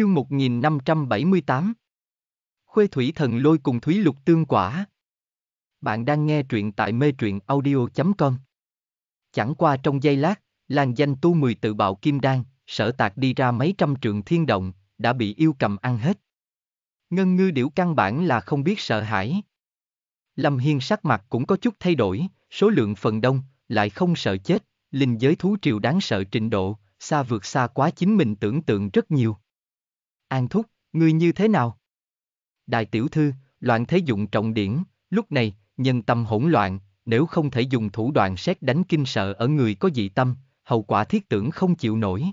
Chương 1578 Khuê Thủy Thần Lôi cùng Thúy Lục Tương Quả Bạn đang nghe truyện tại mê truyện audio.com Chẳng qua trong giây lát, làng danh tu mười tự bạo kim đan, sở tạc đi ra mấy trăm trượng thiên động, đã bị yêu cầm ăn hết. Ngân ngư điểu căn bản là không biết sợ hãi. Lâm Hiên sắc mặt cũng có chút thay đổi, số lượng phần đông, lại không sợ chết, linh giới thú triều đáng sợ trình độ, xa vượt xa quá chính mình tưởng tượng rất nhiều. An Thúc, ngươi như thế nào? Đại tiểu thư, loạn thế dụng trọng điển, lúc này, nhân tâm hỗn loạn, nếu không thể dùng thủ đoạn xét đánh kinh sợ ở người có dị tâm, hậu quả thiết tưởng không chịu nổi.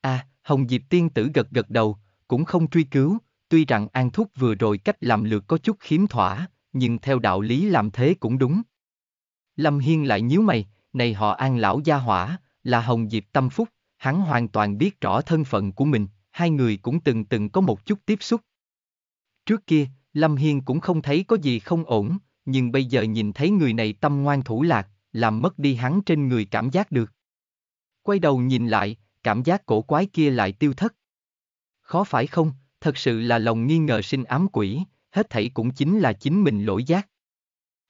A, à, Hồng Diệp tiên tử gật gật đầu, cũng không truy cứu, tuy rằng An Thúc vừa rồi cách làm lượt có chút khiếm thỏa, nhưng theo đạo lý làm thế cũng đúng. Lâm Hiên lại nhíu mày, này họ An lão gia hỏa, là Hồng Diệp tâm phúc, hắn hoàn toàn biết rõ thân phận của mình, hai người cũng từng từng có một chút tiếp xúc. Trước kia, Lâm Hiên cũng không thấy có gì không ổn, nhưng bây giờ nhìn thấy người này tâm ngoan thủ lạc, làm mất đi hắn trên người cảm giác được. Quay đầu nhìn lại, cảm giác cổ quái kia lại tiêu thất. Khó phải không, thật sự là lòng nghi ngờ sinh ám quỷ, hết thảy cũng chính là chính mình lỗi giác.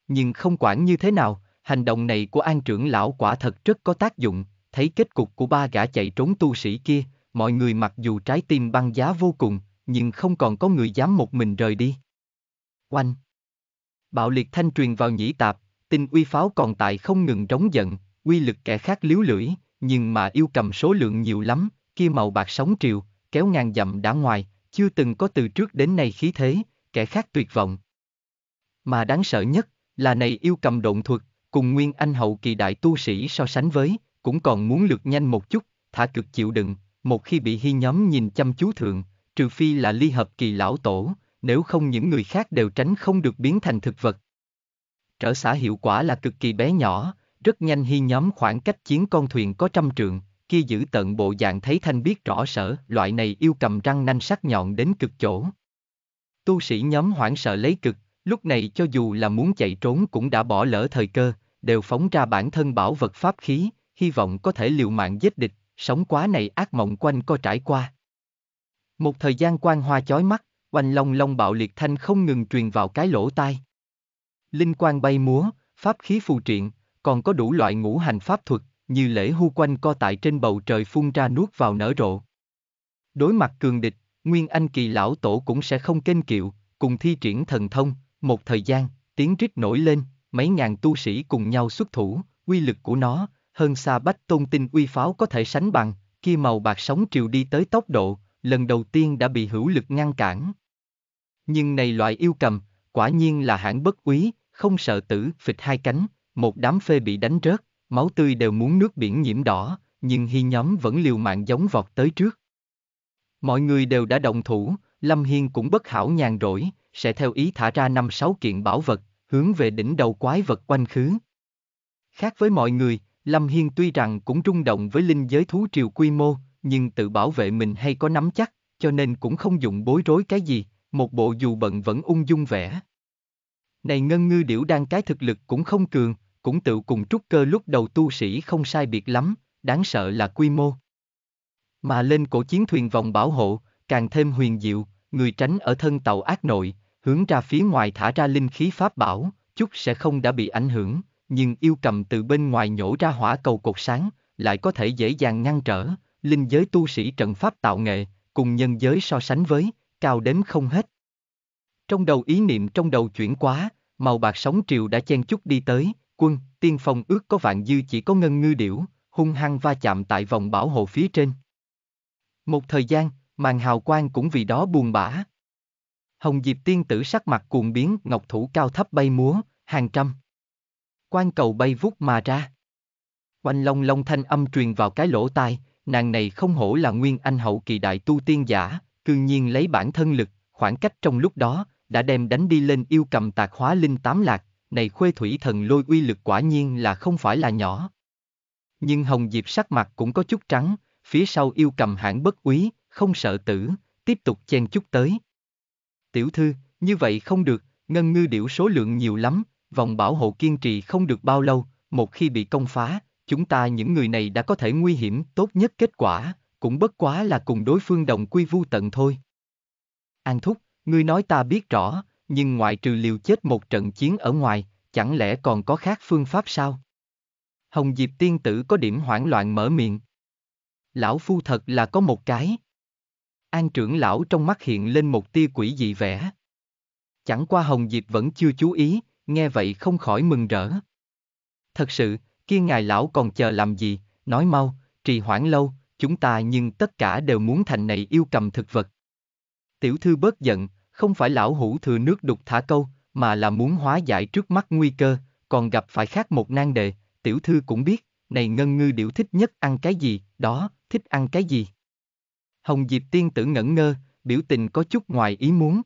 Nhưng không quản như thế nào, hành động này của an trưởng lão quả thật rất có tác dụng, thấy kết cục của ba gã chạy trốn tu sĩ kia, mọi người mặc dù trái tim băng giá vô cùng, nhưng không còn có người dám một mình rời đi. Oanh! Bạo liệt thanh truyền vào nhĩ tạp, tinh uy pháo còn tại không ngừng trống giận, uy lực kẻ khác liếu lưỡi, nhưng mà yêu cầm số lượng nhiều lắm, kia màu bạc sóng triều, kéo ngàn dặm đã ngoài, chưa từng có từ trước đến nay khí thế, kẻ khác tuyệt vọng. Mà đáng sợ nhất, là này yêu cầm độn thuật, cùng nguyên anh hậu kỳ đại tu sĩ so sánh với, cũng còn muốn lượt nhanh một chút, thả cực chịu đựng, một khi bị hy nhóm nhìn chăm chú thượng, trừ phi là ly hợp kỳ lão tổ, nếu không những người khác đều tránh không được biến thành thực vật. Trở xã hiệu quả là cực kỳ bé nhỏ, rất nhanh hy nhóm khoảng cách chiến con thuyền có trăm trượng, kia giữ tận bộ dạng thấy thanh biết rõ sở, loại này yêu cầm răng nanh sắc nhọn đến cực chỗ. Tu sĩ nhóm hoảng sợ lấy cực, lúc này cho dù là muốn chạy trốn cũng đã bỏ lỡ thời cơ, đều phóng ra bản thân bảo vật pháp khí, hy vọng có thể liều mạng giết địch, sống quá này ác mộng quanh co trải qua. Một thời gian quan hoa chói mắt, oanh long long bạo liệt thanh không ngừng truyền vào cái lỗ tai. Linh quang bay múa, pháp khí phù triện, còn có đủ loại ngũ hành pháp thuật, như lễ hu quanh co tại trên bầu trời phun ra nuốt vào nở rộ. Đối mặt cường địch, Nguyên Anh kỳ lão tổ cũng sẽ không kênh kiệu, cùng thi triển thần thông, một thời gian, tiếng rít nổi lên, mấy ngàn tu sĩ cùng nhau xuất thủ, quy lực của nó, hơn xa bách tôn tinh uy pháo có thể sánh bằng, kia màu bạc sóng triều đi tới tốc độ, lần đầu tiên đã bị hữu lực ngăn cản. Nhưng này loại yêu cầm, quả nhiên là hãng bất quý không sợ tử, phịch hai cánh, một đám phê bị đánh rớt, máu tươi đều muốn nước biển nhiễm đỏ, nhưng hy nhóm vẫn liều mạng giống vọt tới trước. Mọi người đều đã động thủ, Lâm Hiên cũng bất hảo nhàn rỗi, sẽ theo ý thả ra năm sáu kiện bảo vật, hướng về đỉnh đầu quái vật quanh khứ. Khác với mọi người, Lâm Hiên tuy rằng cũng rung động với linh giới thú triều quy mô, nhưng tự bảo vệ mình hay có nắm chắc, cho nên cũng không dụng bối rối cái gì, một bộ dù bận vẫn ung dung vẻ. Này ngân ngư điểu đang cái thực lực cũng không cường, cũng tự cùng trúc cơ lúc đầu tu sĩ không sai biệt lắm, đáng sợ là quy mô. Mà lên cổ chiến thuyền vòng bảo hộ, càng thêm huyền diệu, người tránh ở thân tàu ác nội, hướng ra phía ngoài thả ra linh khí pháp bảo, chút sẽ không đã bị ảnh hưởng nhưng yêu cầm từ bên ngoài nhổ ra hỏa cầu cột sáng, lại có thể dễ dàng ngăn trở, linh giới tu sĩ trận pháp tạo nghệ, cùng nhân giới so sánh với, cao đến không hết. Trong đầu ý niệm trong đầu chuyển quá, màu bạc sóng triều đã chen chút đi tới, quân, tiên phong ước có vạn dư chỉ có ngân ngư điểu, hung hăng va chạm tại vòng bảo hộ phía trên. Một thời gian, màn hào quang cũng vì đó buồn bã. Hồng Diệp tiên tử sắc mặt cuồng biến, ngọc thủ cao thấp bay múa, hàng trăm quan cầu bay vút mà ra. Oanh long long thanh âm truyền vào cái lỗ tai, nàng này không hổ là nguyên anh hậu kỳ đại tu tiên giả, cư nhiên lấy bản thân lực, khoảng cách trong lúc đó, đã đem đánh đi lên yêu cầm tạc hóa linh tám lạc, này khuê thủy thần lôi uy lực quả nhiên là không phải là nhỏ. Nhưng Hồng Diệp sắc mặt cũng có chút trắng, phía sau yêu cầm hãng bất úy, không sợ tử, tiếp tục chen chút tới. Tiểu thư, như vậy không được, ngân ngư điểu số lượng nhiều lắm, vòng bảo hộ kiên trì không được bao lâu, một khi bị công phá, chúng ta những người này đã có thể nguy hiểm tốt nhất kết quả, cũng bất quá là cùng đối phương đồng quy vu tận thôi. An Thúc, ngươi nói ta biết rõ, nhưng ngoại trừ liều chết một trận chiến ở ngoài, chẳng lẽ còn có khác phương pháp sao? Hồng Diệp tiên tử có điểm hoảng loạn mở miệng. Lão phu thật là có một cái. An trưởng lão trong mắt hiện lên một tia quỷ dị vẻ. Chẳng qua Hồng Diệp vẫn chưa chú ý, nghe vậy không khỏi mừng rỡ. Thật sự, kia ngài lão còn chờ làm gì, nói mau, trì hoãn lâu, chúng ta nhưng tất cả đều muốn thành này yêu cầm thực vật. Tiểu thư bớt giận, không phải lão hủ thừa nước đục thả câu, mà là muốn hóa giải trước mắt nguy cơ, còn gặp phải khác một nan đề, tiểu thư cũng biết, này ngân ngư điểu thích nhất ăn cái gì, đó, thích ăn cái gì. Hồng Diệp tiên tử ngẩn ngơ, biểu tình có chút ngoài ý muốn.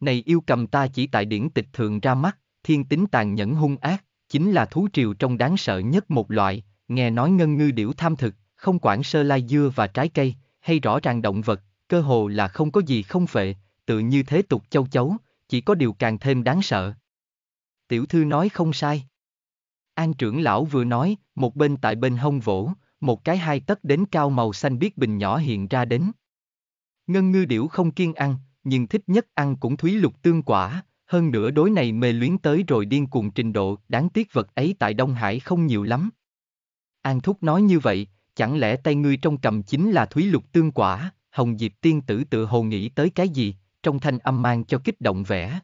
Này yêu cầm ta chỉ tại điển tịch thượng ra mắt, thiên tính tàn nhẫn hung ác, chính là thú triều trong đáng sợ nhất một loại, nghe nói ngân ngư điểu tham thực, không quản sơ lai dưa và trái cây, hay rõ ràng động vật, cơ hồ là không có gì không phệ, tự như thế tục châu chấu, chỉ có điều càng thêm đáng sợ. Tiểu thư nói không sai. An trưởng lão vừa nói, một bên tại bên hông vỗ, một cái hai tấc đến cao màu xanh biết bình nhỏ hiện ra đến. Ngân ngư điểu không kiên ăn, nhưng thích nhất ăn cũng thúy lục tương quả, hơn nữa đối này mê luyến tới rồi điên cuồng trình độ, đáng tiếc vật ấy tại Đông Hải không nhiều lắm. An Thúc nói như vậy, chẳng lẽ tay ngươi trong cầm chính là thúy lục tương quả, Hồng Diệp tiên tử tự hồ nghĩ tới cái gì, trong thanh âm mang cho kích động vẻ.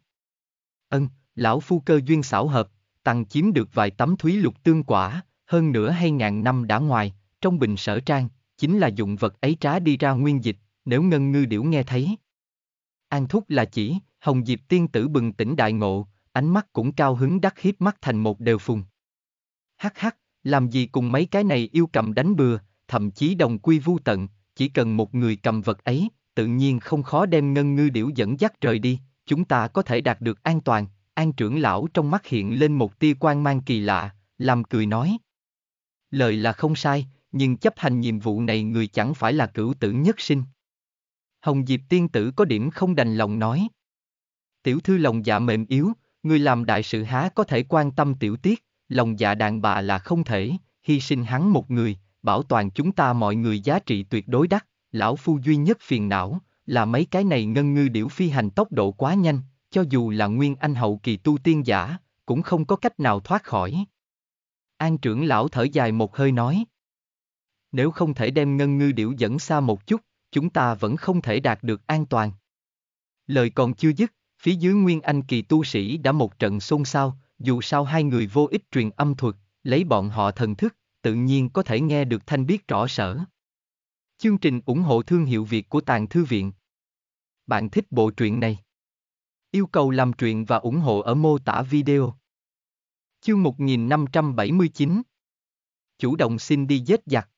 Ân, lão phu cơ duyên xảo hợp, tăng chiếm được vài tấm thúy lục tương quả, hơn nữa hay ngàn năm đã ngoài, trong bình sở trang, chính là dụng vật ấy trá đi ra nguyên dịch, nếu ngân ngư điểu nghe thấy. An Thúc là chỉ, Hồng Diệp tiên tử bừng tỉnh đại ngộ, ánh mắt cũng cao hứng đắc hiếp mắt thành một đều phùng. Hắc hắc, làm gì cùng mấy cái này yêu cầm đánh bừa, thậm chí đồng quy vu tận, chỉ cần một người cầm vật ấy, tự nhiên không khó đem ngân ngư điểu dẫn dắt rời đi, chúng ta có thể đạt được an toàn, an trưởng lão trong mắt hiện lên một tia quan mang kỳ lạ, làm cười nói. Lời là không sai, nhưng chấp hành nhiệm vụ này người chẳng phải là cửu tử nhất sinh. Hồng Diệp tiên tử có điểm không đành lòng nói. Tiểu thư lòng dạ mềm yếu, người làm đại sự há có thể quan tâm tiểu tiết, lòng dạ đàn bà là không thể, hy sinh hắn một người, bảo toàn chúng ta mọi người giá trị tuyệt đối đắt, lão phu duy nhất phiền não, là mấy cái này ngân ngư điểu phi hành tốc độ quá nhanh, cho dù là nguyên anh hậu kỳ tu tiên giả, cũng không có cách nào thoát khỏi. An trưởng lão thở dài một hơi nói. Nếu không thể đem ngân ngư điểu dẫn xa một chút, chúng ta vẫn không thể đạt được an toàn. Lời còn chưa dứt, phía dưới Nguyên Anh kỳ tu sĩ đã một trận xôn xao, dù sao hai người vô ích truyền âm thuật, lấy bọn họ thần thức, tự nhiên có thể nghe được thanh biết rõ sở. Chương trình ủng hộ thương hiệu Việt của Tàng Thư Viện Bạn thích bộ truyện này? Yêu cầu làm truyện và ủng hộ ở mô tả video. Chương 1579 Chủ động xin đi dết giặc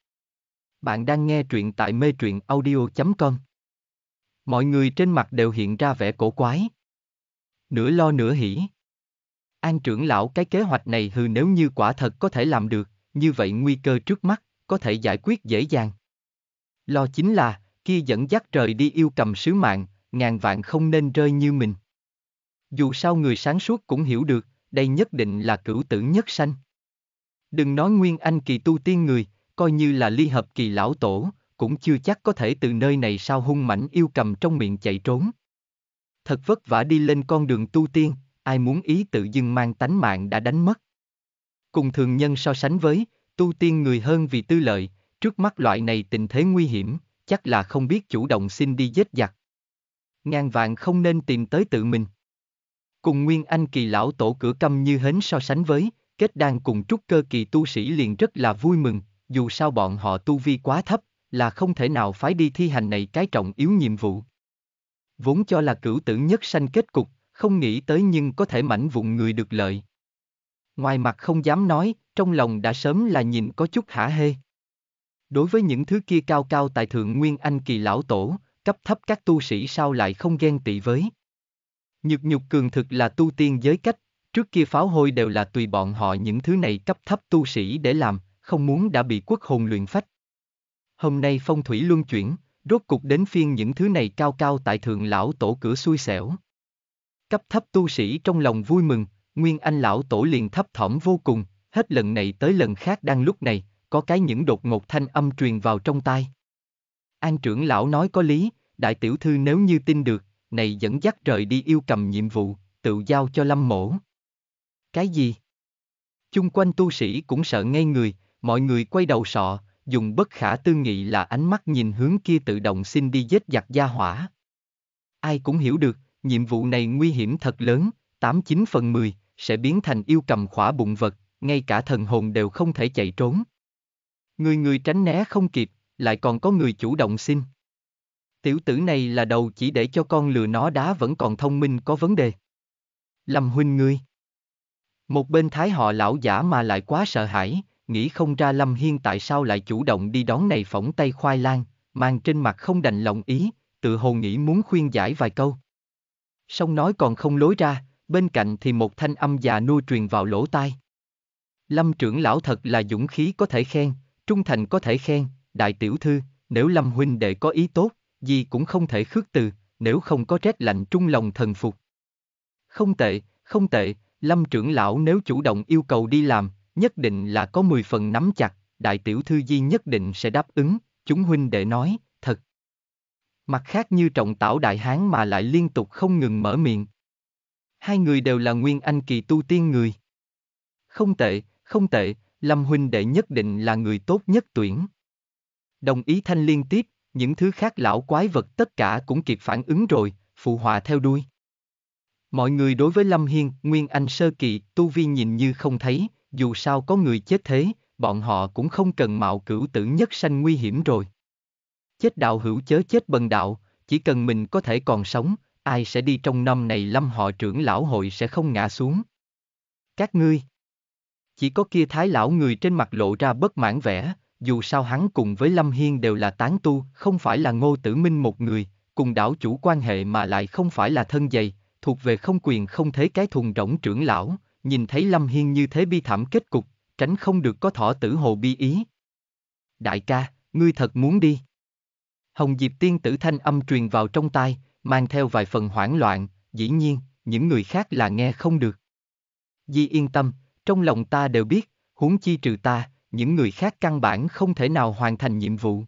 bạn đang nghe truyện tại mê truyện audio.com. Mọi người trên mặt đều hiện ra vẻ cổ quái. Nửa lo nửa hỉ. An trưởng lão cái kế hoạch này hừ nếu như quả thật có thể làm được, như vậy nguy cơ trước mắt có thể giải quyết dễ dàng. Lo chính là, kia dẫn dắt trời đi yêu cầm sứ mạng, ngàn vạn không nên rơi như mình. Dù sao người sáng suốt cũng hiểu được, đây nhất định là cửu tử nhất sanh. Đừng nói nguyên anh kỳ tu tiên người, coi như là ly hợp kỳ lão tổ, cũng chưa chắc có thể từ nơi này sao hung mảnh yêu cầm trong miệng chạy trốn. Thật vất vả đi lên con đường tu tiên, ai muốn ý tự dưng mang tánh mạng đã đánh mất. Cùng thường nhân so sánh với, tu tiên người hơn vì tư lợi, trước mắt loại này tình thế nguy hiểm, chắc là không biết chủ động xin đi giết giặc. Ngàn vạn không nên tìm tới tự mình. Cùng Nguyên Anh kỳ lão tổ cửa câm như hến so sánh với, kết đan cùng trúc cơ kỳ tu sĩ liền rất là vui mừng, dù sao bọn họ tu vi quá thấp, là không thể nào phái đi thi hành này cái trọng yếu nhiệm vụ. Vốn cho là cửu tử nhất sanh kết cục, không nghĩ tới nhưng có thể mảnh vụn người được lợi. Ngoài mặt không dám nói, trong lòng đã sớm là nhìn có chút hả hê. Đối với những thứ kia cao cao tại thượng nguyên anh kỳ lão tổ, cấp thấp các tu sĩ sao lại không ghen tị với. Nhược nhục cường thực là tu tiên giới cách, trước kia pháo hôi đều là tùy bọn họ những thứ này cấp thấp tu sĩ để làm, không muốn đã bị quốc hồn luyện phách. Hôm nay phong thủy luân chuyển, rốt cục đến phiên những thứ này cao cao tại thượng lão tổ cửa xui xẻo. Cấp thấp tu sĩ trong lòng vui mừng, Nguyên Anh lão tổ liền thấp thỏm vô cùng, hết lần này tới lần khác đang lúc này, có cái những đột ngột thanh âm truyền vào trong tai. An trưởng lão nói có lý, đại tiểu thư nếu như tin được, này dẫn dắt rời đi yêu cầm nhiệm vụ, tự giao cho lâm mổ. Cái gì? Chung quanh tu sĩ cũng sợ ngây người, Mọi người quay đầu sọ, dùng bất khả tư nghị là ánh mắt nhìn hướng kia tự động xin đi giết giặc gia hỏa. Ai cũng hiểu được, nhiệm vụ này nguy hiểm thật lớn, 89 phần 10, sẽ biến thành yêu cầm khỏa bụng vật, ngay cả thần hồn đều không thể chạy trốn. Người người tránh né không kịp, lại còn có người chủ động xin. Tiểu tử này là đầu chỉ để cho con lừa nó đá vẫn còn thông minh có vấn đề. Lâm huynh ngươi. Một bên thái họ lão giả mà lại quá sợ hãi, nghĩ không ra Lâm Hiên tại sao lại chủ động đi đón này phỏng tay khoai lang, mang trên mặt không đành lòng ý, tự hồ nghĩ muốn khuyên giải vài câu. xong nói còn không lối ra, bên cạnh thì một thanh âm già nuôi truyền vào lỗ tai. Lâm trưởng lão thật là dũng khí có thể khen, trung thành có thể khen, đại tiểu thư, nếu Lâm huynh đệ có ý tốt, gì cũng không thể khước từ, nếu không có rét lạnh trung lòng thần phục. Không tệ, không tệ, Lâm trưởng lão nếu chủ động yêu cầu đi làm, nhất định là có 10 phần nắm chặt, đại tiểu thư di nhất định sẽ đáp ứng, chúng huynh đệ nói, thật. Mặt khác như trọng tảo đại hán mà lại liên tục không ngừng mở miệng. Hai người đều là nguyên anh kỳ tu tiên người. Không tệ, không tệ, Lâm huynh đệ nhất định là người tốt nhất tuyển. Đồng ý thanh liên tiếp, những thứ khác lão quái vật tất cả cũng kịp phản ứng rồi, phụ hòa theo đuôi. Mọi người đối với Lâm Hiên, Nguyên Anh Sơ Kỳ, Tu Vi nhìn như không thấy, dù sao có người chết thế, bọn họ cũng không cần mạo cửu tử nhất sanh nguy hiểm rồi. Chết đạo hữu chớ chết bần đạo, chỉ cần mình có thể còn sống, ai sẽ đi trong năm này lâm họ trưởng lão hội sẽ không ngã xuống. Các ngươi Chỉ có kia thái lão người trên mặt lộ ra bất mãn vẻ, dù sao hắn cùng với Lâm Hiên đều là tán tu, không phải là ngô tử minh một người, cùng đảo chủ quan hệ mà lại không phải là thân dày, thuộc về không quyền không thế cái thùng rỗng trưởng lão, nhìn thấy Lâm Hiên như thế bi thảm kết cục, tránh không được có thỏ tử hồ bi ý. Đại ca, ngươi thật muốn đi. Hồng Diệp tiên tử thanh âm truyền vào trong tai, mang theo vài phần hoảng loạn, dĩ nhiên, những người khác là nghe không được. Di yên tâm, trong lòng ta đều biết, huống chi trừ ta, những người khác căn bản không thể nào hoàn thành nhiệm vụ.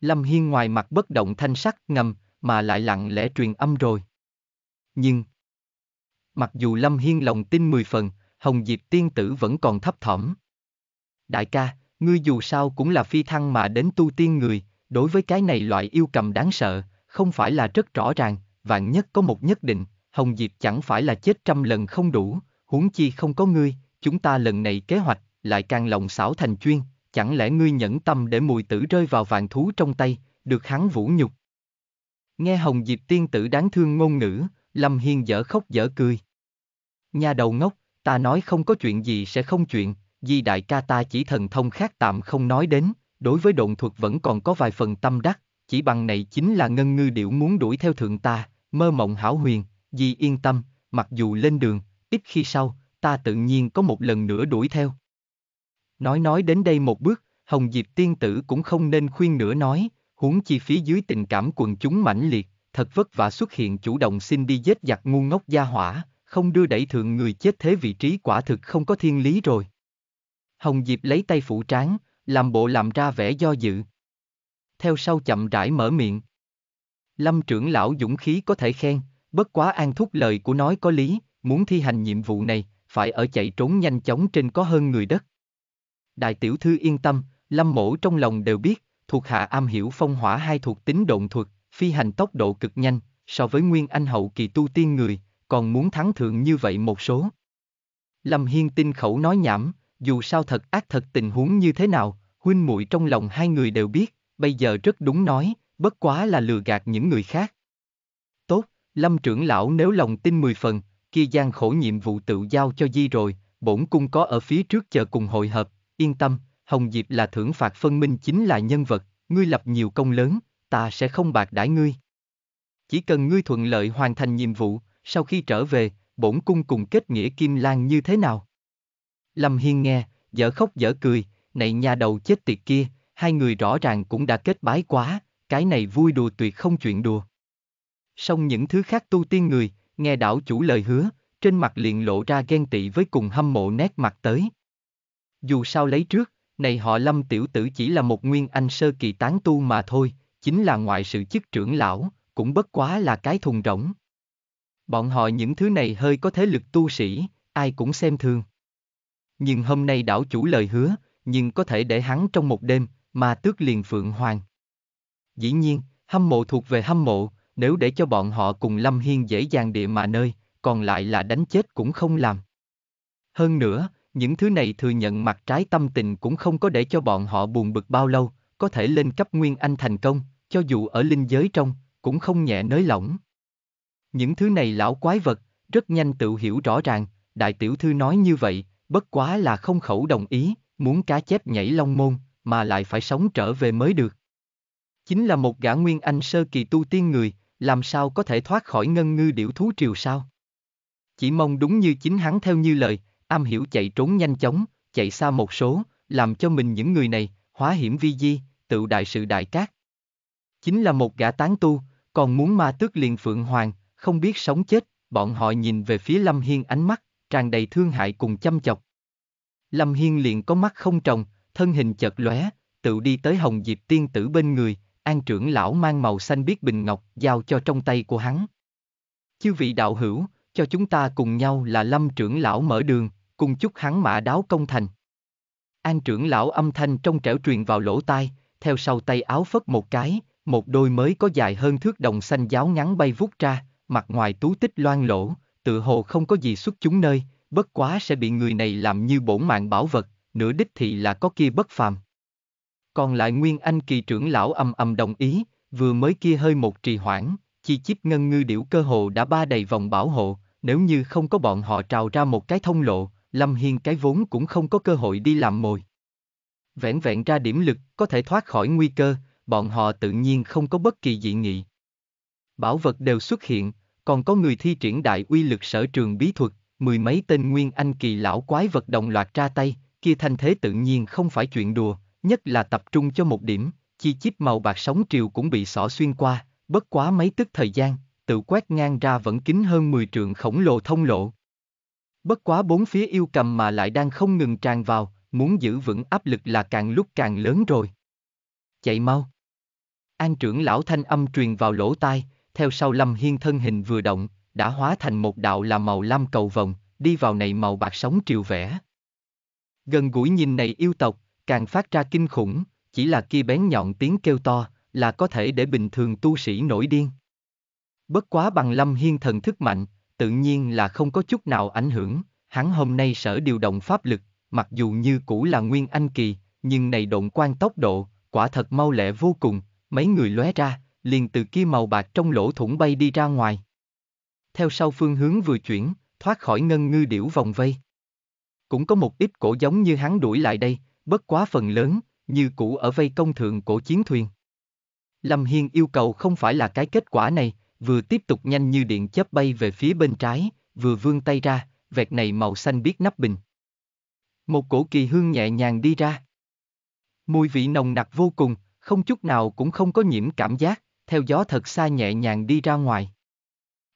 Lâm Hiên ngoài mặt bất động thanh sắc ngầm, mà lại lặng lẽ truyền âm rồi. Nhưng, Mặc dù Lâm Hiên lòng tin mười phần, Hồng Diệp tiên tử vẫn còn thấp thỏm. Đại ca, ngươi dù sao cũng là phi thăng mà đến tu tiên người, đối với cái này loại yêu cầm đáng sợ, không phải là rất rõ ràng, vạn nhất có một nhất định, Hồng Diệp chẳng phải là chết trăm lần không đủ, huống chi không có ngươi, chúng ta lần này kế hoạch, lại càng lòng xảo thành chuyên, chẳng lẽ ngươi nhẫn tâm để mùi tử rơi vào vạn thú trong tay, được hắn vũ nhục. Nghe Hồng Diệp tiên tử đáng thương ngôn ngữ, Lâm Hiên dở khóc dở cười. Nhà đầu ngốc, ta nói không có chuyện gì sẽ không chuyện, di đại ca ta chỉ thần thông khác tạm không nói đến, đối với độn thuật vẫn còn có vài phần tâm đắc, chỉ bằng này chính là ngân ngư điểu muốn đuổi theo thượng ta, mơ mộng hảo huyền, di yên tâm, mặc dù lên đường, ít khi sau, ta tự nhiên có một lần nữa đuổi theo. Nói nói đến đây một bước, Hồng Diệp tiên tử cũng không nên khuyên nữa nói, huống chi phía dưới tình cảm quần chúng mãnh liệt, thật vất vả xuất hiện chủ động xin đi giết giặc ngu ngốc gia hỏa, không đưa đẩy thượng người chết thế vị trí quả thực không có thiên lý rồi. Hồng Diệp lấy tay phủ trán, làm bộ làm ra vẻ do dự. Theo sau chậm rãi mở miệng. Lâm trưởng lão dũng khí có thể khen, bất quá an thúc lời của nói có lý, muốn thi hành nhiệm vụ này, phải ở chạy trốn nhanh chóng trên có hơn người đất. Đại tiểu thư yên tâm, Lâm mổ trong lòng đều biết, thuộc hạ am hiểu phong hỏa hai thuộc tính độn thuật, phi hành tốc độ cực nhanh, so với nguyên anh hậu kỳ tu tiên người, còn muốn thắng thượng như vậy một số. Lâm Hiên tin khẩu nói nhảm, dù sao thật ác thật tình huống như thế nào, huynh muội trong lòng hai người đều biết, bây giờ rất đúng nói, bất quá là lừa gạt những người khác. Tốt, Lâm trưởng lão nếu lòng tin mười phần, kia gian khổ nhiệm vụ tự giao cho di rồi, bổn cung có ở phía trước chờ cùng hội hợp, yên tâm, Hồng Diệp là thưởng phạt phân minh chính là nhân vật, ngươi lập nhiều công lớn, ta sẽ không bạc đãi ngươi. Chỉ cần ngươi thuận lợi hoàn thành nhiệm vụ, sau khi trở về, bổn cung cùng kết nghĩa Kim Lan như thế nào? Lâm Hiên nghe, dở khóc dở cười, này nhà đầu chết tiệt kia, hai người rõ ràng cũng đã kết bái quá, cái này vui đùa tuyệt không chuyện đùa. xong những thứ khác tu tiên người, nghe đảo chủ lời hứa, trên mặt liền lộ ra ghen tị với cùng hâm mộ nét mặt tới. Dù sao lấy trước, này họ lâm tiểu tử chỉ là một nguyên anh sơ kỳ tán tu mà thôi, chính là ngoại sự chức trưởng lão, cũng bất quá là cái thùng rỗng. Bọn họ những thứ này hơi có thế lực tu sĩ, ai cũng xem thường. Nhưng hôm nay đảo chủ lời hứa, nhưng có thể để hắn trong một đêm, mà tước liền phượng hoàng. Dĩ nhiên, hâm mộ thuộc về hâm mộ, nếu để cho bọn họ cùng Lâm Hiên dễ dàng địa mà nơi, còn lại là đánh chết cũng không làm. Hơn nữa, những thứ này thừa nhận mặt trái tâm tình cũng không có để cho bọn họ buồn bực bao lâu, có thể lên cấp nguyên anh thành công, cho dù ở linh giới trong, cũng không nhẹ nới lỏng. Những thứ này lão quái vật, rất nhanh tự hiểu rõ ràng, đại tiểu thư nói như vậy, bất quá là không khẩu đồng ý, muốn cá chép nhảy long môn, mà lại phải sống trở về mới được. Chính là một gã nguyên anh sơ kỳ tu tiên người, làm sao có thể thoát khỏi ngân ngư điểu thú triều sao? Chỉ mong đúng như chính hắn theo như lời, am hiểu chạy trốn nhanh chóng, chạy xa một số, làm cho mình những người này, hóa hiểm vi di, tự đại sự đại cát. Chính là một gã tán tu, còn muốn ma tước liền phượng hoàng, không biết sống chết, bọn họ nhìn về phía Lâm Hiên ánh mắt, tràn đầy thương hại cùng chăm chọc. Lâm Hiên liền có mắt không trồng, thân hình chợt lóe, tự đi tới Hồng Diệp tiên tử bên người, an trưởng lão mang màu xanh biết bình ngọc giao cho trong tay của hắn. Chư vị đạo hữu, cho chúng ta cùng nhau là Lâm trưởng lão mở đường, cùng chúc hắn mã đáo công thành. An trưởng lão âm thanh trong trẻo truyền vào lỗ tai, theo sau tay áo phất một cái, một đôi mới có dài hơn thước đồng xanh giáo ngắn bay vút ra, mặt ngoài tú tích loan lỗ, tự hồ không có gì xuất chúng nơi, bất quá sẽ bị người này làm như bổn mạng bảo vật, nửa đích thị là có kia bất phàm. Còn lại Nguyên Anh kỳ trưởng lão âm âm đồng ý, vừa mới kia hơi một trì hoãn, chi chít ngân ngư điểu cơ hồ đã ba đầy vòng bảo hộ, nếu như không có bọn họ trào ra một cái thông lộ, Lâm Hiên cái vốn cũng không có cơ hội đi làm mồi. Vẹn vẹn ra điểm lực, có thể thoát khỏi nguy cơ, bọn họ tự nhiên không có bất kỳ dị nghị. Bảo vật đều xuất hiện, còn có người thi triển đại uy lực sở trường bí thuật, mười mấy tên nguyên anh kỳ lão quái vật đồng loạt ra tay, kia thanh thế tự nhiên không phải chuyện đùa, nhất là tập trung cho một điểm, chi chít màu bạc sóng triều cũng bị xỏ xuyên qua, bất quá mấy tức thời gian, tự quét ngang ra vẫn kín hơn 10 trượng khổng lồ thông lộ. Bất quá bốn phía yêu cầm mà lại đang không ngừng tràn vào, muốn giữ vững áp lực là càng lúc càng lớn rồi. Chạy mau. An trưởng lão thanh âm truyền vào lỗ tai, theo sau Lâm Hiên thân hình vừa động, đã hóa thành một đạo là màu lam cầu vồng, đi vào này màu bạc sóng triều vẽ. Gần gũi nhìn này yêu tộc, càng phát ra kinh khủng, chỉ là kia bén nhọn tiếng kêu to, là có thể để bình thường tu sĩ nổi điên. Bất quá bằng Lâm Hiên thần thức mạnh, tự nhiên là không có chút nào ảnh hưởng, hắn hôm nay sở điều động pháp lực, mặc dù như cũ là nguyên anh kỳ, nhưng này động quan tốc độ, quả thật mau lẹ vô cùng, mấy người lóe ra, liền từ kia màu bạc trong lỗ thủng bay đi ra ngoài. Theo sau phương hướng vừa chuyển, thoát khỏi ngân ngư điểu vòng vây. Cũng có một ít cổ giống như hắn đuổi lại đây, bất quá phần lớn, như cũ ở vây công thượng cổ chiến thuyền. Lâm Hiên yêu cầu không phải là cái kết quả này, vừa tiếp tục nhanh như điện chớp bay về phía bên trái, vừa vươn tay ra, vẹt này màu xanh biết nắp bình. Một cổ kỳ hương nhẹ nhàng đi ra. Mùi vị nồng nặc vô cùng, không chút nào cũng không có nhiễm cảm giác, theo gió thật xa nhẹ nhàng đi ra ngoài.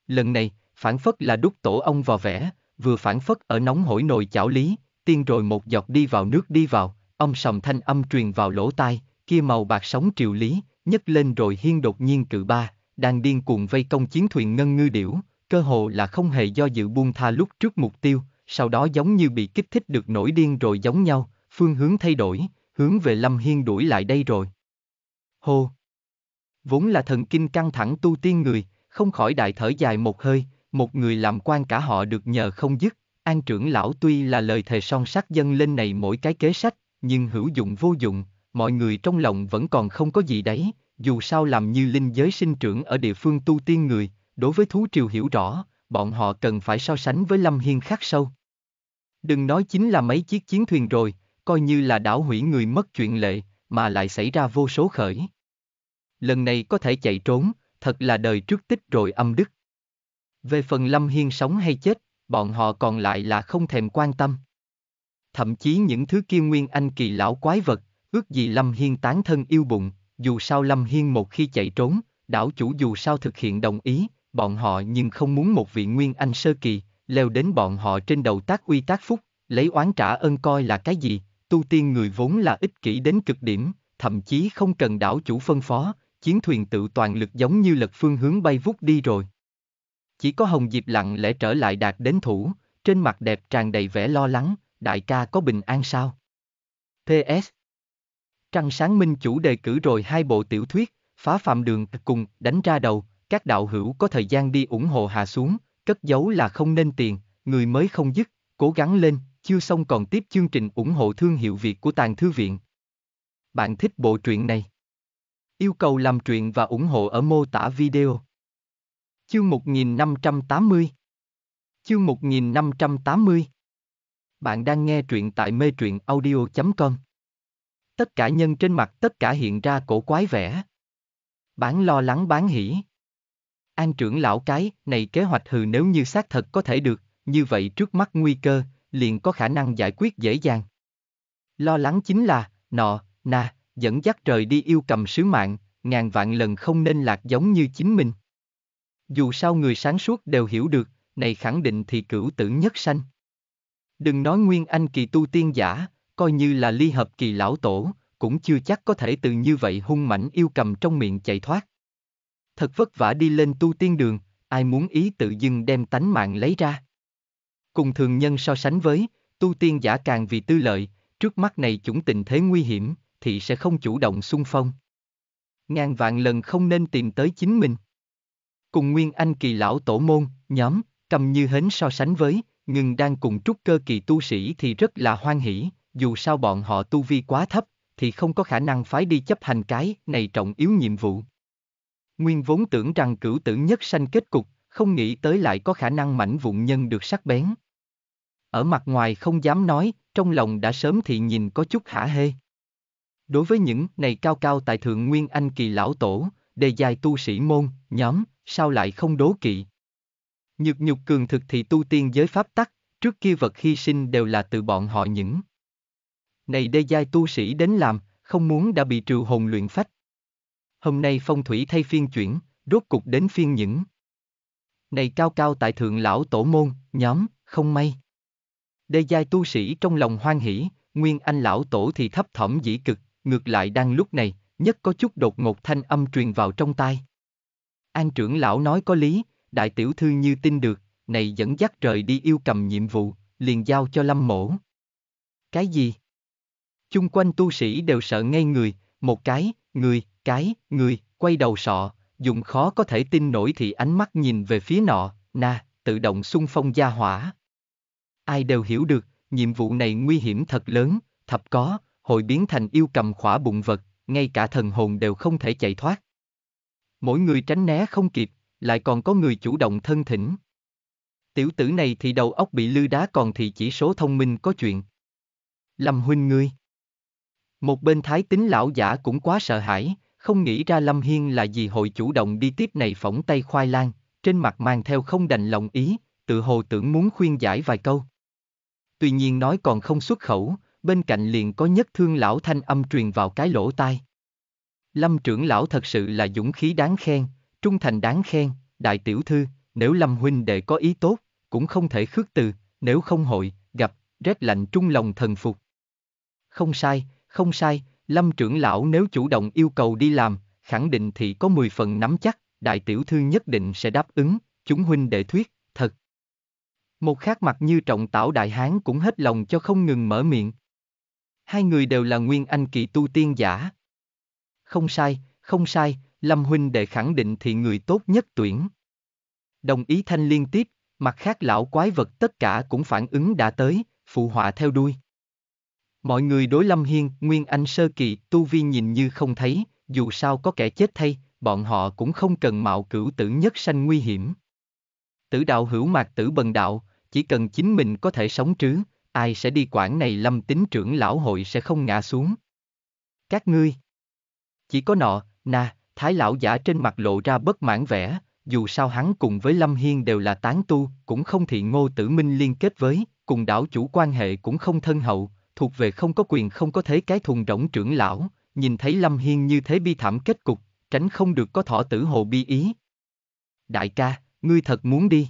Lần này, phản phất là đúc tổ ông vào vẽ, vừa phản phất ở nóng hổi nồi chảo lý, tiên rồi một giọt đi vào nước đi vào, ông sầm thanh âm truyền vào lỗ tai, kia màu bạc sóng triều lý, nhấc lên rồi hiên đột nhiên cự ba, đang điên cuồng vây công chiến thuyền ngân ngư điểu, cơ hồ là không hề do dự buông tha lúc trước mục tiêu, sau đó giống như bị kích thích được nổi điên rồi giống nhau, phương hướng thay đổi, hướng về Lâm Hiên đuổi lại đây rồi. Hô! Vốn là thần kinh căng thẳng tu tiên người, không khỏi đại thở dài một hơi, một người làm quan cả họ được nhờ không dứt, an trưởng lão tuy là lời thề son sắc dân lên này mỗi cái kế sách, nhưng hữu dụng vô dụng, mọi người trong lòng vẫn còn không có gì đấy, dù sao làm như linh giới sinh trưởng ở địa phương tu tiên người, đối với thú triều hiểu rõ, bọn họ cần phải so sánh với Lâm Hiên khắc sâu. Đừng nói chính là mấy chiếc chiến thuyền rồi, coi như là đảo hủy người mất chuyện lệ, mà lại xảy ra vô số khởi lần này có thể chạy trốn, thật là đời trước tích rồi âm đức. Về phần Lâm Hiên sống hay chết, bọn họ còn lại là không thèm quan tâm. Thậm chí những thứ kia nguyên anh kỳ lão quái vật, ước gì Lâm Hiên tán thân yêu bụng, dù sao Lâm Hiên một khi chạy trốn, đảo chủ dù sao thực hiện đồng ý, bọn họ nhưng không muốn một vị nguyên anh sơ kỳ, leo đến bọn họ trên đầu tác uy tác phúc, lấy oán trả ơn coi là cái gì, tu tiên người vốn là ích kỷ đến cực điểm, thậm chí không cần đảo chủ phân phó, chiến thuyền tự toàn lực giống như lật phương hướng bay vút đi rồi. Chỉ có Hồng Diệp lặng lẽ trở lại đạt đến thủ, trên mặt đẹp tràn đầy vẻ lo lắng, đại ca có bình an sao? PS Trăng sáng minh chủ đề cử rồi hai bộ tiểu thuyết, phá phạm đường cùng đánh ra đầu, các đạo hữu có thời gian đi ủng hộ hạ xuống, cất giấu là không nên tiền, người mới không dứt, cố gắng lên, chưa xong còn tiếp chương trình ủng hộ thương hiệu Việt của Tàng Thư Viện. Bạn thích bộ truyện này? Yêu cầu làm truyện và ủng hộ ở mô tả video. Chương 1580 Chương 1580 Bạn đang nghe truyện tại mê truyện audio.com Tất cả nhân trên mặt tất cả hiện ra cổ quái vẻ. Bán lo lắng bán hỉ. An trưởng lão cái, này kế hoạch hừ nếu như xác thật có thể được, như vậy trước mắt nguy cơ, liền có khả năng giải quyết dễ dàng. Lo lắng chính là, nọ, nà, dẫn dắt trời đi yêu cầm sứ mạng, ngàn vạn lần không nên lạc giống như chính mình. Dù sao người sáng suốt đều hiểu được, này khẳng định thì cửu tử nhất sanh. Đừng nói nguyên anh kỳ tu tiên giả, coi như là ly hợp kỳ lão tổ, cũng chưa chắc có thể từ như vậy hung mảnh yêu cầm trong miệng chạy thoát. Thật vất vả đi lên tu tiên đường, ai muốn ý tự dưng đem tánh mạng lấy ra. Cùng thường nhân so sánh với, tu tiên giả càng vì tư lợi, trước mắt này chủng tình thế nguy hiểm, thì sẽ không chủ động xung phong. Ngàn vạn lần không nên tìm tới chính mình. Cùng Nguyên Anh kỳ lão tổ môn, nhóm, cầm như hến so sánh với, nhưng đang cùng trúc cơ kỳ tu sĩ thì rất là hoan hỷ, dù sao bọn họ tu vi quá thấp, thì không có khả năng phái đi chấp hành cái này trọng yếu nhiệm vụ. Nguyên vốn tưởng rằng cửu tử nhất sanh kết cục, không nghĩ tới lại có khả năng mảnh vụn nhân được sắc bén. Ở mặt ngoài không dám nói, trong lòng đã sớm thì nhìn có chút hả hê. Đối với những này cao cao tại thượng nguyên anh kỳ lão tổ, đề dài tu sĩ môn, nhóm, sao lại không đố kỵ? Nhược nhục cường thực thì tu tiên giới pháp tắc, trước kia vật hy sinh đều là từ bọn họ những. Này đê giai tu sĩ đến làm, không muốn đã bị trừ hồn luyện phách. Hôm nay phong thủy thay phiên chuyển, rốt cục đến phiên những. Này cao cao tại thượng lão tổ môn, nhóm, không may. Đê giai tu sĩ trong lòng hoan hỷ, nguyên anh lão tổ thì thấp thỏm dĩ cực, ngược lại đang lúc này, nhất có chút đột ngột thanh âm truyền vào trong tai. An trưởng lão nói có lý, đại tiểu thư như tin được, này dẫn dắt trời đi yêu cầm nhiệm vụ, liền giao cho lâm mổ. Cái gì? Chung quanh tu sĩ đều sợ ngay người, một cái, người, cái, người, quay đầu sọ, dùng khó có thể tin nổi thì ánh mắt nhìn về phía nọ, na, tự động xung phong gia hỏa. Ai đều hiểu được, nhiệm vụ này nguy hiểm thật lớn, thập có, hội biến thành yêu cầm khỏa bụng vật, ngay cả thần hồn đều không thể chạy thoát. Mỗi người tránh né không kịp, lại còn có người chủ động thân thỉnh. Tiểu tử này thì đầu óc bị lư đá còn thì chỉ số thông minh có chuyện. Lâm huynh ngươi. Một bên thái tính lão giả cũng quá sợ hãi, không nghĩ ra Lâm Hiên là gì hội chủ động đi tiếp này phỏng tay khoai lang, trên mặt mang theo không đành lòng ý, tự hồ tưởng muốn khuyên giải vài câu. Tuy nhiên nói còn không xuất khẩu, bên cạnh liền có nhất thương lão thanh âm truyền vào cái lỗ tai. Lâm trưởng lão thật sự là dũng khí đáng khen, trung thành đáng khen, đại tiểu thư, nếu Lâm huynh đệ có ý tốt, cũng không thể khước từ, nếu không hội, gặp, rét lạnh trung lòng thần phục. Không sai, không sai, Lâm trưởng lão nếu chủ động yêu cầu đi làm, khẳng định thì có 10 phần nắm chắc, đại tiểu thư nhất định sẽ đáp ứng, chúng huynh đệ thuyết, thật. Một khát mặt như trọng tảo đại hán cũng hết lòng cho không ngừng mở miệng hai người đều là nguyên anh kỳ tu tiên giả. Không sai, không sai, Lâm Huynh để khẳng định thì người tốt nhất tuyển. Đồng ý thanh liên tiếp, mặt khác lão quái vật tất cả cũng phản ứng đã tới, phụ họa theo đuôi. Mọi người đối Lâm Hiên, Nguyên Anh sơ kỳ, Tu Vi nhìn như không thấy, dù sao có kẻ chết thay, bọn họ cũng không cần mạo cửu tử nhất sanh nguy hiểm. Tử đạo hữu mạc tử bần đạo, chỉ cần chính mình có thể sống trước ai sẽ đi quản này lâm tính trưởng lão hội sẽ không ngã xuống. Các ngươi. Chỉ có nọ, na, thái lão giả trên mặt lộ ra bất mãn vẻ, dù sao hắn cùng với Lâm Hiên đều là tán tu, cũng không thị ngô tử minh liên kết với, cùng đảo chủ quan hệ cũng không thân hậu, thuộc về không có quyền không có thế cái thùng rỗng trưởng lão, nhìn thấy Lâm Hiên như thế bi thảm kết cục, tránh không được có thọ tử hồ bi ý. Đại ca, ngươi thật muốn đi.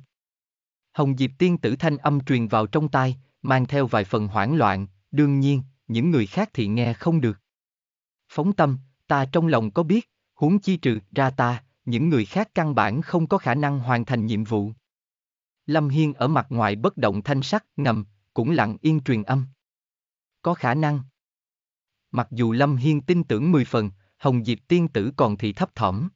Hồng Diệp tiên tử thanh âm truyền vào trong tai, mang theo vài phần hoảng loạn, đương nhiên, những người khác thì nghe không được. Phóng tâm, ta trong lòng có biết, huống chi trừ ra ta, những người khác căn bản không có khả năng hoàn thành nhiệm vụ. Lâm Hiên ở mặt ngoài bất động thanh sắc, ngầm, cũng lặng yên truyền âm. Có khả năng. Mặc dù Lâm Hiên tin tưởng mười phần, Hồng Diệp tiên tử còn thì thấp thỏm.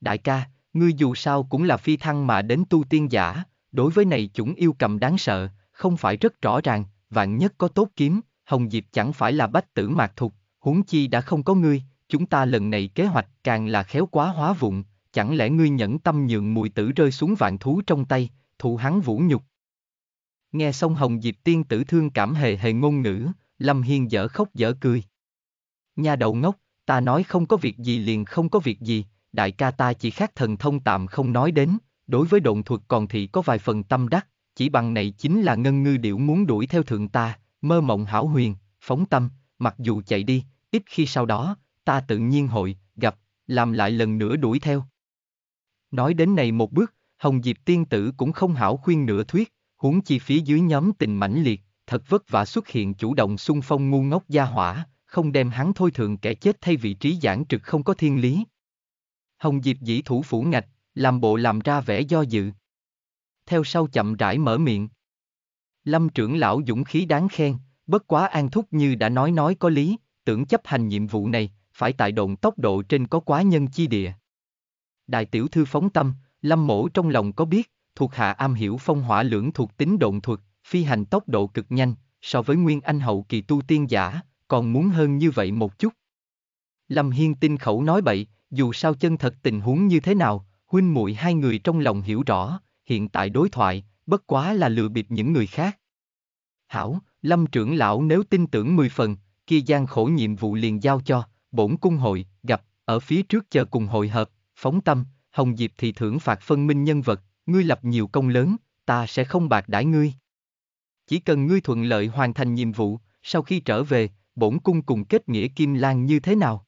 Đại ca, ngươi dù sao cũng là phi thăng mà đến tu tiên giả, đối với này chúng yêu cầm đáng sợ, không phải rất rõ ràng, vạn nhất có tốt kiếm, Hồng Diệp chẳng phải là bách tử mạc thục, huống chi đã không có ngươi, chúng ta lần này kế hoạch càng là khéo quá hóa vụng, chẳng lẽ ngươi nhẫn tâm nhượng mùi tử rơi xuống vạn thú trong tay, thụ hắn vũ nhục. Nghe xong Hồng Diệp tiên tử thương cảm hề hề ngôn ngữ, Lâm Hiên dở khóc dở cười. Nhà đầu ngốc, ta nói không có việc gì liền không có việc gì, đại ca ta chỉ khác thần thông tạm không nói đến, đối với độn thuật còn thì có vài phần tâm đắc, chỉ bằng này chính là ngân ngư điểu muốn đuổi theo thượng ta, mơ mộng hảo huyền, phóng tâm, mặc dù chạy đi, ít khi sau đó, ta tự nhiên hội, gặp, làm lại lần nữa đuổi theo. Nói đến này một bước, Hồng Diệp tiên tử cũng không hảo khuyên nửa thuyết, huống chi phía dưới nhóm tình mãnh liệt, thật vất vả xuất hiện chủ động xung phong ngu ngốc gia hỏa, không đem hắn thôi thường kẻ chết thay vị trí giảng trực không có thiên lý. Hồng Diệp dĩ thủ phủ ngạch, làm bộ làm ra vẻ do dự theo sau chậm rãi mở miệng. Lâm trưởng lão dũng khí đáng khen, bất quá an thúc như đã nói nói có lý, tưởng chấp hành nhiệm vụ này, phải tại độn tốc độ trên có quá nhân chi địa. Đại tiểu thư phóng tâm, lâm mổ trong lòng có biết, thuộc hạ am hiểu phong hỏa lưỡng thuộc tính độn thuật, phi hành tốc độ cực nhanh, so với nguyên anh hậu kỳ tu tiên giả, còn muốn hơn như vậy một chút. Lâm Hiên tin khẩu nói bậy, dù sao chân thật tình huống như thế nào, huynh muội hai người trong lòng hiểu rõ, hiện tại đối thoại, bất quá là lừa bịp những người khác. Hảo, lâm trưởng lão nếu tin tưởng mười phần, kia gian khổ nhiệm vụ liền giao cho, bổn cung hội, gặp, ở phía trước chờ cùng hội hợp, phóng tâm, hồng diệp thì thưởng phạt phân minh nhân vật, ngươi lập nhiều công lớn, ta sẽ không bạc đãi ngươi. Chỉ cần ngươi thuận lợi hoàn thành nhiệm vụ, sau khi trở về, bổn cung cùng kết nghĩa kim lan như thế nào?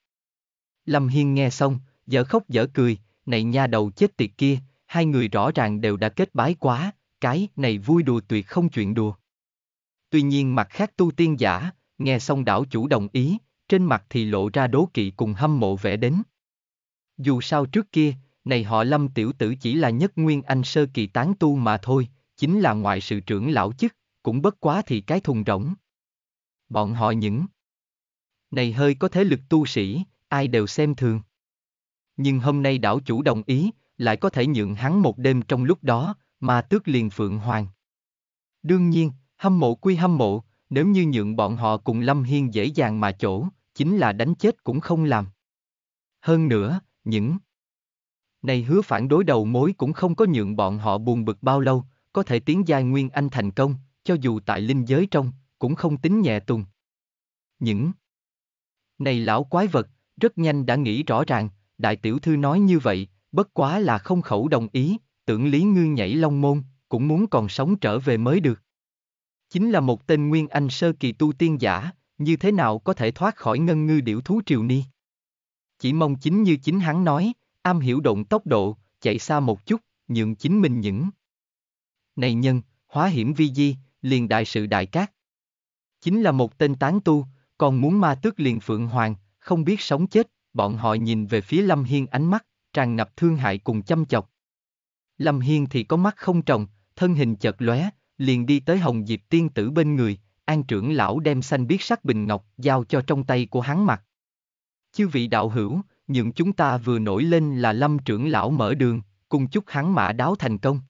Lâm Hiên nghe xong, dở khóc dở cười, này nha đầu chết tiệt kia, hai người rõ ràng đều đã kết bái quá, cái này vui đùa tuyệt không chuyện đùa. Tuy nhiên mặt khác tu tiên giả, nghe xong đảo chủ đồng ý, trên mặt thì lộ ra đố kỵ cùng hâm mộ vẽ đến. Dù sao trước kia, này họ lâm tiểu tử chỉ là nhất nguyên anh sơ kỳ tán tu mà thôi, chính là ngoại sự trưởng lão chức, cũng bất quá thì cái thùng rỗng. Bọn họ những này hơi có thế lực tu sĩ, ai đều xem thường. Nhưng hôm nay đảo chủ đồng ý, lại có thể nhượng hắn một đêm trong lúc đó, mà tước liền Phượng Hoàng. Đương nhiên, hâm mộ quy hâm mộ, nếu như nhượng bọn họ cùng Lâm Hiên dễ dàng mà chỗ, chính là đánh chết cũng không làm. Hơn nữa, những này hứa phản đối đầu mối cũng không có nhượng bọn họ buồn bực bao lâu, có thể tiến giai Nguyên Anh thành công, cho dù tại linh giới trong, cũng không tính nhẹ tùng. Những này lão quái vật, rất nhanh đã nghĩ rõ ràng, đại tiểu thư nói như vậy, bất quá là không khẩu đồng ý, tưởng Lý Ngư nhảy long môn, cũng muốn còn sống trở về mới được. Chính là một tên Nguyên Anh sơ kỳ tu tiên giả, như thế nào có thể thoát khỏi ngân ngư điểu thú triều ni. Chỉ mong chính như chính hắn nói, am hiểu động tốc độ, chạy xa một chút, nhượng chính mình những. Này nhân, hóa hiểm vi di, liền đại sự đại cát. Chính là một tên tán tu, còn muốn ma tước liền phượng hoàng, không biết sống chết, bọn họ nhìn về phía Lâm Hiên ánh mắt, tràn ngập thương hại cùng chăm chọc. Lâm Hiên thì có mắt không trồng, thân hình chợt lóe, liền đi tới Hồng Diệp tiên tử bên người, an trưởng lão đem xanh biết sắc bình ngọc giao cho trong tay của hắn mặt. Chư vị đạo hữu, những chúng ta vừa nổi lên là lâm trưởng lão mở đường, cùng chúc hắn mã đáo thành công.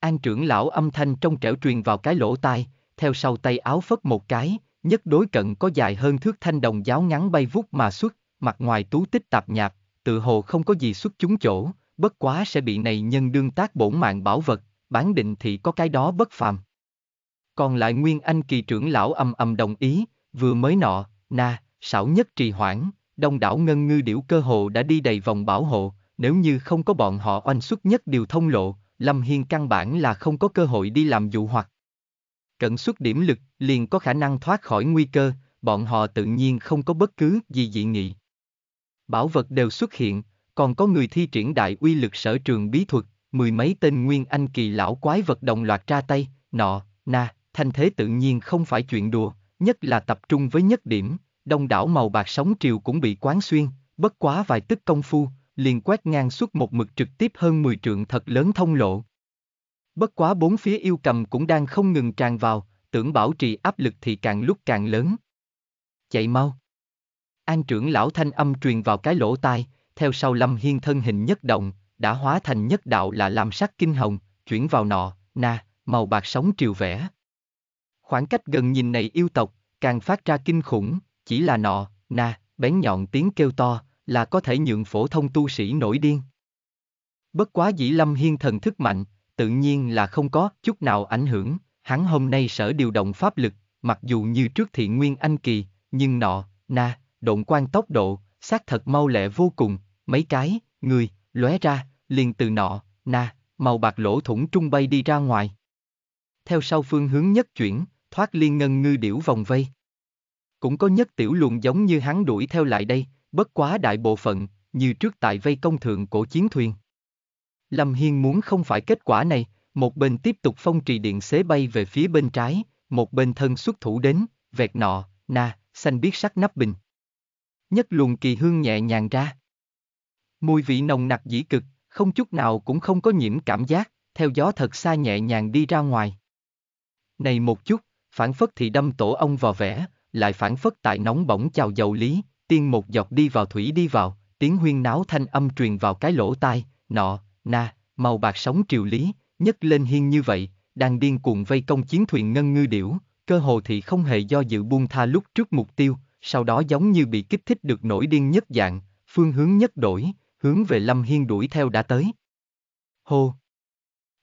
An trưởng lão âm thanh trong trẻo truyền vào cái lỗ tai, theo sau tay áo phất một cái, nhất đối cận có dài hơn thước thanh đồng giáo ngắn bay vút mà xuất, mặt ngoài tú tích tạp nhạp, tự hồ không có gì xuất chúng chỗ, bất quá sẽ bị này nhân đương tác bổn mạng bảo vật, bán định thì có cái đó bất phàm. Còn lại Nguyên Anh kỳ trưởng lão âm âm đồng ý, vừa mới nọ, na, xảo nhất trì hoãn, đông đảo ngân ngư điểu cơ hồ đã đi đầy vòng bảo hộ, nếu như không có bọn họ oanh xuất nhất điều thông lộ, Lâm Hiên căn bản là không có cơ hội đi làm dụ hoặc. Cận xuất điểm lực liền có khả năng thoát khỏi nguy cơ, bọn họ tự nhiên không có bất cứ gì dị nghị, bảo vật đều xuất hiện, còn có người thi triển đại uy lực sở trường bí thuật, mười mấy tên nguyên anh kỳ lão quái vật đồng loạt ra tay, nọ, na, thanh thế tự nhiên không phải chuyện đùa, nhất là tập trung với nhất điểm, đông đảo màu bạc sóng triều cũng bị quán xuyên, bất quá vài tức công phu, liền quét ngang suốt một mực trực tiếp hơn 10 trượng thật lớn thông lộ. Bất quá bốn phía yêu cầm cũng đang không ngừng tràn vào, tưởng bảo trì áp lực thì càng lúc càng lớn. Chạy mau, An trưởng lão thanh âm truyền vào cái lỗ tai, theo sau Lâm Hiên thân hình nhất động, đã hóa thành nhất đạo là làm sắc kinh hồng, chuyển vào nọ, na, màu bạc sóng triều vẽ. Khoảng cách gần nhìn này yêu tộc, càng phát ra kinh khủng, chỉ là nọ, na, bén nhọn tiếng kêu to, là có thể nhượng phổ thông tu sĩ nổi điên. Bất quá dĩ Lâm Hiên thần thức mạnh, tự nhiên là không có chút nào ảnh hưởng, hắn hôm nay sở điều động pháp lực, mặc dù như trước thị nguyên anh kỳ, nhưng nọ, na, độn quan tốc độ, xác thật mau lẹ vô cùng, mấy cái, người, lóe ra, liền từ nọ, na, màu bạc lỗ thủng trung bay đi ra ngoài. Theo sau phương hướng nhất chuyển, thoát liên ngân ngư điểu vòng vây. Cũng có nhất tiểu luồng giống như hắn đuổi theo lại đây, bất quá đại bộ phận, như trước tại vây công thượng cổ chiến thuyền. Lâm Hiên muốn không phải kết quả này, một bên tiếp tục phong trì điện xế bay về phía bên trái, một bên thân xuất thủ đến, vẹt nọ, na, xanh biết sắc nắp bình nhất luồng kỳ hương nhẹ nhàng ra. Mùi vị nồng nặc dĩ cực, không chút nào cũng không có nhiễm cảm giác, theo gió thật xa nhẹ nhàng đi ra ngoài. Này một chút, phản phất thì đâm tổ ông vào vẽ, lại phản phất tại nóng bỏng chào dầu lý, tiên một giọt đi vào thủy đi vào, tiếng huyên náo thanh âm truyền vào cái lỗ tai, nọ, na, màu bạc sóng triều lý, nhấc lên hiên như vậy, đang điên cuồng vây công chiến thuyền ngân ngư điểu, cơ hồ thì không hề do dự buông tha lúc trước mục tiêu, sau đó giống như bị kích thích được nổi điên nhất dạng, phương hướng nhất đổi, hướng về Lâm Hiên đuổi theo đã tới. Hô!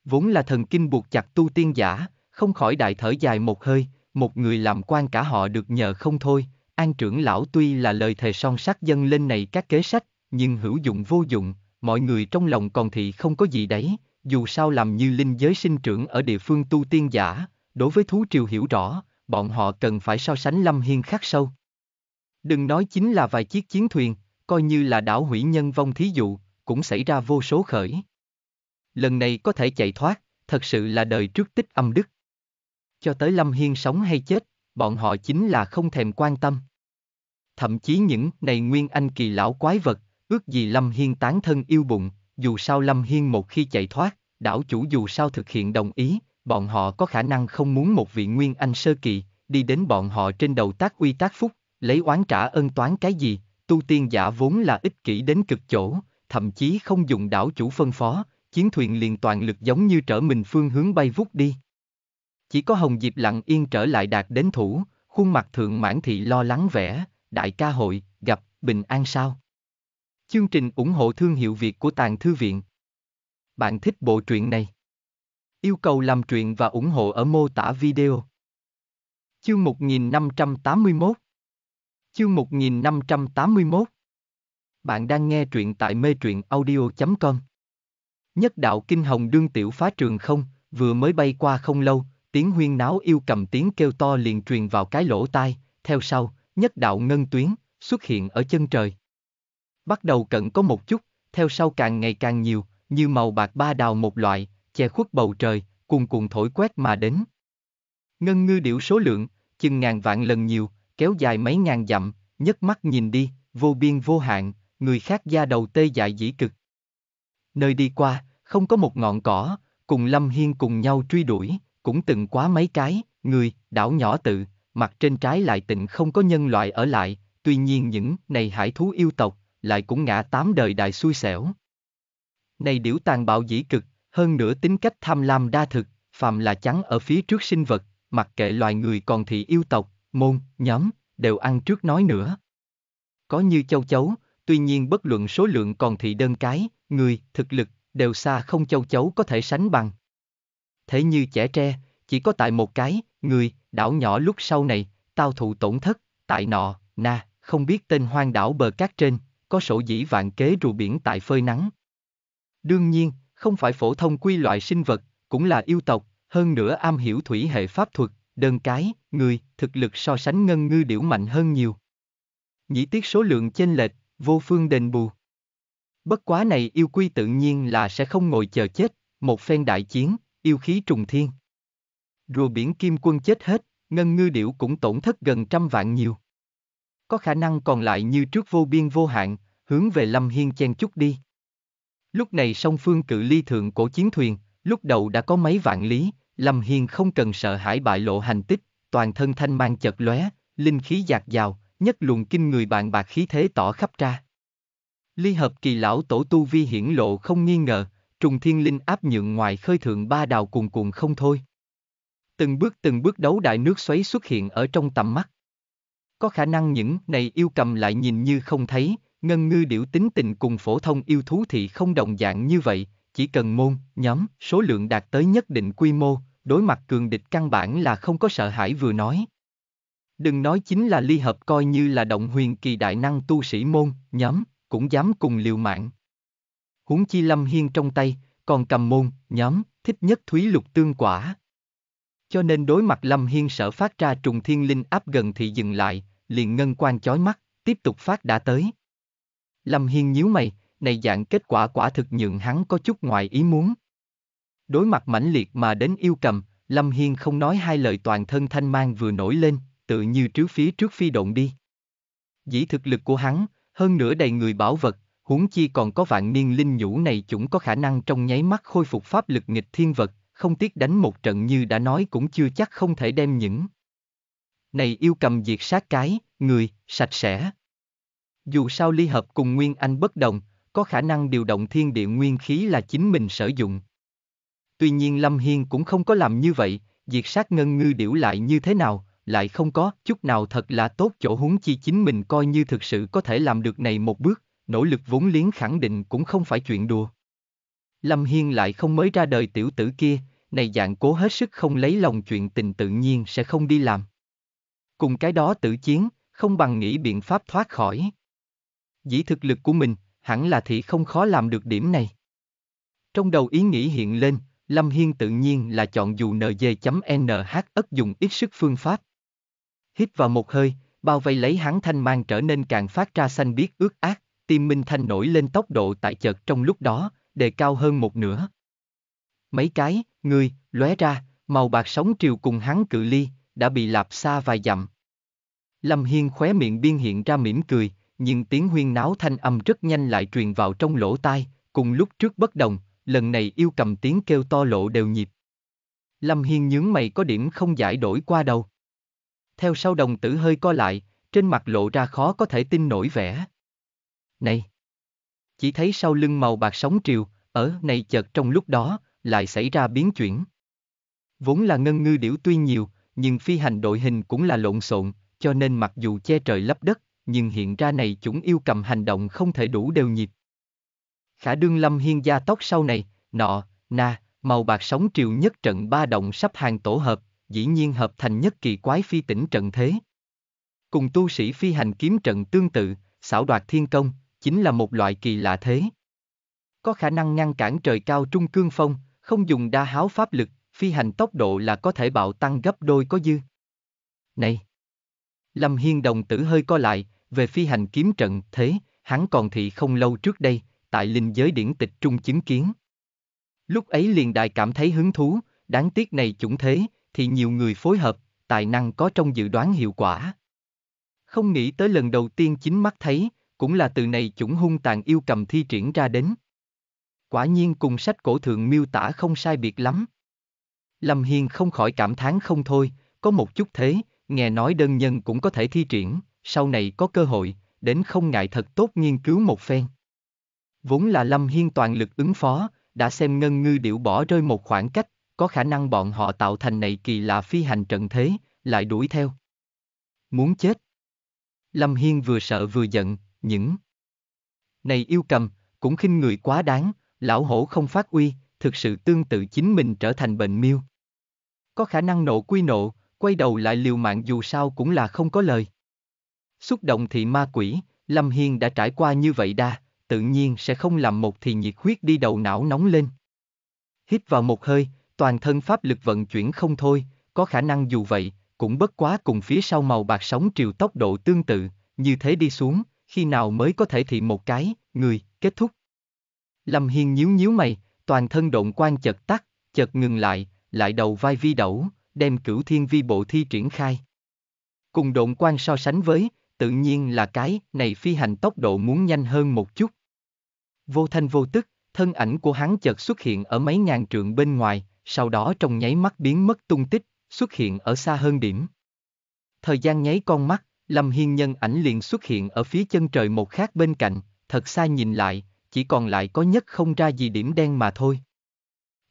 Vốn là thần kinh buộc chặt tu tiên giả, không khỏi đại thở dài một hơi, một người làm quan cả họ được nhờ không thôi, an trưởng lão tuy là lời thề son sắt dân lên này các kế sách, nhưng hữu dụng vô dụng, mọi người trong lòng còn thị không có gì đấy, dù sao làm như linh giới sinh trưởng ở địa phương tu tiên giả, đối với thú triều hiểu rõ, bọn họ cần phải so sánh Lâm Hiên khắc sâu. Đừng nói chính là vài chiếc chiến thuyền, coi như là đảo hủy nhân vong thí dụ, cũng xảy ra vô số khởi. Lần này có thể chạy thoát, thật sự là đời trước tích âm đức. Cho tới Lâm Hiên sống hay chết, bọn họ chính là không thèm quan tâm. Thậm chí những này nguyên anh kỳ lão quái vật, ước gì Lâm Hiên tán thân yêu bụng, dù sao Lâm Hiên một khi chạy thoát, đảo chủ dù sao thực hiện đồng ý, bọn họ có khả năng không muốn một vị nguyên anh sơ kỳ, đi đến bọn họ trên đầu tác uy tác phúc, Lấy oán trả ân toán cái gì, tu tiên giả vốn là ích kỷ đến cực chỗ, thậm chí không dùng đảo chủ phân phó, chiến thuyền liền toàn lực giống như trở mình phương hướng bay vút đi. Chỉ có Hồng Diệp lặng yên trở lại đạt đến thủ, khuôn mặt thượng mãn thị lo lắng vẻ, đại ca hội, gặp, bình an sao. Chương trình ủng hộ thương hiệu Việt của Tàng Thư Viện. Bạn thích bộ truyện này? Yêu cầu làm truyện và ủng hộ ở mô tả video. Chương 1581 Chương 1581 Bạn đang nghe truyện tại mê truyện audio.com Nhất đạo kinh hồng đương tiểu phá trường không, vừa mới bay qua không lâu, tiếng huyên náo yêu cầm tiếng kêu to liền truyền vào cái lỗ tai, theo sau, nhất đạo ngân tuyến, xuất hiện ở chân trời. Bắt đầu cận có một chút, theo sau càng ngày càng nhiều, như màu bạc ba đào một loại, che khuất bầu trời, cuồn cuồn thổi quét mà đến. Ngân ngư điểu số lượng, chừng ngàn vạn lần nhiều, kéo dài mấy ngàn dặm, nhấc mắt nhìn đi, vô biên vô hạn, người khác da đầu tê dại dĩ cực. Nơi đi qua, không có một ngọn cỏ, cùng Lâm Hiên cùng nhau truy đuổi, cũng từng quá mấy cái, người, đảo nhỏ tự, mặt trên trái lại tịnh không có nhân loại ở lại, tuy nhiên những này hải thú yêu tộc, lại cũng ngã tám đời đại xui xẻo. Này điểu tàn bạo dĩ cực, hơn nữa tính cách tham lam đa thực, phàm là chắn ở phía trước sinh vật, mặc kệ loài người còn thị yêu tộc, môn, nhóm, đều ăn trước nói nữa. Có như châu chấu, tuy nhiên bất luận số lượng còn thị đơn cái, người, thực lực, đều xa không châu chấu có thể sánh bằng. Thế như trẻ tre, chỉ có tại một cái, người, đảo nhỏ lúc sau này, tao thụ tổn thất, tại nọ, na, không biết tên hoang đảo bờ cát trên, có sổ dĩ vạn kế rùa biển tại phơi nắng. Đương nhiên, không phải phổ thông quy loại sinh vật, cũng là yêu tộc, hơn nữa am hiểu thủy hệ pháp thuật, đơn cái, người, thực lực so sánh ngân ngư điểu mạnh hơn nhiều. Nhĩ tiết số lượng chênh lệch, vô phương đền bù. Bất quá này yêu quy tự nhiên là sẽ không ngồi chờ chết, một phen đại chiến, yêu khí trùng thiên. Rùa biển kim quân chết hết, ngân ngư điểu cũng tổn thất gần trăm vạn nhiều. Có khả năng còn lại như trước vô biên vô hạn, hướng về Lâm Hiên chen chút đi. Lúc này song phương cự ly thượng cổ chiến thuyền, lúc đầu đã có mấy vạn lý, Lâm Hiên không cần sợ hãi bại lộ hành tích, toàn thân thanh mang chợt lóe, linh khí dạt dào, nhất luồng kinh người bạn bạc khí thế tỏ khắp ra. Ly hợp kỳ lão tổ tu vi hiển lộ không nghi ngờ, trùng thiên linh áp nhượng ngoài khơi thượng ba đào cuồn cuộn không thôi. Từng bước từng bước đấu đại nước xoáy xuất hiện ở trong tầm mắt. Có khả năng những này yêu cầm lại nhìn như không thấy, ngân ngư điểu tính tình cùng phổ thông yêu thú thì không đồng dạng như vậy, chỉ cần môn, nhóm, số lượng đạt tới nhất định quy mô, đối mặt cường địch căn bản là không có sợ hãi vừa nói. Đừng nói chính là ly hợp coi như là động huyền kỳ đại năng tu sĩ môn, nhóm, cũng dám cùng liều mạng. Huống chi lâm hiên trong tay, còn cầm môn, nhóm, thích nhất thúy lục tương quả. Cho nên đối mặt lâm hiên sở phát ra trùng thiên linh áp gần thì dừng lại, liền ngân quan chói mắt, tiếp tục phát đã tới. Lâm hiên nhíu mày, này dạng kết quả quả thực nhượng hắn có chút ngoài ý muốn. Đối mặt mãnh liệt mà đến yêu cầm, Lâm Hiên không nói hai lời toàn thân thanh mang vừa nổi lên, tự như trứ phía trước phi động đi. Dĩ thực lực của hắn, hơn nữa đầy người bảo vật, huống chi còn có vạn niên linh nhũ này chúng có khả năng trong nháy mắt khôi phục pháp lực nghịch thiên vật, không tiếc đánh một trận như đã nói cũng chưa chắc không thể đem những. Này yêu cầm diệt sát cái, người, sạch sẽ. Dù sao ly hợp cùng Nguyên Anh bất đồng, có khả năng điều động thiên địa nguyên khí là chính mình sử dụng, Tuy nhiên Lâm Hiên cũng không có làm như vậy, diệt sát ngân ngư điểu lại như thế nào, lại không có, chút nào thật là tốt chỗ huống chi chính mình coi như thực sự có thể làm được này một bước, nỗ lực vốn liếng khẳng định cũng không phải chuyện đùa. Lâm Hiên lại không mới ra đời tiểu tử kia, này dạng cố hết sức không lấy lòng chuyện tình tự nhiên sẽ không đi làm. Cùng cái đó tử chiến, không bằng nghĩ biện pháp thoát khỏi. Dĩ thực lực của mình, hẳn là thị không khó làm được điểm này. Trong đầu ý nghĩ hiện lên, Lâm Hiên tự nhiên là chọn dù nj.nh ất dùng ít sức phương pháp. Hít vào một hơi, bao vây lấy hắn thanh mang trở nên càng phát ra xanh biếc ướt ác, tim Minh Thanh nổi lên tốc độ tại chợt trong lúc đó, đề cao hơn một nửa. Mấy cái, người, lóe ra, màu bạc sóng triều cùng hắn cự ly, đã bị lạp xa vài dặm. Lâm Hiên khóe miệng biên hiện ra mỉm cười, nhưng tiếng huyên náo thanh âm rất nhanh lại truyền vào trong lỗ tai, cùng lúc trước bất đồng, lần này yêu cầm tiếng kêu to lộ đều nhịp. Lâm Hiên nhướng mày có điểm không giải đổi qua đâu. Theo sau đồng tử hơi co lại, trên mặt lộ ra khó có thể tin nổi vẻ. Này! Chỉ thấy sau lưng màu bạc sóng triều, ở này chợt trong lúc đó, lại xảy ra biến chuyển. Vốn là ngân ngư điểu tuy nhiều, nhưng phi hành đội hình cũng là lộn xộn, cho nên mặc dù che trời lấp đất, nhưng hiện ra này chúng yêu cầm hành động không thể đủ đều nhịp khả đương lâm hiên gia tóc sau này, nọ, na, màu bạc sóng triều nhất trận ba động sắp hàng tổ hợp, dĩ nhiên hợp thành nhất kỳ quái phi tỉnh trận thế. Cùng tu sĩ phi hành kiếm trận tương tự, xảo đoạt thiên công, chính là một loại kỳ lạ thế. Có khả năng ngăn cản trời cao trung cương phong, không dùng đa háo pháp lực, phi hành tốc độ là có thể bạo tăng gấp đôi có dư. Này! Lâm Hiên đồng tử hơi co lại, về phi hành kiếm trận thế, hắn còn thị không lâu trước đây, tại linh giới điển tịch trung chứng kiến. Lúc ấy liền đại cảm thấy hứng thú, đáng tiếc này chủng thế, thì nhiều người phối hợp, tài năng có trong dự đoán hiệu quả. Không nghĩ tới lần đầu tiên chính mắt thấy, cũng là từ này chủng hung tàn yêu cầm thi triển ra đến. Quả nhiên cùng sách cổ thượng miêu tả không sai biệt lắm. Lâm Hiên không khỏi cảm thán không thôi, có một chút thế, nghe nói đơn nhân cũng có thể thi triển, sau này có cơ hội, đến không ngại thật tốt nghiên cứu một phen. Vốn là Lâm Hiên toàn lực ứng phó, đã xem ngân ngư điệu bỏ rơi một khoảng cách, có khả năng bọn họ tạo thành này kỳ là phi hành trận thế, lại đuổi theo. Muốn chết. Lâm Hiên vừa sợ vừa giận, những này yêu cầm, cũng khinh người quá đáng, lão hổ không phát uy, thực sự tương tự chính mình trở thành bệnh miêu. Có khả năng nộ quy nộ, quay đầu lại liều mạng dù sao cũng là không có lời. Xúc động thị ma quỷ, Lâm Hiên đã trải qua như vậy đa, tự nhiên sẽ không làm một thì nhiệt huyết đi đầu não nóng lên. Hít vào một hơi, toàn thân pháp lực vận chuyển không thôi, có khả năng dù vậy, cũng bất quá cùng phía sau màu bạc sóng triều tốc độ tương tự, như thế đi xuống, khi nào mới có thể thị một cái, người, kết thúc. Lâm Hiên nhíu nhíu mày, toàn thân động quan chợt tắt, chợt ngừng lại, lại đầu vai vi đẩu, đem cửu thiên vi bộ thi triển khai. Cùng động quan so sánh với, tự nhiên là cái này phi hành tốc độ muốn nhanh hơn một chút. Vô thanh vô tức, thân ảnh của hắn chợt xuất hiện ở mấy ngàn trượng bên ngoài, sau đó trong nháy mắt biến mất tung tích, xuất hiện ở xa hơn điểm. Thời gian nháy con mắt, Lâm Hiên nhân ảnh liền xuất hiện ở phía chân trời một khác bên cạnh, thật xa nhìn lại, chỉ còn lại có nhất không ra gì điểm đen mà thôi.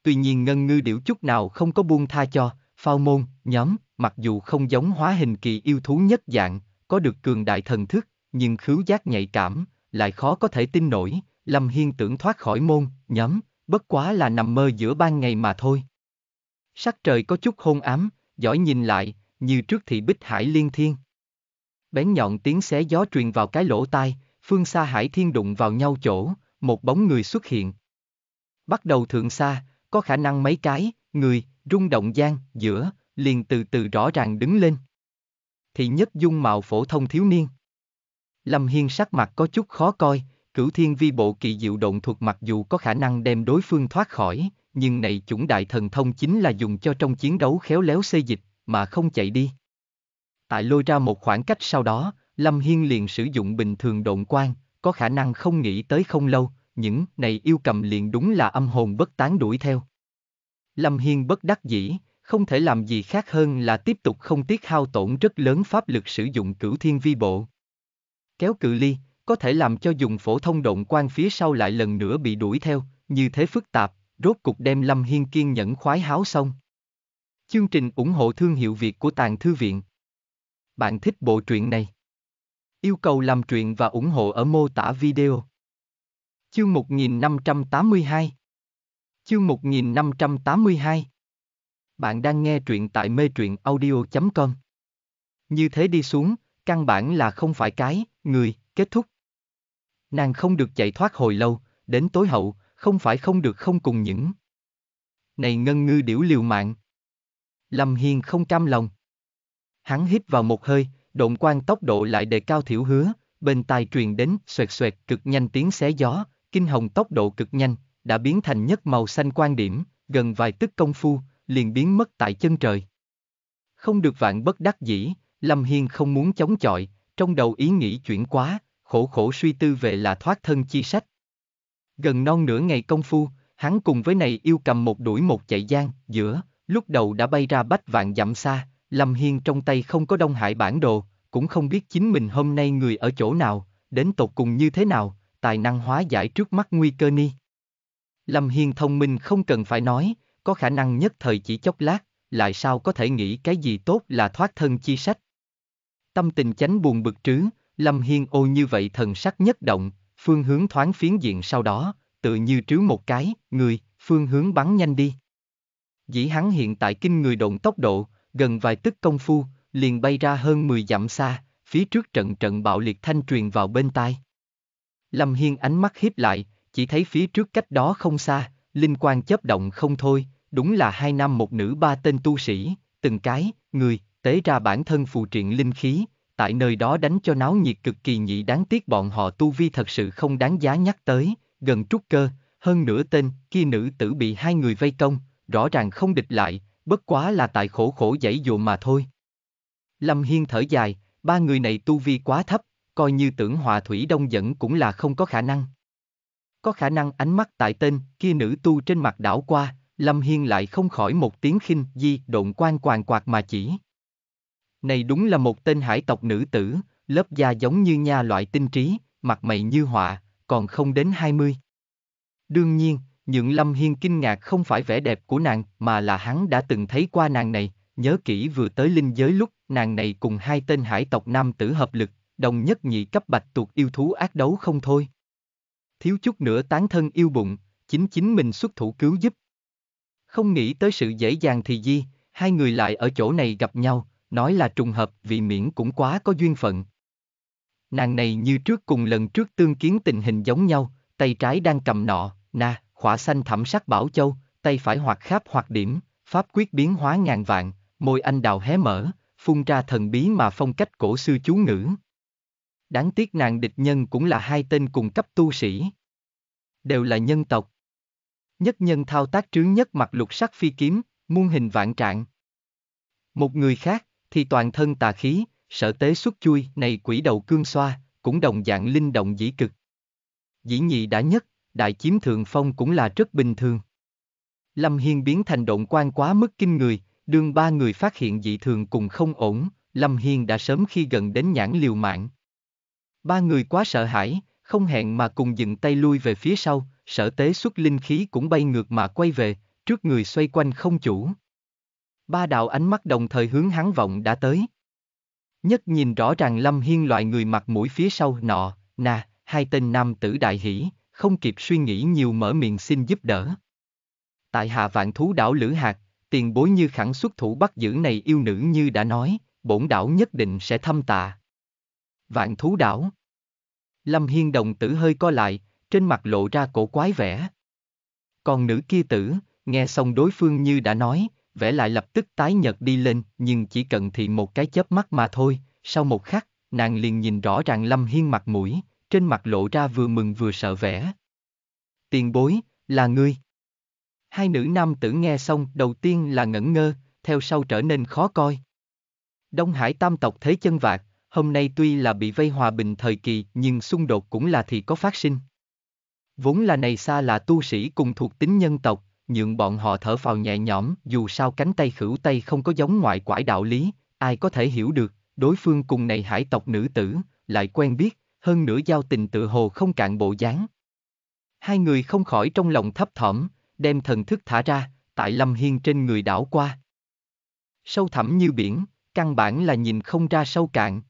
Tuy nhiên Ngân Ngư Điểu chút nào không có buông tha cho, phao môn, nhóm, mặc dù không giống hóa hình kỳ yêu thú nhất dạng, có được cường đại thần thức, nhưng khứu giác nhạy cảm, lại khó có thể tin nổi, Lâm Hiên tưởng thoát khỏi môn, nhóm, bất quá là nằm mơ giữa ban ngày mà thôi. Sắc trời có chút hôn ám, giỏi nhìn lại, như trước thì bích hải liên thiên. Bén nhọn tiếng xé gió truyền vào cái lỗ tai, phương xa hải thiên đụng vào nhau chỗ, một bóng người xuất hiện. Bắt đầu thượng xa, có khả năng mấy cái, người, rung động gian, giữa, liền từ từ rõ ràng đứng lên. Thì nhất dung mạo phổ thông thiếu niên. Lâm Hiên sắc mặt có chút khó coi, Cửu thiên vi bộ kỳ diệu động thuật mặc dù có khả năng đem đối phương thoát khỏi, nhưng này chủng đại thần thông chính là dùng cho trong chiến đấu khéo léo xây dịch, mà không chạy đi. Tại lôi ra một khoảng cách sau đó, Lâm Hiên liền sử dụng bình thường động quan, có khả năng không nghĩ tới không lâu, những này yêu cầm liền đúng là âm hồn bất tán đuổi theo. Lâm Hiên bất đắc dĩ, không thể làm gì khác hơn là tiếp tục không tiếc hao tổn rất lớn pháp lực sử dụng cửu thiên vi bộ. Kéo cự ly, có thể làm cho dùng phổ thông động quan phía sau lại lần nữa bị đuổi theo, như thế phức tạp, rốt cục đem Lâm Hiên kiên nhẫn khoái háo xong. Chương trình ủng hộ thương hiệu Việt của Tàng Thư Viện Bạn thích bộ truyện này? Yêu cầu làm truyện và ủng hộ ở mô tả video. Chương 1582 Chương 1582 Bạn đang nghe truyện tại mê truyện audio.com Như thế đi xuống, căn bản là không phải cái, người, kết thúc nàng không được chạy thoát hồi lâu, đến tối hậu, không phải không được không cùng những. Này ngân ngư điểu liều mạng. Lâm Hiên không cam lòng. Hắn hít vào một hơi, độn quan tốc độ lại đề cao thiểu hứa, bên tai truyền đến xoẹt xoẹt cực nhanh tiếng xé gió, kinh hồng tốc độ cực nhanh, đã biến thành nhất màu xanh quan điểm, gần vài tức công phu, liền biến mất tại chân trời. Không được vạn bất đắc dĩ, Lâm Hiên không muốn chống chọi, trong đầu ý nghĩ chuyển quá, khổ khổ suy tư về là thoát thân chi sách. Gần non nửa ngày công phu, hắn cùng với này yêu cầm một đuổi một chạy giang, giữa, lúc đầu đã bay ra bách vạn dặm xa, Lâm Hiên trong tay không có Đông Hải bản đồ, cũng không biết chính mình hôm nay người ở chỗ nào, đến tột cùng như thế nào, tài năng hóa giải trước mắt nguy cơ ni. Lâm Hiên thông minh không cần phải nói, có khả năng nhất thời chỉ chốc lát, lại sao có thể nghĩ cái gì tốt là thoát thân chi sách. Tâm tình chánh buồn bực trứ, Lâm Hiên ô như vậy thần sắc nhất động, phương hướng thoáng phiến diện sau đó, tự như trứ một cái, người, phương hướng bắn nhanh đi. Dĩ hắn hiện tại kinh người động tốc độ, gần vài tức công phu, liền bay ra hơn 10 dặm xa, phía trước trận trận bạo liệt thanh truyền vào bên tai. Lâm Hiên ánh mắt hiếp lại, chỉ thấy phía trước cách đó không xa, linh quan chấp động không thôi, đúng là hai nam một nữ ba tên tu sĩ, từng cái, người, tế ra bản thân phù triện linh khí, tại nơi đó đánh cho náo nhiệt cực kỳ nhị đáng tiếc bọn họ tu vi thật sự không đáng giá nhắc tới, gần trúc cơ, hơn nửa tên kia nữ tử bị hai người vây công, rõ ràng không địch lại, bất quá là tại khổ khổ dãy dụ mà thôi. Lâm Hiên thở dài, ba người này tu vi quá thấp, coi như tưởng hòa thủy đông dẫn cũng là không có khả năng. Có khả năng ánh mắt tại tên kia nữ tu trên mặt đảo qua, Lâm Hiên lại không khỏi một tiếng khinh di độn quan quàng quạt mà chỉ. Này đúng là một tên hải tộc nữ tử, lớp da giống như nha loại tinh trí, mặt mày như họa, còn không đến 20. Đương nhiên, những Lâm Hiên kinh ngạc không phải vẻ đẹp của nàng mà là hắn đã từng thấy qua nàng này, nhớ kỹ vừa tới linh giới lúc nàng này cùng hai tên hải tộc nam tử hợp lực, đồng nhất nhị cấp bạch tuột yêu thú ác đấu không thôi. Thiếu chút nữa tán thân yêu bụng, chính chính mình xuất thủ cứu giúp. Không nghĩ tới sự dễ dàng thì di, hai người lại ở chỗ này gặp nhau, nói là trùng hợp vì miễn cũng quá có duyên phận. Nàng này như trước cùng lần trước tương kiến tình hình giống nhau, tay trái đang cầm nọ, na, khỏa xanh thẩm sắc bảo châu, tay phải hoặc kháp hoặc điểm, pháp quyết biến hóa ngàn vạn, môi anh đào hé mở, phun ra thần bí mà phong cách cổ sư chú ngữ. Đáng tiếc nàng địch nhân cũng là hai tên cùng cấp tu sĩ. Đều là nhân tộc. Nhất nhân thao tác trướng nhất mặt lục sắc phi kiếm, muôn hình vạn trạng. Một người khác, thì toàn thân tà khí, sở tế xuất chui này quỷ đầu cương xoa, cũng đồng dạng linh động dĩ cực. Dĩ nhị đã nhất, đại chiếm thượng phong cũng là rất bình thường. Lâm Hiên biến thành động quan quá mức kinh người, đương ba người phát hiện dị thường cùng không ổn, Lâm Hiên đã sớm khi gần đến nhãn liều mạng. Ba người quá sợ hãi, không hẹn mà cùng dừng tay lui về phía sau, sở tế xuất linh khí cũng bay ngược mà quay về, trước người xoay quanh không chủ. Ba đạo ánh mắt đồng thời hướng hắn vọng đã tới. Nhất nhìn rõ ràng Lâm Hiên loại người mặt mũi phía sau nọ, nà, hai tên nam tử đại hỷ, không kịp suy nghĩ nhiều mở miệng xin giúp đỡ. Tại hạ vạn thú đảo Lữ Hạc, tiền bối như khẳng xuất thủ bắt giữ này yêu nữ như đã nói, bổn đảo nhất định sẽ thăm tạ. Vạn thú đảo Lâm Hiên đồng tử hơi co lại, trên mặt lộ ra cổ quái vẻ. Còn nữ kia tử, nghe xong đối phương như đã nói, vẻ lại lập tức tái nhợt đi lên, nhưng chỉ cần thì một cái chớp mắt mà thôi, sau một khắc, nàng liền nhìn rõ ràng Lâm Hiên mặt mũi, trên mặt lộ ra vừa mừng vừa sợ vẻ. Tiền bối, là ngươi. Hai nữ nam tử nghe xong đầu tiên là ngẩn ngơ, theo sau trở nên khó coi. Đông Hải tam tộc thế chân vạc, hôm nay tuy là bị vây hòa bình thời kỳ nhưng xung đột cũng là thì có phát sinh. Vốn là này xa là tu sĩ cùng thuộc tính nhân tộc, nhượng bọn họ thở phào nhẹ nhõm, dù sao cánh tay khửu tay không có giống ngoại quải đạo lý, ai có thể hiểu được, đối phương cùng này hải tộc nữ tử, lại quen biết, hơn nữa giao tình tự hồ không cạn bộ dáng. Hai người không khỏi trong lòng thấp thỏm, đem thần thức thả ra, tại Lâm Hiên trên người đảo qua. Sâu thẳm như biển, căn bản là nhìn không ra sâu cạn.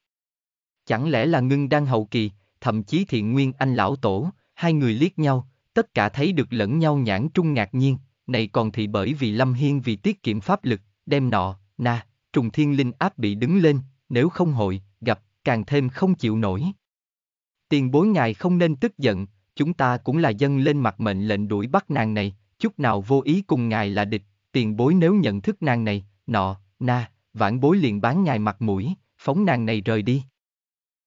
Chẳng lẽ là ngưng đang hậu kỳ, thậm chí thiện nguyên anh lão tổ, hai người liếc nhau, tất cả thấy được lẫn nhau nhãn trung ngạc nhiên này còn thì bởi vì Lâm Hiên vì tiết kiệm pháp lực, đem nọ, na, trùng thiên linh áp bị đứng lên, nếu không hội, gặp, càng thêm không chịu nổi. Tiền bối ngài không nên tức giận, chúng ta cũng là dân lên mặt mệnh lệnh đuổi bắt nàng này, chút nào vô ý cùng ngài là địch, tiền bối nếu nhận thức nàng này, nọ, na, vãn bối liền bán ngài mặt mũi, phóng nàng này rời đi.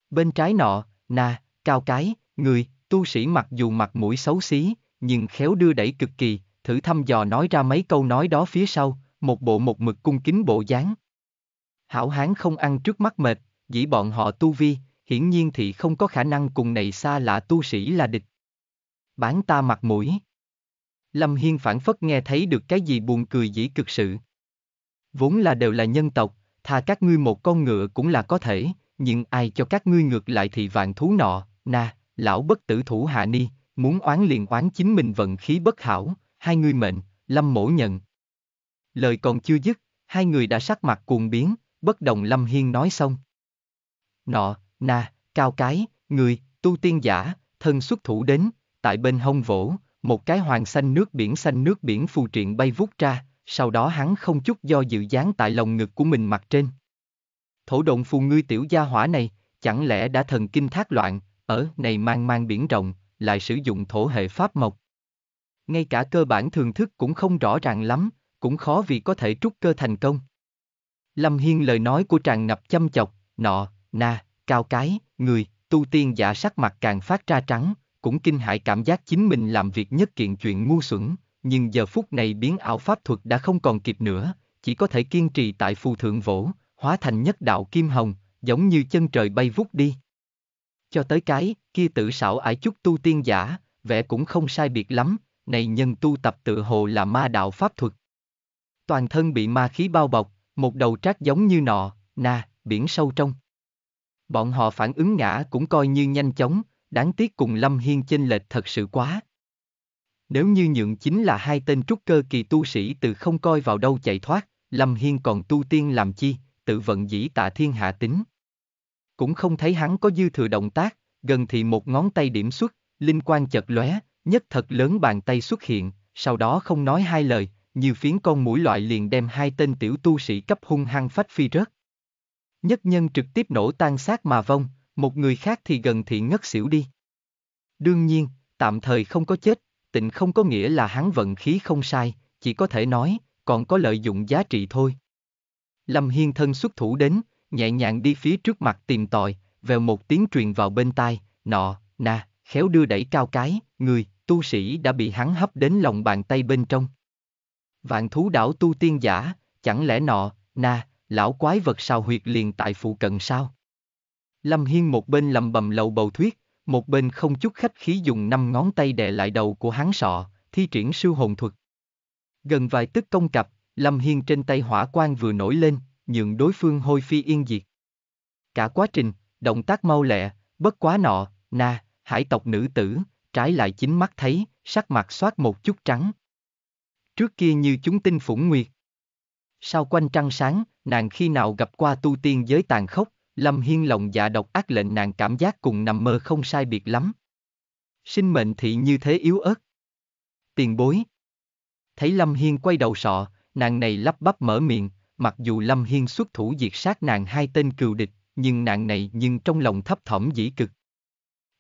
Bên trái nọ, na, cao cái, người, tu sĩ mặc dù mặt mũi xấu xí, nhưng khéo đưa đẩy cực kỳ, thử thăm dò nói ra mấy câu nói đó phía sau, một bộ một mực cung kính bộ dáng. Hảo hán không ăn trước mắt mệt, dĩ bọn họ tu vi, hiển nhiên thì không có khả năng cùng này xa lạ tu sĩ là địch. Bán ta mặt mũi. Lâm Hiên phản phất nghe thấy được cái gì buồn cười dĩ cực sự. Vốn là đều là nhân tộc, thà các ngươi một con ngựa cũng là có thể, nhưng ai cho các ngươi ngược lại thì vạn thú nọ, na, lão bất tử thủ hạ ni, muốn oán liền oán chính mình vận khí bất hảo, hai người mệnh, Lâm Mỗ nhận. Lời còn chưa dứt, hai người đã sắc mặt cuồng biến, bất đồng Lâm Hiên nói xong. Nọ, na, cao cái, người, tu tiên giả, thân xuất thủ đến, tại bên hông vỗ, một cái hoàng xanh nước biển xanh nước biển phù triện bay vút ra, sau đó hắn không chút do dự dán tại lồng ngực của mình mặt trên. Thổ động phù ngươi tiểu gia hỏa này, chẳng lẽ đã thần kinh thác loạn, ở này mang mang biển rộng, lại sử dụng thổ hệ pháp mộc ngay cả cơ bản thường thức cũng không rõ ràng lắm, cũng khó vì có thể trúc cơ thành công. Lâm Hiên lời nói của tràn ngập châm chọc, nọ, na, cao cái, người, tu tiên giả sắc mặt càng phát ra trắng, cũng kinh hãi cảm giác chính mình làm việc nhất kiện chuyện ngu xuẩn, nhưng giờ phút này biến ảo pháp thuật đã không còn kịp nữa, chỉ có thể kiên trì tại phù thượng vỗ, hóa thành nhất đạo kim hồng, giống như chân trời bay vút đi. Cho tới cái, kia tử xảo ải chút tu tiên giả, vẽ cũng không sai biệt lắm, này nhân tu tập tự hồ là ma đạo pháp thuật. Toàn thân bị ma khí bao bọc, một đầu trác giống như nọ, na, biển sâu trong. Bọn họ phản ứng ngã cũng coi như nhanh chóng, đáng tiếc cùng Lâm Hiên chênh lệch thật sự quá. Nếu như nhượng chính là hai tên trúc cơ kỳ tu sĩ từ không coi vào đâu chạy thoát, Lâm Hiên còn tu tiên làm chi, tự vận dĩ tạ thiên hạ tính. Cũng không thấy hắn có dư thừa động tác, gần thì một ngón tay điểm xuất, linh quan chật lóe, nhất thật lớn bàn tay xuất hiện, sau đó không nói hai lời, như phiến con mũi loại liền đem hai tên tiểu tu sĩ cấp hung hăng phách phi rớt. Nhất nhân trực tiếp nổ tan xác mà vong, một người khác thì gần thị ngất xỉu đi. Đương nhiên, tạm thời không có chết, tịnh không có nghĩa là hắn vận khí không sai, chỉ có thể nói, còn có lợi dụng giá trị thôi. Lâm Hiên thân xuất thủ đến, nhẹ nhàng đi phía trước mặt tìm tòi, vèo một tiếng truyền vào bên tai, nọ, nà, khéo đưa đẩy cao cái, người, tu sĩ đã bị hắn hấp đến lòng bàn tay bên trong. Vạn thú đảo tu tiên giả, chẳng lẽ nọ, na, lão quái vật sao huyệt liền tại phụ cận sao? Lâm Hiên một bên lầm bầm lầu bầu thuyết, một bên không chút khách khí dùng năm ngón tay đè lại đầu của hắn sọ, thi triển sư hồn thuật. Gần vài tức công cập Lâm Hiên trên tay hỏa quan vừa nổi lên, nhượng đối phương hôi phi yên diệt. Cả quá trình, động tác mau lẹ, bất quá nọ, na, hải tộc nữ tử, trái lại chính mắt thấy, sắc mặt xoát một chút trắng. Trước kia như chúng tinh phủng nguyệt. sau quanh trăng sáng, nàng khi nào gặp qua tu tiên giới tàn khốc, Lâm Hiên lòng dạ độc ác lệnh nàng cảm giác cùng nằm mơ không sai biệt lắm. Sinh mệnh thị như thế yếu ớt. Tiền bối. Thấy Lâm Hiên quay đầu sọ, nàng này lắp bắp mở miệng, mặc dù Lâm Hiên xuất thủ diệt sát nàng hai tên cừu địch, nhưng nàng này nhưng trong lòng thấp thỏm dĩ cực.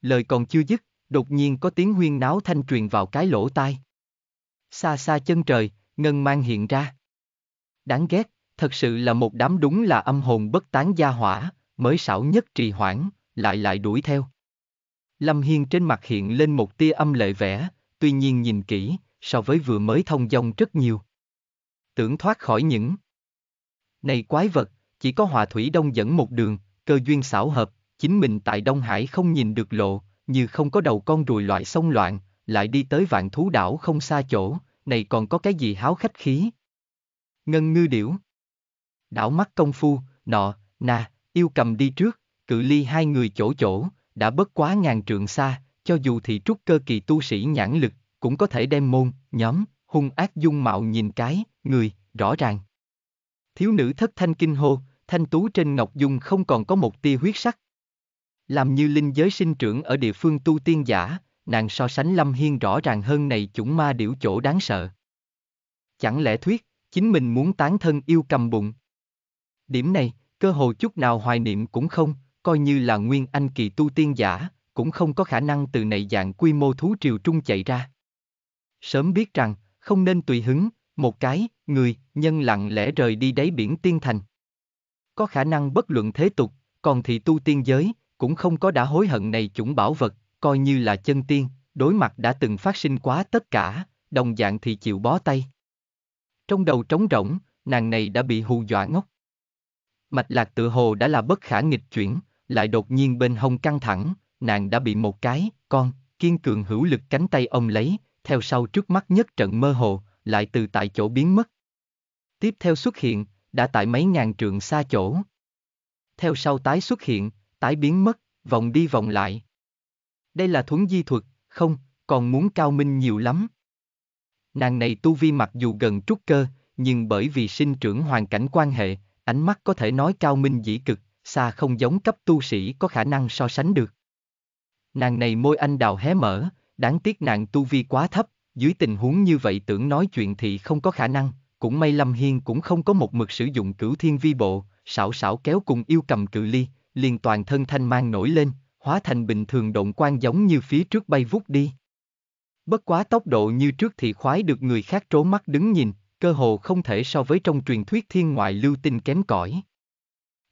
Lời còn chưa dứt, đột nhiên có tiếng huyên náo thanh truyền vào cái lỗ tai. Xa xa chân trời, ngân mang hiện ra. Đáng ghét, thật sự là một đám đúng là âm hồn bất tán gia hỏa, mới xảo nhất trì hoãn, lại lại đuổi theo. Lâm Hiên trên mặt hiện lên một tia âm lệ vẻ, tuy nhiên nhìn kỹ, so với vừa mới thông dong rất nhiều. Tưởng thoát khỏi những này quái vật, chỉ có hòa thủy đông dẫn một đường, cơ duyên xảo hợp, chính mình tại Đông Hải không nhìn được lộ, như không có đầu con ruồi loại sông loạn, lại đi tới vạn thú đảo không xa chỗ, này còn có cái gì háo khách khí. Ngân ngư điểu. Đảo mắt công phu, nọ, nà, yêu cầm đi trước, cự ly hai người chỗ chỗ, đã bất quá ngàn trượng xa, cho dù thị trúc cơ kỳ tu sĩ nhãn lực, cũng có thể đem môn, nhóm, hung ác dung mạo nhìn cái, người, rõ ràng. Thiếu nữ thất thanh kinh hô, thanh tú trên ngọc dung không còn có một tia huyết sắc, làm như linh giới sinh trưởng ở địa phương tu tiên giả, nàng so sánh Lâm Hiên rõ ràng hơn này chủng ma điểu chỗ đáng sợ. Chẳng lẽ thuyết, chính mình muốn tán thân yêu cầm bụng. Điểm này, cơ hồ chút nào hoài niệm cũng không, coi như là nguyên anh kỳ tu tiên giả, cũng không có khả năng từ này dạng quy mô thú triều trung chạy ra. Sớm biết rằng, không nên tùy hứng, một cái, người, nhân lặng lẽ rời đi đáy biển tiên thành. Có khả năng bất luận thế tục, còn thì tu tiên giới, cũng không có đã hối hận này chủng bảo vật, coi như là chân tiên, đối mặt đã từng phát sinh quá tất cả, đồng dạng thì chịu bó tay. Trong đầu trống rỗng, nàng này đã bị hù dọa ngốc. Mạch lạc tự hồ đã là bất khả nghịch chuyển, lại đột nhiên bên hông căng thẳng, nàng đã bị một cái, con, kiên cường hữu lực cánh tay ông lấy, theo sau trước mắt nhất trận mơ hồ, lại từ tại chỗ biến mất. Tiếp theo xuất hiện, đã tại mấy ngàn trượng xa chỗ. Theo sau tái xuất hiện, tái biến mất, vòng đi vòng lại. Đây là thuấn di thuật, không, còn muốn cao minh nhiều lắm. Nàng này tu vi mặc dù gần trúc cơ, nhưng bởi vì sinh trưởng hoàn cảnh quan hệ, ánh mắt có thể nói cao minh dĩ cực, xa không giống cấp tu sĩ có khả năng so sánh được. Nàng này môi anh đào hé mở, đáng tiếc nàng tu vi quá thấp, dưới tình huống như vậy tưởng nói chuyện thì không có khả năng, cũng may Lâm Hiên cũng không có một mực sử dụng cửu thiên vi bộ, xảo xảo kéo cùng yêu cầm cự ly, liền toàn thân thanh mang nổi lên, hóa thành bình thường động quan giống như phía trước bay vút đi. Bất quá tốc độ như trước thì khoái được người khác trố mắt đứng nhìn, cơ hồ không thể so với trong truyền thuyết thiên ngoại lưu tinh kém cỏi.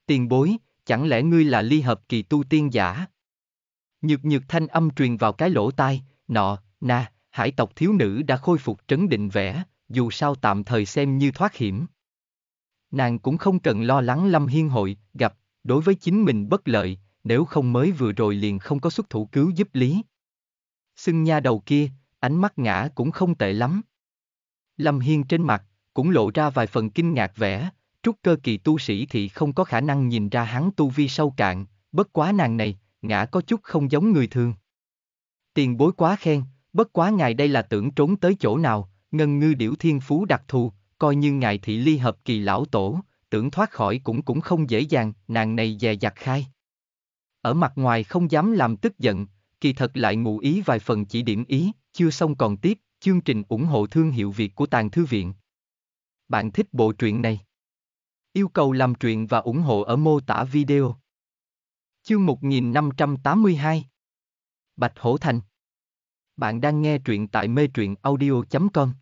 Tiền bối, chẳng lẽ ngươi là ly hợp kỳ tu tiên giả? Nhược nhược thanh âm truyền vào cái lỗ tai, nọ, na, hải tộc thiếu nữ đã khôi phục trấn định vẻ, dù sao tạm thời xem như thoát hiểm. Nàng cũng không cần lo lắng Lâm Hiên hội, gặp, đối với chính mình bất lợi, nếu không mới vừa rồi liền không có xuất thủ cứu giúp lý. Xưng nha đầu kia, ánh mắt ngã cũng không tệ lắm. Lâm Hiên trên mặt, cũng lộ ra vài phần kinh ngạc vẻ, trúc cơ kỳ tu sĩ thì không có khả năng nhìn ra hắn tu vi sâu cạn, bất quá nàng này, ngã có chút không giống người thường. Tiền bối quá khen, bất quá ngài đây là tưởng trốn tới chỗ nào, ngân ngư điểu thiên phú đặc thù, coi như ngài thị ly hợp kỳ lão tổ, tưởng thoát khỏi cũng cũng không dễ dàng, nàng này dè dặt khai. Ở mặt ngoài không dám làm tức giận, kỳ thật lại ngụ ý vài phần chỉ điểm ý, chưa xong còn tiếp, chương trình ủng hộ thương hiệu Việt của Tàng Thư Viện. Bạn thích bộ truyện này? Yêu cầu làm truyện và ủng hộ ở mô tả video. Chương 1582 Bạch Hổ Thành Bạn đang nghe truyện tại mê truyện audio.com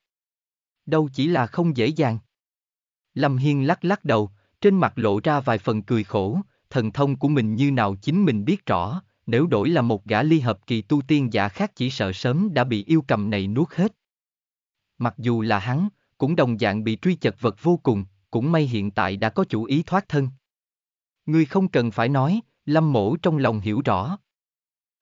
Đâu chỉ là không dễ dàng Lâm Hiên lắc lắc đầu, trên mặt lộ ra vài phần cười khổ, thần thông của mình như nào chính mình biết rõ, nếu đổi là một gã ly hợp kỳ tu tiên giả khác chỉ sợ sớm đã bị yêu cầm này nuốt hết. Mặc dù là hắn, cũng đồng dạng bị truy chật vật vô cùng, cũng may hiện tại đã có chủ ý thoát thân. Người không cần phải nói, lâm mổ trong lòng hiểu rõ.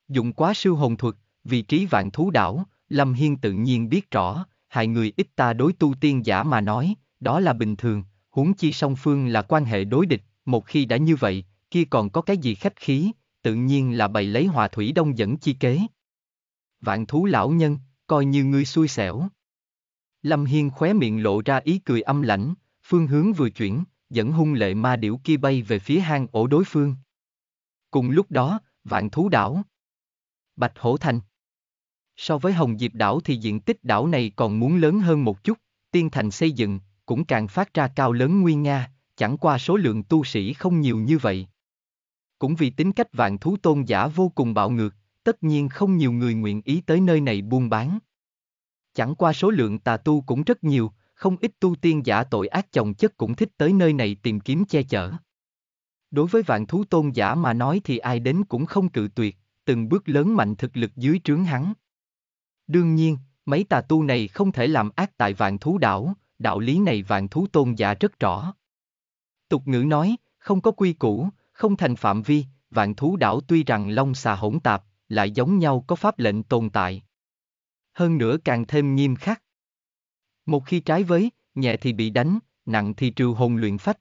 Dụng quá siêu hồn thuật, vị trí vạn thú đảo, lâm hiên tự nhiên biết rõ, hại người ít ta đối tu tiên giả mà nói, đó là bình thường, huống chi song phương là quan hệ đối địch, một khi đã như vậy, kia còn có cái gì khách khí, tự nhiên là bày lấy hòa thủy đông dẫn chi kế. Vạn thú lão nhân, coi như ngươi xui xẻo. Lâm Hiên khóe miệng lộ ra ý cười âm lãnh, phương hướng vừa chuyển, dẫn hung lệ ma điểu kia bay về phía hang ổ đối phương. Cùng lúc đó, vạn thú đảo. Bạch Hổ Thành So với Hồng Diệp đảo thì diện tích đảo này còn muốn lớn hơn một chút, tiên thành xây dựng, cũng càng phát ra cao lớn nguy nga, chẳng qua số lượng tu sĩ không nhiều như vậy. Cũng vì tính cách vạn thú tôn giả vô cùng bạo ngược, tất nhiên không nhiều người nguyện ý tới nơi này buôn bán. Chẳng qua số lượng tà tu cũng rất nhiều, không ít tu tiên giả tội ác chồng chất cũng thích tới nơi này tìm kiếm che chở. Đối với vạn thú tôn giả mà nói thì ai đến cũng không cự tuyệt, từng bước lớn mạnh thực lực dưới trướng hắn. Đương nhiên, mấy tà tu này không thể làm ác tại vạn thú đảo, đạo lý này vạn thú tôn giả rất rõ. Tục ngữ nói, không có quy củ, không thành phạm vi, vạn thú đảo tuy rằng long xà hỗn tạp, lại giống nhau có pháp lệnh tồn tại. Hơn nữa càng thêm nghiêm khắc. Một khi trái với, nhẹ thì bị đánh, nặng thì trừ hồn luyện phách.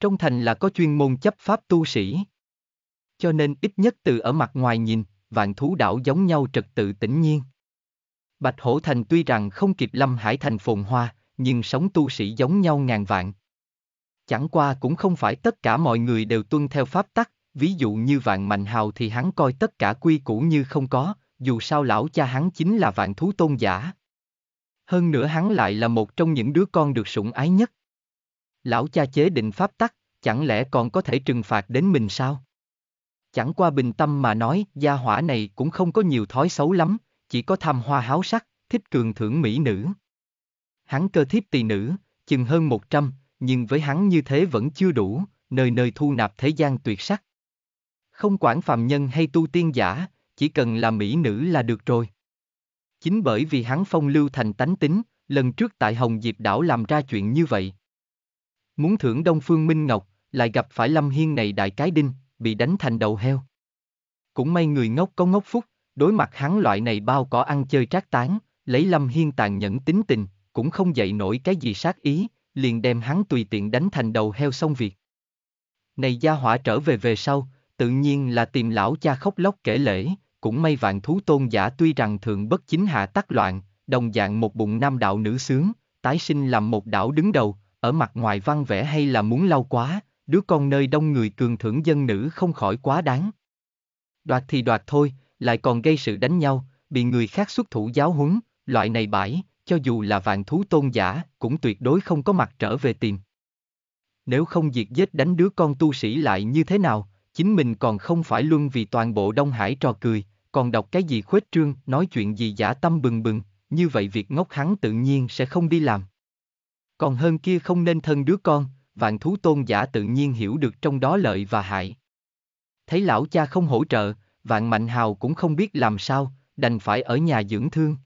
Trong thành là có chuyên môn chấp pháp tu sĩ. Cho nên ít nhất từ ở mặt ngoài nhìn, vạn thú đảo giống nhau trật tự tĩnh nhiên. Bạch Hổ Thành tuy rằng không kịp Lâm Hải Thành phồn hoa, nhưng sống tu sĩ giống nhau ngàn vạn. Chẳng qua cũng không phải tất cả mọi người đều tuân theo pháp tắc, ví dụ như vạn mạnh hào thì hắn coi tất cả quy củ như không có, dù sao lão cha hắn chính là vạn thú tôn giả. Hơn nữa hắn lại là một trong những đứa con được sủng ái nhất. Lão cha chế định pháp tắc, chẳng lẽ còn có thể trừng phạt đến mình sao? Chẳng qua bình tâm mà nói, gia hỏa này cũng không có nhiều thói xấu lắm, chỉ có tham hoa háo sắc, thích cường thưởng mỹ nữ hắn cơ thiếp tỳ nữ, chừng hơn 100, nhưng với hắn như thế vẫn chưa đủ, nơi nơi thu nạp thế gian tuyệt sắc. Không quản phàm nhân hay tu tiên giả, chỉ cần là mỹ nữ là được rồi. Chính bởi vì hắn phong lưu thành tánh tính, lần trước tại Hồng Diệp đảo làm ra chuyện như vậy. Muốn thưởng Đông Phương Minh Ngọc, lại gặp phải Lâm Hiên này đại cái đinh, bị đánh thành đầu heo. Cũng may người ngốc có ngốc phúc, đối mặt hắn loại này bao có ăn chơi trác tán, lấy Lâm Hiên tàn nhẫn tính tình, cũng không dậy nổi cái gì sát ý, liền đem hắn tùy tiện đánh thành đầu heo xong việc. Này gia hỏa trở về về sau, tự nhiên là tìm lão cha khóc lóc kể lễ, cũng may vạn thú tôn giả tuy rằng thượng bất chính hạ tác loạn, đồng dạng một bụng nam đạo nữ sướng, tái sinh làm một đảo đứng đầu, ở mặt ngoài văn vẽ hay là muốn lau quá, đứa con nơi đông người cường thưởng dân nữ không khỏi quá đáng. Đoạt thì đoạt thôi, lại còn gây sự đánh nhau, bị người khác xuất thủ giáo huấn, loại này bãi, cho dù là vạn thú tôn giả, cũng tuyệt đối không có mặt trở về tìm. Nếu không diệt giết đánh đứa con tu sĩ lại như thế nào, chính mình còn không phải luân vì toàn bộ Đông Hải trò cười, còn đọc cái gì khuếch trương, nói chuyện gì giả tâm bừng bừng, như vậy việc ngốc hắn tự nhiên sẽ không đi làm. Còn hơn kia không nên thân đứa con, vạn thú tôn giả tự nhiên hiểu được trong đó lợi và hại. Thấy lão cha không hỗ trợ, vạn mạnh hào cũng không biết làm sao, đành phải ở nhà dưỡng thương.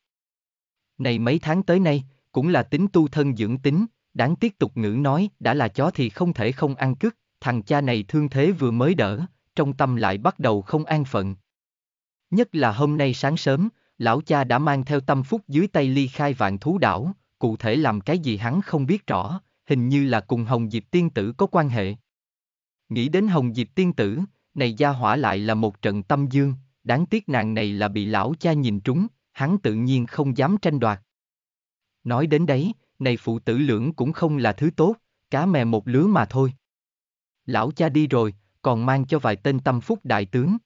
Này mấy tháng tới nay, cũng là tính tu thân dưỡng tính, đáng tiếc tục ngữ nói đã là chó thì không thể không ăn cứt, thằng cha này thương thế vừa mới đỡ, trong tâm lại bắt đầu không an phận. Nhất là hôm nay sáng sớm, lão cha đã mang theo tâm phúc dưới tay ly khai vạn thú đảo, cụ thể làm cái gì hắn không biết rõ, hình như là cùng Hồng Diệp Tiên Tử có quan hệ. Nghĩ đến Hồng Diệp Tiên Tử, này gia hỏa lại là một trận tâm dương, đáng tiếc nàng này là bị lão cha nhìn trúng, hắn tự nhiên không dám tranh đoạt. Nói đến đấy, này phụ tử lưỡng cũng không là thứ tốt, cá mè một lứa mà thôi. Lão cha đi rồi, còn mang cho vài tên tâm phúc đại tướng.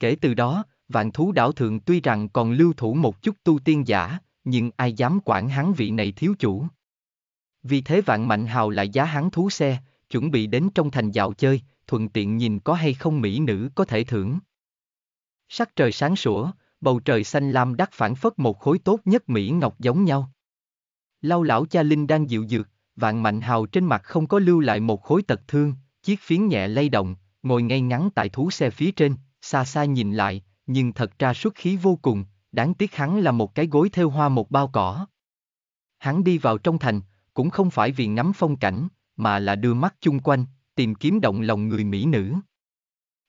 Kể từ đó, vạn thú đảo thượng tuy rằng còn lưu thủ một chút tu tiên giả, nhưng ai dám quản hắn vị này thiếu chủ. Vì thế vạn mạnh hào lại giá hắn thú xe, chuẩn bị đến trong thành dạo chơi, thuận tiện nhìn có hay không mỹ nữ có thể thưởng. Sắc trời sáng sủa, bầu trời xanh lam đắt phản phất một khối tốt nhất Mỹ Ngọc giống nhau. Lau lão cha Linh đang dịu dược, vạn mạnh hào trên mặt không có lưu lại một khối tật thương, chiếc phiến nhẹ lay động, ngồi ngay ngắn tại thú xe phía trên, xa xa nhìn lại, nhưng thật ra xuất khí vô cùng, đáng tiếc hắn là một cái gối theo hoa một bao cỏ. Hắn đi vào trong thành, cũng không phải vì ngắm phong cảnh, mà là đưa mắt chung quanh, tìm kiếm động lòng người mỹ nữ.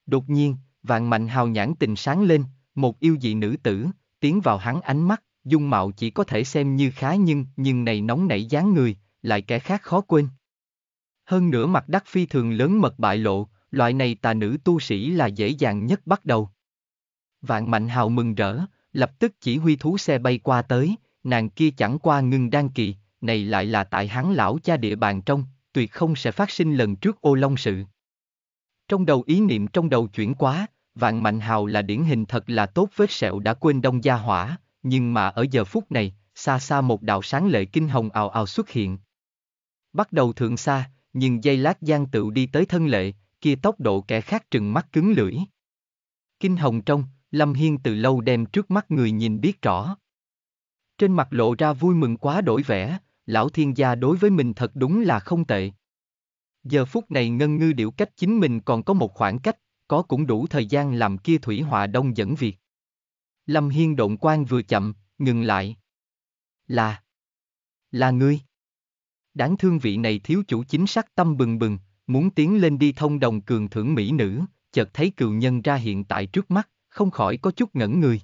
Đột nhiên, vạn mạnh hào nhãn tình sáng lên, một yêu dị nữ tử, tiến vào hắn ánh mắt, dung mạo chỉ có thể xem như khá nhưng, nhưng này nóng nảy dáng người, lại kẻ khác khó quên. Hơn nữa mặt đắc phi thường lớn mật bại lộ, loại này tà nữ tu sĩ là dễ dàng nhất bắt đầu. Vạn Mạnh Hào mừng rỡ, lập tức chỉ huy thú xe bay qua tới, nàng kia chẳng qua ngưng đan kỳ, này lại là tại hắn lão cha địa bàn trong, tuyệt không sẽ phát sinh lần trước ô long sự. Trong đầu ý niệm trong đầu chuyển quá, Vạn Mạnh Hào là điển hình thật là tốt vết sẹo đã quên đông gia hỏa, nhưng mà ở giờ phút này, xa xa một đạo sáng lệ kinh hồng ào ào xuất hiện. Bắt đầu thượng xa, nhưng giây lát giang tựu đi tới thân lệ, kia tốc độ kẻ khác trừng mắt cứng lưỡi. Kinh hồng trong, Lâm Hiên từ lâu đem trước mắt người nhìn biết rõ. Trên mặt lộ ra vui mừng quá đổi vẻ, lão thiên gia đối với mình thật đúng là không tệ. Giờ phút này ngân ngư điểu cách chính mình còn có một khoảng cách, có cũng đủ thời gian làm kia thủy hòa đông dẫn việc. Lâm Hiên động quan vừa chậm, ngừng lại. Là. Là ngươi. Đáng thương vị này thiếu chủ chính sắc tâm bừng bừng, muốn tiến lên đi thông đồng cường thưởng mỹ nữ, chợt thấy cựu nhân ra hiện tại trước mắt, không khỏi có chút ngẩn người.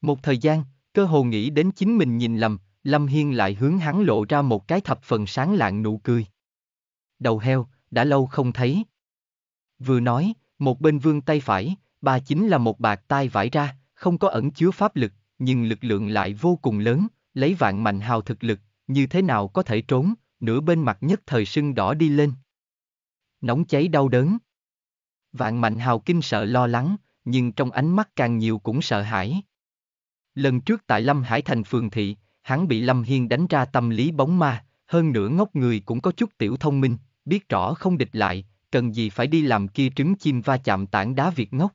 Một thời gian, cơ hồ nghĩ đến chính mình nhìn lầm, Lâm Hiên lại hướng hắn lộ ra một cái thập phần sáng lạng nụ cười. Đầu heo, đã lâu không thấy. Vừa nói, một bên vương tay phải, bà chính là một bạc tai vải ra, không có ẩn chứa pháp lực, nhưng lực lượng lại vô cùng lớn, lấy vạn mạnh hào thực lực, như thế nào có thể trốn, nửa bên mặt nhất thời sưng đỏ đi lên. Nóng cháy đau đớn. Vạn mạnh hào kinh sợ lo lắng, nhưng trong ánh mắt càng nhiều cũng sợ hãi. Lần trước tại Lâm Hải thành phường thị, hắn bị Lâm Hiên đánh ra tâm lý bóng ma, hơn nữa ngốc người cũng có chút tiểu thông minh, biết rõ không địch lại, cần gì phải đi làm kia trứng chim va chạm tảng đá việt ngốc.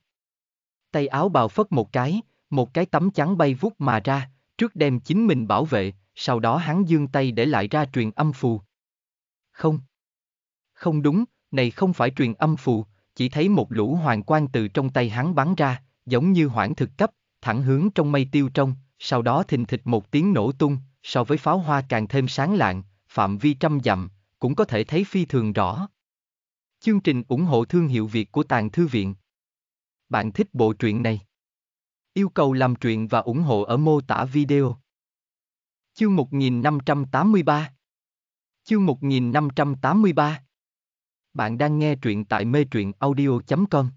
Tay áo bào phất một cái, một cái tấm trắng bay vút mà ra, trước đem chính mình bảo vệ, sau đó hắn dương tay để lại ra truyền âm phù. Không. Không đúng, này không phải truyền âm phù, chỉ thấy một lũ hoàng quan từ trong tay hắn bắn ra, giống như hoảng thực cấp, thẳng hướng trong mây tiêu trong, sau đó thình thịch một tiếng nổ tung, so với pháo hoa càng thêm sáng lạng, phạm vi trăm dặm, cũng có thể thấy phi thường rõ. Chương trình ủng hộ thương hiệu Việt của Tàng Thư Viện. Bạn thích bộ truyện này? Yêu cầu làm truyện và ủng hộ ở mô tả video. Chương 1583 Chương 1583 Bạn đang nghe truyện tại mê truyện audio.com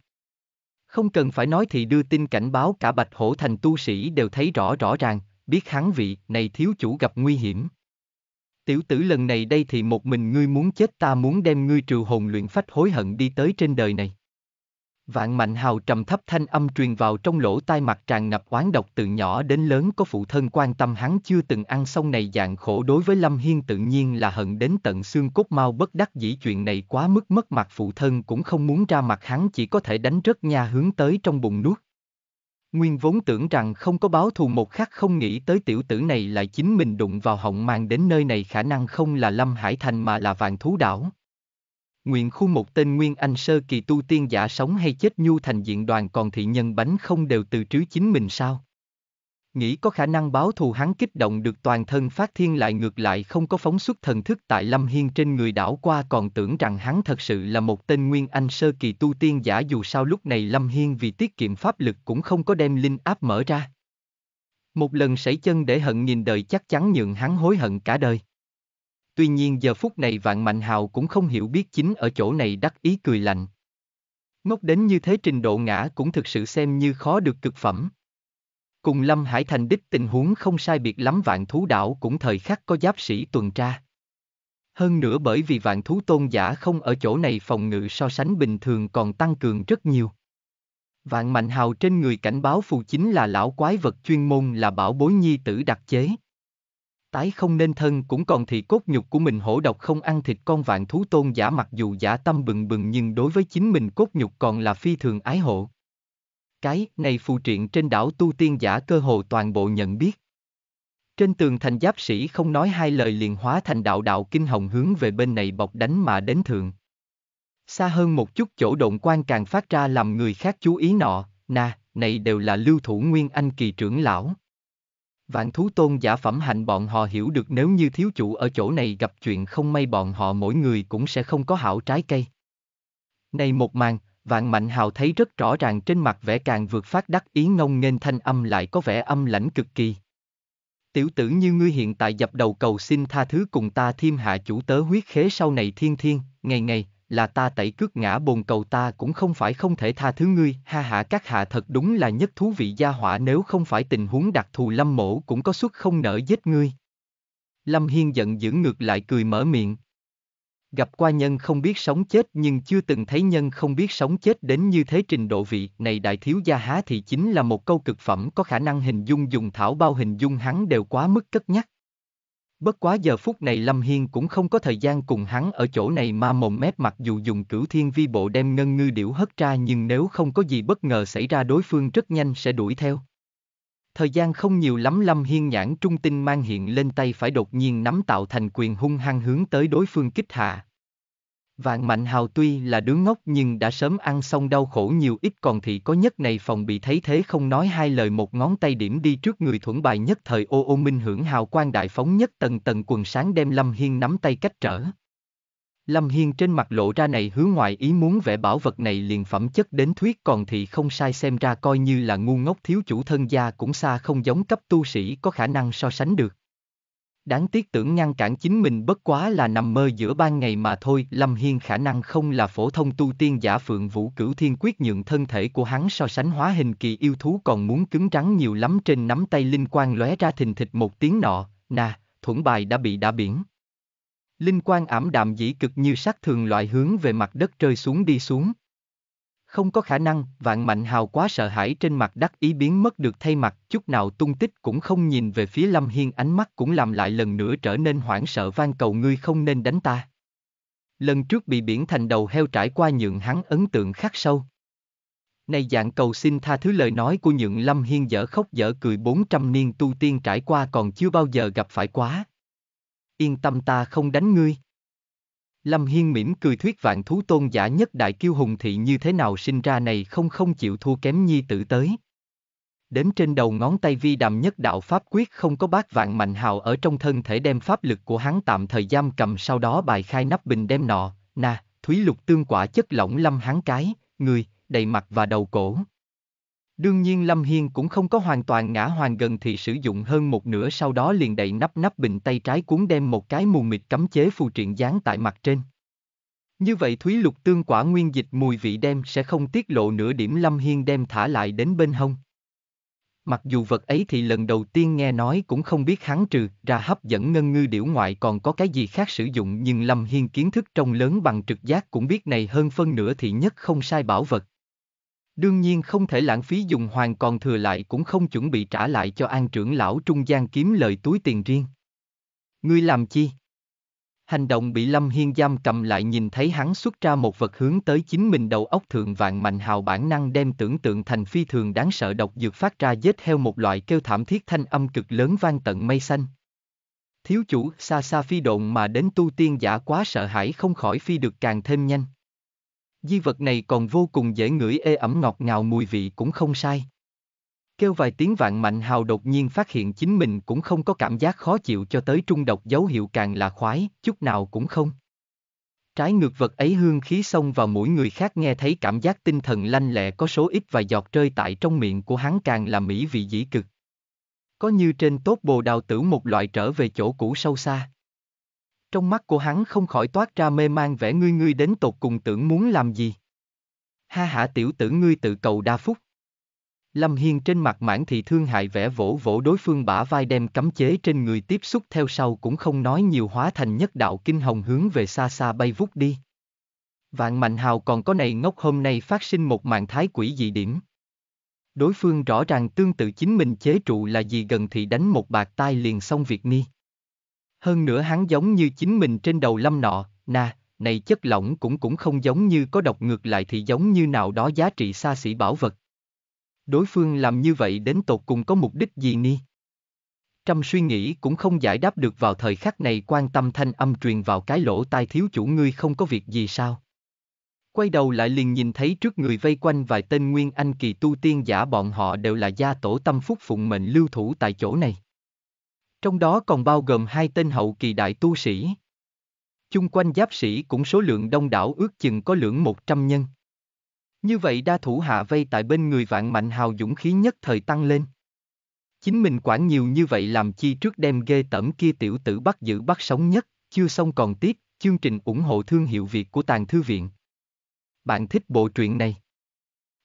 Không cần phải nói thì đưa tin cảnh báo cả Bạch Hổ Thành tu sĩ đều thấy rõ rõ ràng, biết hắn vị này thiếu chủ gặp nguy hiểm tiểu tử lần này đây thì một mình ngươi muốn chết ta muốn đem ngươi trừ hồn luyện phách hối hận đi tới trên đời này. Vạn Mạnh Hào trầm thấp thanh âm truyền vào trong lỗ tai mặt tràn ngập oán độc từ nhỏ đến lớn có phụ thân quan tâm hắn chưa từng ăn xong này dạng khổ đối với Lâm Hiên tự nhiên là hận đến tận xương cốt mau bất đắc dĩ chuyện này quá mức mất mặt phụ thân cũng không muốn ra mặt hắn chỉ có thể đánh rớt nha hướng tới trong bụng nuốt. Nguyên vốn tưởng rằng không có báo thù một khắc không nghĩ tới tiểu tử này lại chính mình đụng vào họng màng đến nơi này khả năng không là Lâm Hải Thành mà là vàng thú đảo. Nguyện khu một tên Nguyên Anh Sơ kỳ tu tiên giả sống hay chết nhu thành diện đoàn còn thị nhân bánh không đều từ trứ chính mình sao? nghĩ có khả năng báo thù hắn kích động được toàn thân phát thiên lại ngược lại không có phóng xuất thần thức tại Lâm Hiên trên người đảo qua còn tưởng rằng hắn thật sự là một tên Nguyên Anh sơ kỳ tu tiên giả dù sao lúc này Lâm Hiên vì tiết kiệm pháp lực cũng không có đem linh áp mở ra. Một lần sẩy chân để hận nhìn đời chắc chắn nhượng hắn hối hận cả đời. Tuy nhiên giờ phút này Vạn Mạnh Hào cũng không hiểu biết chính ở chỗ này đắc ý cười lạnh. Ngốc đến như thế trình độ ngã cũng thực sự xem như khó được cực phẩm. Cùng Lâm Hải Thành đích tình huống không sai biệt lắm vạn thú đảo cũng thời khắc có giáp sĩ tuần tra. Hơn nữa bởi vì vạn thú tôn giả không ở chỗ này phòng ngự so sánh bình thường còn tăng cường rất nhiều. Vạn Mạnh Hào trên người cảnh báo phù chính là lão quái vật chuyên môn là bảo bối nhi tử đặc chế. Tái không nên thân cũng còn thì cốt nhục của mình hổ độc không ăn thịt con vạn thú tôn giả mặc dù giả tâm bừng bừng nhưng đối với chính mình cốt nhục còn là phi thường ái hộ. Cái này phù triện trên đảo tu tiên giả cơ hồ toàn bộ nhận biết. Trên tường thành giáp sĩ không nói hai lời liền hóa thành đạo đạo kinh hồng hướng về bên này bọc đánh mà đến thượng. Xa hơn một chút chỗ động quan càng phát ra làm người khác chú ý nọ, nà, này đều là lưu thủ nguyên anh kỳ trưởng lão. Vạn thú tôn giả phẩm hạnh bọn họ hiểu được nếu như thiếu chủ ở chỗ này gặp chuyện không may bọn họ mỗi người cũng sẽ không có hảo trái cây. Này một màn, Vạn Mạnh Hào thấy rất rõ ràng trên mặt vẻ càng vượt phát đắc ý ngông nghênh thanh âm lại có vẻ âm lãnh cực kỳ. Tiểu tử như ngươi hiện tại dập đầu cầu xin tha thứ cùng ta thiêm hạ chủ tớ huyết khế sau này thiên thiên, ngày ngày, là ta tẩy cướp ngã bồn cầu ta cũng không phải không thể tha thứ ngươi, ha hạ các hạ thật đúng là nhất thú vị gia hỏa nếu không phải tình huống đặc thù lâm mổ cũng có suất không nở giết ngươi. Lâm Hiên giận dữ ngược lại cười mở miệng. Gặp qua nhân không biết sống chết nhưng chưa từng thấy nhân không biết sống chết đến như thế trình độ vị này đại thiếu gia há thì chính là một câu cực phẩm có khả năng hình dung dùng thảo bao hình dung hắn đều quá mức cất nhắc. Bất quá giờ phút này Lâm Hiên cũng không có thời gian cùng hắn ở chỗ này mà mồm mép mặc dù dùng cửu thiên vi bộ đem ngân ngư điểu hất ra nhưng nếu không có gì bất ngờ xảy ra đối phương rất nhanh sẽ đuổi theo. Thời gian không nhiều lắm Lâm Hiên nhãn trung tinh mang hiện lên tay phải đột nhiên nắm tạo thành quyền hung hăng hướng tới đối phương kích hạ. Vạn Mạnh Hào tuy là đứa ngốc nhưng đã sớm ăn xong đau khổ nhiều ít còn thì có nhất này phòng bị thấy thế không nói hai lời một ngón tay điểm đi trước người thuẫn bài nhất thời ô ô minh hưởng hào quang đại phóng nhất tầng tầng quần sáng đem Lâm Hiên nắm tay cách trở. Lâm Hiên trên mặt lộ ra này hướng ngoại ý muốn vẽ bảo vật này liền phẩm chất đến thuyết còn thì không sai xem ra coi như là ngu ngốc thiếu chủ thân gia cũng xa không giống cấp tu sĩ có khả năng so sánh được. Đáng tiếc tưởng ngăn cản chính mình bất quá là nằm mơ giữa ban ngày mà thôi, Lâm Hiên khả năng không là phổ thông tu tiên giả phượng vũ cửu thiên quyết nhượng thân thể của hắn so sánh hóa hình kỳ yêu thú còn muốn cứng rắn nhiều lắm trên nắm tay linh quang lóe ra thình thịch một tiếng nọ, nà, thuẫn bài đã bị đã biển linh quan ảm đạm dĩ cực như sắc thường loại hướng về mặt đất rơi xuống đi xuống. Không có khả năng, vạn mạnh hào quá sợ hãi trên mặt đắc ý biến mất được thay mặt, chút nào tung tích cũng không nhìn về phía Lâm Hiên ánh mắt cũng làm lại lần nữa trở nên hoảng sợ van cầu ngươi không nên đánh ta. Lần trước bị biển thành đầu heo trải qua nhượng hắn ấn tượng khắc sâu. Này dạng cầu xin tha thứ lời nói của nhượng Lâm Hiên dở khóc dở cười 400 niên tu tiên trải qua còn chưa bao giờ gặp phải quá yên tâm ta không đánh ngươi. Lâm Hiên mỉm cười thuyết vạn thú tôn giả nhất đại kiêu hùng thị như thế nào sinh ra này không không chịu thua kém nhi tử tới. Đến trên đầu ngón tay vi đàm nhất đạo pháp quyết không có bát vạn mạnh hào ở trong thân thể đem pháp lực của hắn tạm thời giam cầm sau đó bài khai nắp bình đem nọ, nà, thúy lục tương quả chất lỏng lâm hắn cái, người, đầy mặt và đầu cổ. Đương nhiên Lâm Hiên cũng không có hoàn toàn ngã hoàn gần thì sử dụng hơn một nửa sau đó liền đậy nắp nắp bình tay trái cuốn đem một cái mù mịt cấm chế phù triện dán tại mặt trên. Như vậy thúy lục tương quả nguyên dịch mùi vị đem sẽ không tiết lộ nửa điểm Lâm Hiên đem thả lại đến bên hông. Mặc dù vật ấy thì lần đầu tiên nghe nói cũng không biết hắn trừ ra hấp dẫn ngân ngư điểu ngoại còn có cái gì khác sử dụng nhưng Lâm Hiên kiến thức trong lớn bằng trực giác cũng biết này hơn phân nửa thì nhất không sai bảo vật. Đương nhiên không thể lãng phí dùng hoàn còn thừa lại cũng không chuẩn bị trả lại cho an trưởng lão trung gian kiếm lời túi tiền riêng. Ngươi làm chi? Hành động bị Lâm Hiên giam cầm lại nhìn thấy hắn xuất ra một vật hướng tới chính mình đầu óc thượng vạn mạnh hào bản năng đem tưởng tượng thành phi thường đáng sợ độc dược phát ra giết heo một loại kêu thảm thiết thanh âm cực lớn vang tận mây xanh. Thiếu chủ xa xa phi độn mà đến tu tiên giả quá sợ hãi không khỏi phi được càng thêm nhanh. Di vật này còn vô cùng dễ ngửi ê ẩm ngọt ngào mùi vị cũng không sai. Kêu vài tiếng vạn mạnh hào đột nhiên phát hiện chính mình cũng không có cảm giác khó chịu cho tới trung độc dấu hiệu càng là khoái, chút nào cũng không. Trái ngược vật ấy hương khí xông vào mũi người khác nghe thấy cảm giác tinh thần lanh lẹ có số ít và giọt rơi tại trong miệng của hắn càng là mỹ vị dĩ cực. Có như trên tốt bồ đào tử một loại trở về chỗ cũ sâu xa. Trong mắt của hắn không khỏi toát ra mê mang vẻ ngươi ngươi đến tột cùng tưởng muốn làm gì. Ha hả tiểu tử ngươi tự cầu đa phúc. Lâm Hiên trên mặt mãn thị thương hại vẻ vỗ vỗ đối phương bả vai đem cấm chế trên người tiếp xúc theo sau cũng không nói nhiều hóa thành nhất đạo kinh hồng hướng về xa xa bay vút đi. Vạn Mạnh Hào còn có này ngốc hôm nay phát sinh một mạng thái quỷ dị điểm. Đối phương rõ ràng tương tự chính mình chế trụ là gì gần thì đánh một bạc tai liền xong việc ni. Hơn nữa hắn giống như chính mình trên đầu lâm nọ, na, này chất lỏng cũng cũng không giống như có độc ngược lại thì giống như nào đó giá trị xa xỉ bảo vật. Đối phương làm như vậy đến tột cùng có mục đích gì ni? Trăm suy nghĩ cũng không giải đáp được vào thời khắc này quan tâm thanh âm truyền vào cái lỗ tai thiếu chủ ngươi không có việc gì sao? Quay đầu lại liền nhìn thấy trước người vây quanh vài tên nguyên anh kỳ tu tiên giả bọn họ đều là gia tổ tâm phúc phụng mệnh lưu thủ tại chỗ này. Trong đó còn bao gồm hai tên hậu kỳ đại tu sĩ. Chung quanh giáp sĩ cũng số lượng đông đảo ước chừng có lưỡng một trăm nhân. Như vậy đa thủ hạ vây tại bên người vạn mạnh hào dũng khí nhất thời tăng lên. Chính mình quản nhiều như vậy làm chi trước đem ghê tẩm kia tiểu tử bắt giữ bắt sống nhất, chưa xong còn tiếp, chương trình ủng hộ thương hiệu Việt của Tàng Thư Viện. Bạn thích bộ truyện này?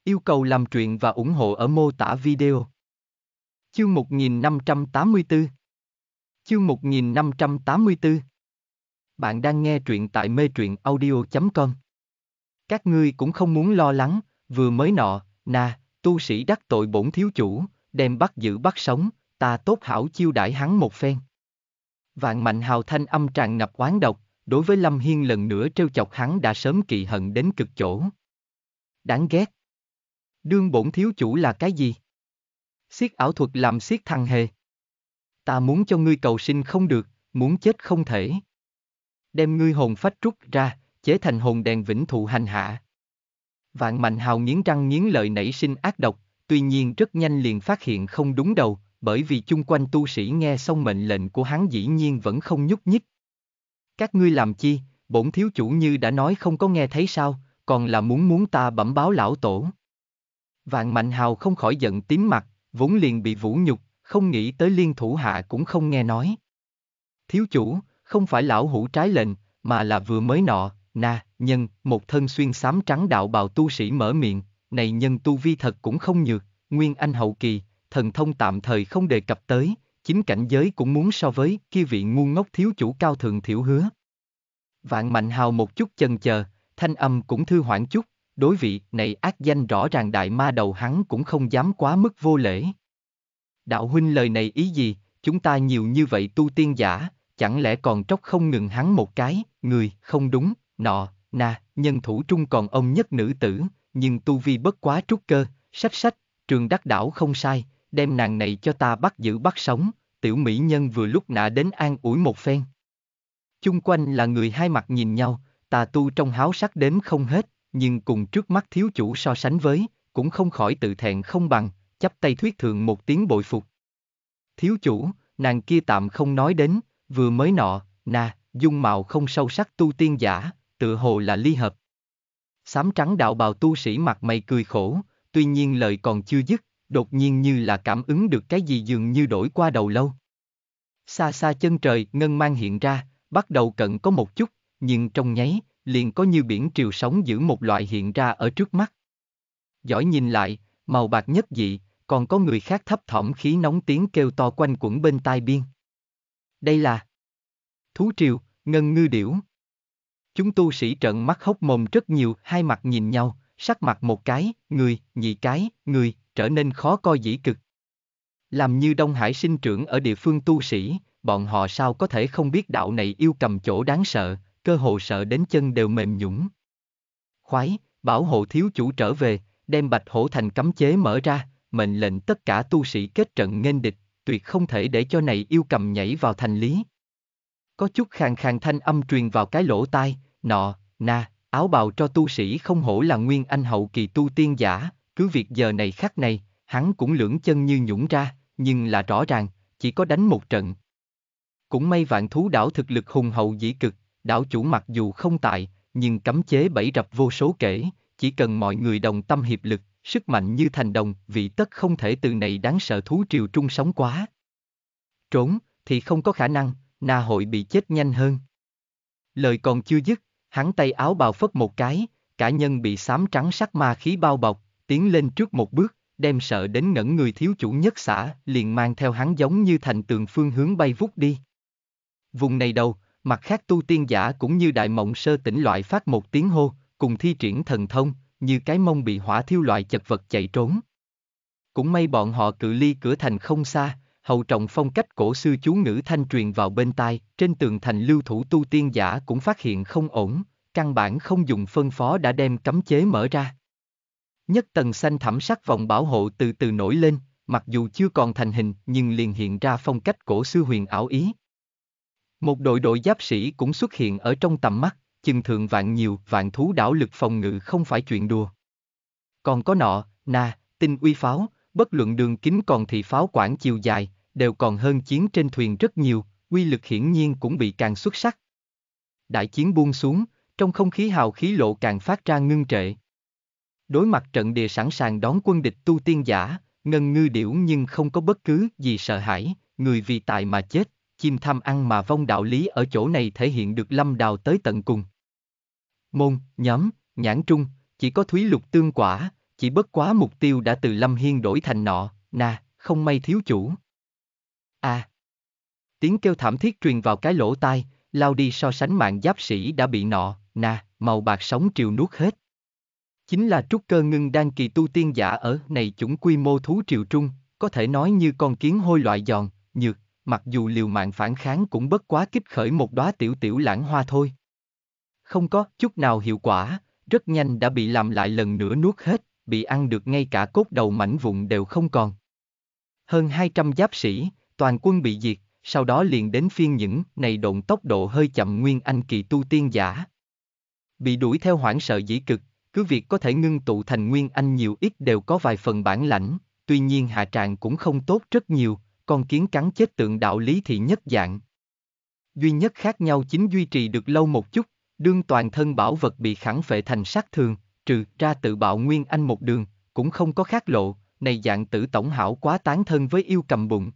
Yêu cầu làm truyện và ủng hộ ở mô tả video. Chương 1584 Chương 1584 Bạn đang nghe truyện tại mê truyện audio.com Các ngươi cũng không muốn lo lắng, vừa mới nọ, na, tu sĩ đắc tội bổn thiếu chủ, đem bắt giữ bắt sống, ta tốt hảo chiêu đãi hắn một phen. Vạn mạnh hào thanh âm tràn ngập oán độc, đối với Lâm Hiên lần nữa trêu chọc hắn đã sớm kỳ hận đến cực chỗ. Đáng ghét. Đương bổn thiếu chủ là cái gì? Siết ảo thuật làm siết thằng hề. Ta muốn cho ngươi cầu sinh không được, muốn chết không thể. Đem ngươi hồn phách trút ra, chế thành hồn đèn vĩnh thụ hành hạ. Vạn Mạnh Hào nghiến răng nghiến lợi nảy sinh ác độc, tuy nhiên rất nhanh liền phát hiện không đúng đầu, bởi vì chung quanh tu sĩ nghe xong mệnh lệnh của hắn dĩ nhiên vẫn không nhúc nhích. Các ngươi làm chi, bổn thiếu chủ như đã nói không có nghe thấy sao, còn là muốn muốn ta bẩm báo lão tổ. Vạn Mạnh Hào không khỏi giận tím mặt, vốn liền bị vũ nhục, không nghĩ tới liên thủ hạ cũng không nghe nói. Thiếu chủ, không phải lão hủ trái lệnh, mà là vừa mới nọ, na, nhân, một thân xuyên xám trắng đạo bào tu sĩ mở miệng, này nhân tu vi thật cũng không nhược, nguyên anh hậu kỳ, thần thông tạm thời không đề cập tới, chính cảnh giới cũng muốn so với kia vị ngu ngốc thiếu chủ cao thượng thiểu hứa. Vạn mạnh hào một chút chần chờ, thanh âm cũng thư hoãn chút, đối vị này ác danh rõ ràng đại ma đầu hắn cũng không dám quá mức vô lễ đạo huynh lời này ý gì, chúng ta nhiều như vậy tu tiên giả, chẳng lẽ còn tróc không ngừng hắn một cái, người, không đúng, nọ, na, nhân thủ trung còn ông nhất nữ tử, nhưng tu vi bất quá trúc cơ, sách sách, trường đắc đảo không sai, đem nàng này cho ta bắt giữ bắt sống, tiểu mỹ nhân vừa lúc nã đến an ủi một phen. Chung quanh là người hai mặt nhìn nhau, tà tu trong háo sắc đếm không hết, nhưng cùng trước mắt thiếu chủ so sánh với, cũng không khỏi tự thẹn không bằng, chắp tay thuyết thượng một tiếng bội phục. Thiếu chủ, nàng kia tạm không nói đến, vừa mới nọ, nà, dung mạo không sâu sắc tu tiên giả, tựa hồ là ly hợp. Sám trắng đạo bào tu sĩ mặt mày cười khổ, tuy nhiên lời còn chưa dứt, đột nhiên như là cảm ứng được cái gì dường như đổi qua đầu lâu. Xa xa chân trời, ngân mang hiện ra, bắt đầu cận có một chút, nhưng trong nháy, liền có như biển triều sóng giữ một loại hiện ra ở trước mắt. Giỏi nhìn lại, màu bạc nhất dị, còn có người khác thấp thỏm khí nóng tiếng kêu to quanh quẩn bên tai biên. Đây là Thú triều, ngân ngư điểu. Chúng tu sĩ trợn mắt hốc mồm rất nhiều, hai mặt nhìn nhau, sắc mặt một cái, người, nhị cái, người, trở nên khó coi dĩ cực. Làm như Đông Hải sinh trưởng ở địa phương tu sĩ, bọn họ sao có thể không biết đạo này yêu cầm chỗ đáng sợ, cơ hồ sợ đến chân đều mềm nhũng. Khoái, bảo hộ thiếu chủ trở về, đem bạch hổ thành cấm chế mở ra, mệnh lệnh tất cả tu sĩ kết trận nghênh địch, tuyệt không thể để cho này yêu cầm nhảy vào thành lý. Có chút khàn khàn thanh âm truyền vào cái lỗ tai, nọ, na, áo bào cho tu sĩ không hổ là nguyên anh hậu kỳ tu tiên giả, cứ việc giờ này khắc này, hắn cũng lưỡng chân như nhũng ra, nhưng là rõ ràng, chỉ có đánh một trận. Cũng may vạn thú đảo thực lực hùng hậu dĩ cực, đảo chủ mặc dù không tại, nhưng cấm chế bẫy rập vô số kể, chỉ cần mọi người đồng tâm hiệp lực, sức mạnh như thành đồng, vị tất không thể từ này đáng sợ thú triều trung sống quá. Trốn, thì không có khả năng, na hội bị chết nhanh hơn. Lời còn chưa dứt, hắn tay áo bào phất một cái, cả nhân bị xám trắng sắc ma khí bao bọc, tiến lên trước một bước, đem sợ đến ngẩn người thiếu chủ nhất xã, liền mang theo hắn giống như thành tường phương hướng bay vút đi. Vùng này đâu, mặt khác tu tiên giả cũng như đại mộng sơ tỉnh loại phát một tiếng hô, cùng thi triển thần thông, như cái mông bị hỏa thiêu loại chật vật chạy trốn. Cũng may bọn họ cự ly cửa thành không xa, hầu trọng phong cách cổ sư chú ngữ thanh truyền vào bên tai, trên tường thành lưu thủ tu tiên giả cũng phát hiện không ổn, căn bản không dùng phân phó đã đem cấm chế mở ra. Nhất tầng xanh thẳm sắc vòng bảo hộ từ từ nổi lên, mặc dù chưa còn thành hình nhưng liền hiện ra phong cách cổ sư huyền ảo ý. Một đội đội giáp sĩ cũng xuất hiện ở trong tầm mắt, chừng thượng vạn nhiều, vạn thú đảo lực phòng ngự không phải chuyện đùa. Còn có nọ, na, tinh uy pháo, bất luận đường kính còn thị pháo quản chiều dài, đều còn hơn chiến trên thuyền rất nhiều, quy lực hiển nhiên cũng bị càng xuất sắc. Đại chiến buông xuống, trong không khí hào khí lộ càng phát ra ngưng trệ. Đối mặt trận địa sẵn sàng đón quân địch tu tiên giả, ngân ngư điểu nhưng không có bất cứ gì sợ hãi, người vì tài mà chết, chim tham ăn mà vong đạo lý ở chỗ này thể hiện được lâm đào tới tận cùng. Môn, nhóm, nhãn trung, chỉ có thúy lục tương quả, chỉ bất quá mục tiêu đã từ Lâm Hiên đổi thành nọ, nà, không may thiếu chủ. À! Tiếng kêu thảm thiết truyền vào cái lỗ tai, lao đi so sánh mạng giáp sĩ đã bị nọ, nà, màu bạc sóng triều nuốt hết. Chính là trúc cơ ngưng đang kỳ tu tiên giả ở này chủng quy mô thú triều trung, có thể nói như con kiến hôi loại giòn, nhược, mặc dù liều mạng phản kháng cũng bất quá kích khởi một đóa tiểu tiểu lãng hoa thôi không có chút nào hiệu quả, rất nhanh đã bị làm lại lần nữa nuốt hết, bị ăn được ngay cả cốt đầu mảnh vụn đều không còn. Hơn 200 giáp sĩ, toàn quân bị diệt, sau đó liền đến phiên những này độn tốc độ hơi chậm nguyên anh kỳ tu tiên giả. Bị đuổi theo hoảng sợ dĩ cực, cứ việc có thể ngưng tụ thành nguyên anh nhiều ít đều có vài phần bản lãnh, tuy nhiên hạ trạng cũng không tốt rất nhiều, con kiến cắn chết tượng đạo lý thì nhất dạng. Duy nhất khác nhau chính duy trì được lâu một chút đương toàn thân bảo vật bị khẳng phệ thành sát thường, trừ ra tự bạo nguyên anh một đường, cũng không có khác lộ, này dạng tử tổng hảo quá tán thân với yêu cầm bụng.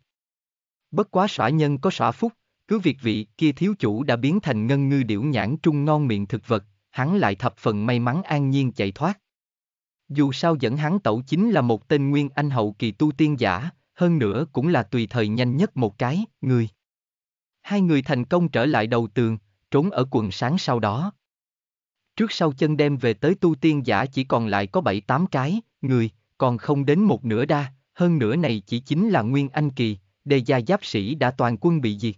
Bất quá xỏa nhân có xỏa phúc, cứ việc vị kia thiếu chủ đã biến thành ngân ngư điểu nhãn trung ngon miệng thực vật, hắn lại thập phần may mắn an nhiên chạy thoát. Dù sao dẫn hắn tẩu chính là một tên nguyên anh hậu kỳ tu tiên giả, hơn nữa cũng là tùy thời nhanh nhất một cái, người. Hai người thành công trở lại đầu tường, trốn ở quần sáng sau đó. Trước sau chân đem về tới tu tiên giả chỉ còn lại có bảy tám cái, người, còn không đến một nửa đa, hơn nửa này chỉ chính là Nguyên Anh Kỳ, đề gia giáp sĩ đã toàn quân bị diệt.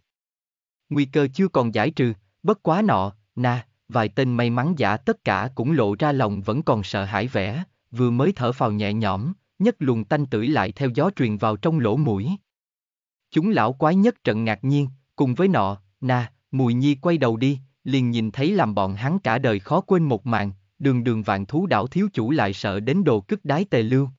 Nguy cơ chưa còn giải trừ, bất quá nọ, na, vài tên may mắn giả tất cả cũng lộ ra lòng vẫn còn sợ hãi vẻ, vừa mới thở phào nhẹ nhõm, nhất luồng tanh tưởi lại theo gió truyền vào trong lỗ mũi. Chúng lão quái nhất trận ngạc nhiên, cùng với nọ, na, Mùi Nhi quay đầu đi, liền nhìn thấy làm bọn hắn cả đời khó quên một màn, đường đường vạn thú đảo thiếu chủ lại sợ đến đồ cức đái tề lưu.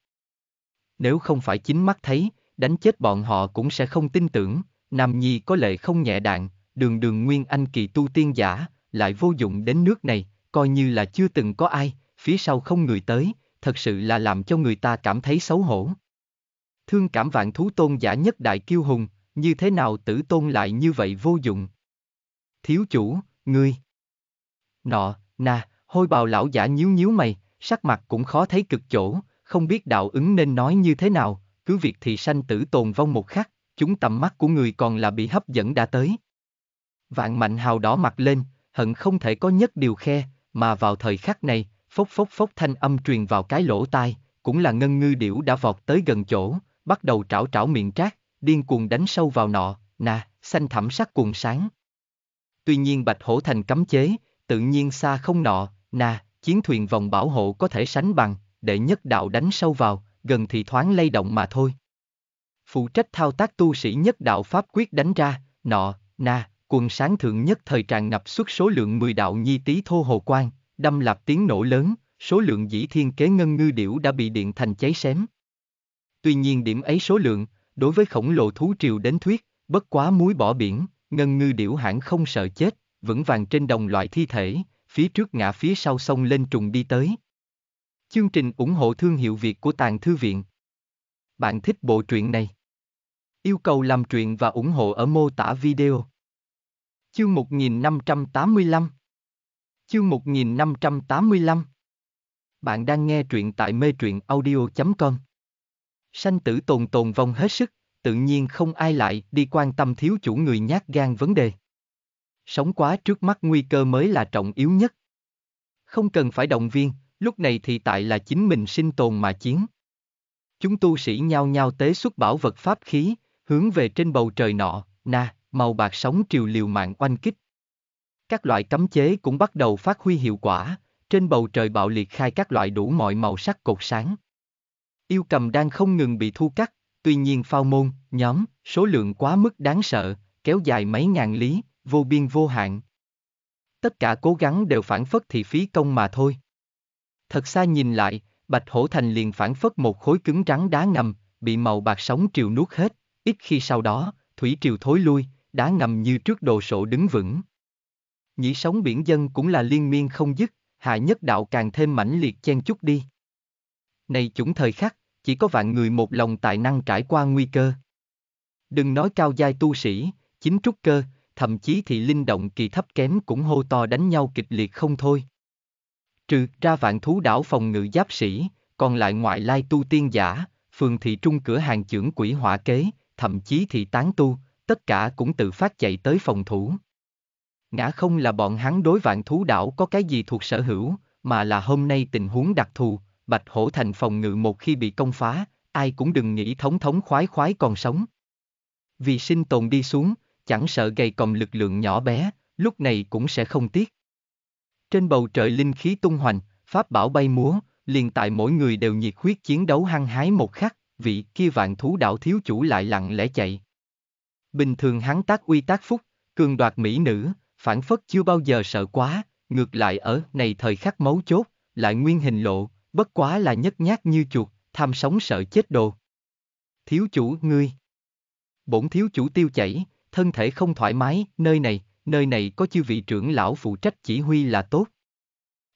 Nếu không phải chính mắt thấy, đánh chết bọn họ cũng sẽ không tin tưởng, Nam Nhi có lệ không nhẹ đạn, đường đường nguyên anh kỳ tu tiên giả, lại vô dụng đến nước này, coi như là chưa từng có ai, phía sau không người tới, thật sự là làm cho người ta cảm thấy xấu hổ. Thương cảm vạn thú tôn giả nhất đại kiêu hùng, như thế nào tử tôn lại như vậy vô dụng thiếu chủ, ngươi. Nọ, nà, hôi bào lão giả nhíu nhíu mày, sắc mặt cũng khó thấy cực chỗ, không biết đạo ứng nên nói như thế nào, cứ việc thì sanh tử tồn vong một khắc, chúng tầm mắt của người còn là bị hấp dẫn đã tới. Vạn mạnh hào đỏ mặt lên, hận không thể có nhất điều khe, mà vào thời khắc này, phốc phốc phốc thanh âm truyền vào cái lỗ tai, cũng là ngân ngư điểu đã vọt tới gần chỗ, bắt đầu trảo trảo miệng trác, điên cuồng đánh sâu vào nọ, nà, xanh thẳm sắc cuồng sáng. Tuy nhiên Bạch Hổ Thành cấm chế, tự nhiên xa không nọ, nà, chiến thuyền vòng bảo hộ có thể sánh bằng, để nhất đạo đánh sâu vào, gần thì thoáng lay động mà thôi. Phụ trách thao tác tu sĩ nhất đạo pháp quyết đánh ra, nọ, nà quần sáng thượng nhất thời tràn ngập xuất số lượng 10 đạo nhi tí thô hồ quang, đâm lạp tiếng nổ lớn, số lượng dĩ thiên kế ngân ngư điểu đã bị điện thành cháy xém. Tuy nhiên điểm ấy số lượng, đối với khổng lồ thú triều đến thuyết, bất quá muối bỏ biển, ngân ngư điểu hãng không sợ chết, vững vàng trên đồng loại thi thể, phía trước ngã phía sau sông lên trùng đi tới. Chương trình ủng hộ thương hiệu Việt của Tàng Thư Viện Bạn thích bộ truyện này? Yêu cầu làm truyện và ủng hộ ở mô tả video. Chương 1585 Chương 1585 Bạn đang nghe truyện tại mê truyện audio.com Sanh tử tồn tồn vong hết sức tự nhiên không ai lại đi quan tâm thiếu chủ người nhát gan vấn đề. Sống quá trước mắt nguy cơ mới là trọng yếu nhất. Không cần phải động viên, lúc này thì tại là chính mình sinh tồn mà chiến. Chúng tu sĩ nhao nhao tế xuất bảo vật pháp khí, hướng về trên bầu trời nọ, na, màu bạc sóng triều liều mạng oanh kích. Các loại cấm chế cũng bắt đầu phát huy hiệu quả, trên bầu trời bạo liệt khai các loại đủ mọi màu sắc cột sáng. Yêu cầm đang không ngừng bị thu cắt, Tuy nhiên phao môn, nhóm, số lượng quá mức đáng sợ, kéo dài mấy ngàn lý, vô biên vô hạn. Tất cả cố gắng đều phản phất thì phí công mà thôi. Thật xa nhìn lại, Bạch Hổ Thành liền phản phất một khối cứng trắng đá ngầm, bị màu bạc sóng triều nuốt hết, ít khi sau đó, thủy triều thối lui, đá ngầm như trước đồ sộ đứng vững. Nhĩ sóng biển dân cũng là liên miên không dứt, hạ nhất đạo càng thêm mãnh liệt chen chút đi. Này chúng thời khắc, chỉ có vạn người một lòng tài năng trải qua nguy cơ. Đừng nói cao giai tu sĩ, chính trúc cơ, thậm chí thì linh động kỳ thấp kém cũng hô to đánh nhau kịch liệt không thôi. Trừ ra vạn thú đảo phòng ngự giáp sĩ, còn lại ngoại lai tu tiên giả, phường thị trung cửa hàng trưởng quỷ hỏa kế, thậm chí thì tán tu, tất cả cũng tự phát chạy tới phòng thủ. Ngã không là bọn hắn đối vạn thú đảo có cái gì thuộc sở hữu, mà là hôm nay tình huống đặc thù, Bạch Hổ Thành phòng ngự một khi bị công phá, ai cũng đừng nghĩ thống thống khoái khoái còn sống. Vì sinh tồn đi xuống, chẳng sợ gầy còm lực lượng nhỏ bé, lúc này cũng sẽ không tiếc. Trên bầu trời linh khí tung hoành, pháp bảo bay múa, liền tại mỗi người đều nhiệt huyết chiến đấu hăng hái một khắc, vị kia vạn thú đạo thiếu chủ lại lặng lẽ chạy. Bình thường hắn tác uy tác phúc, cường đoạt mỹ nữ, phản phất chưa bao giờ sợ quá, ngược lại ở này thời khắc mấu chốt, lại nguyên hình lộ, bất quá là nhất nhát như chuột, tham sống sợ chết đồ. Thiếu chủ ngươi. Bổn thiếu chủ tiêu chảy, thân thể không thoải mái, nơi này, nơi này có chư vị trưởng lão phụ trách chỉ huy là tốt.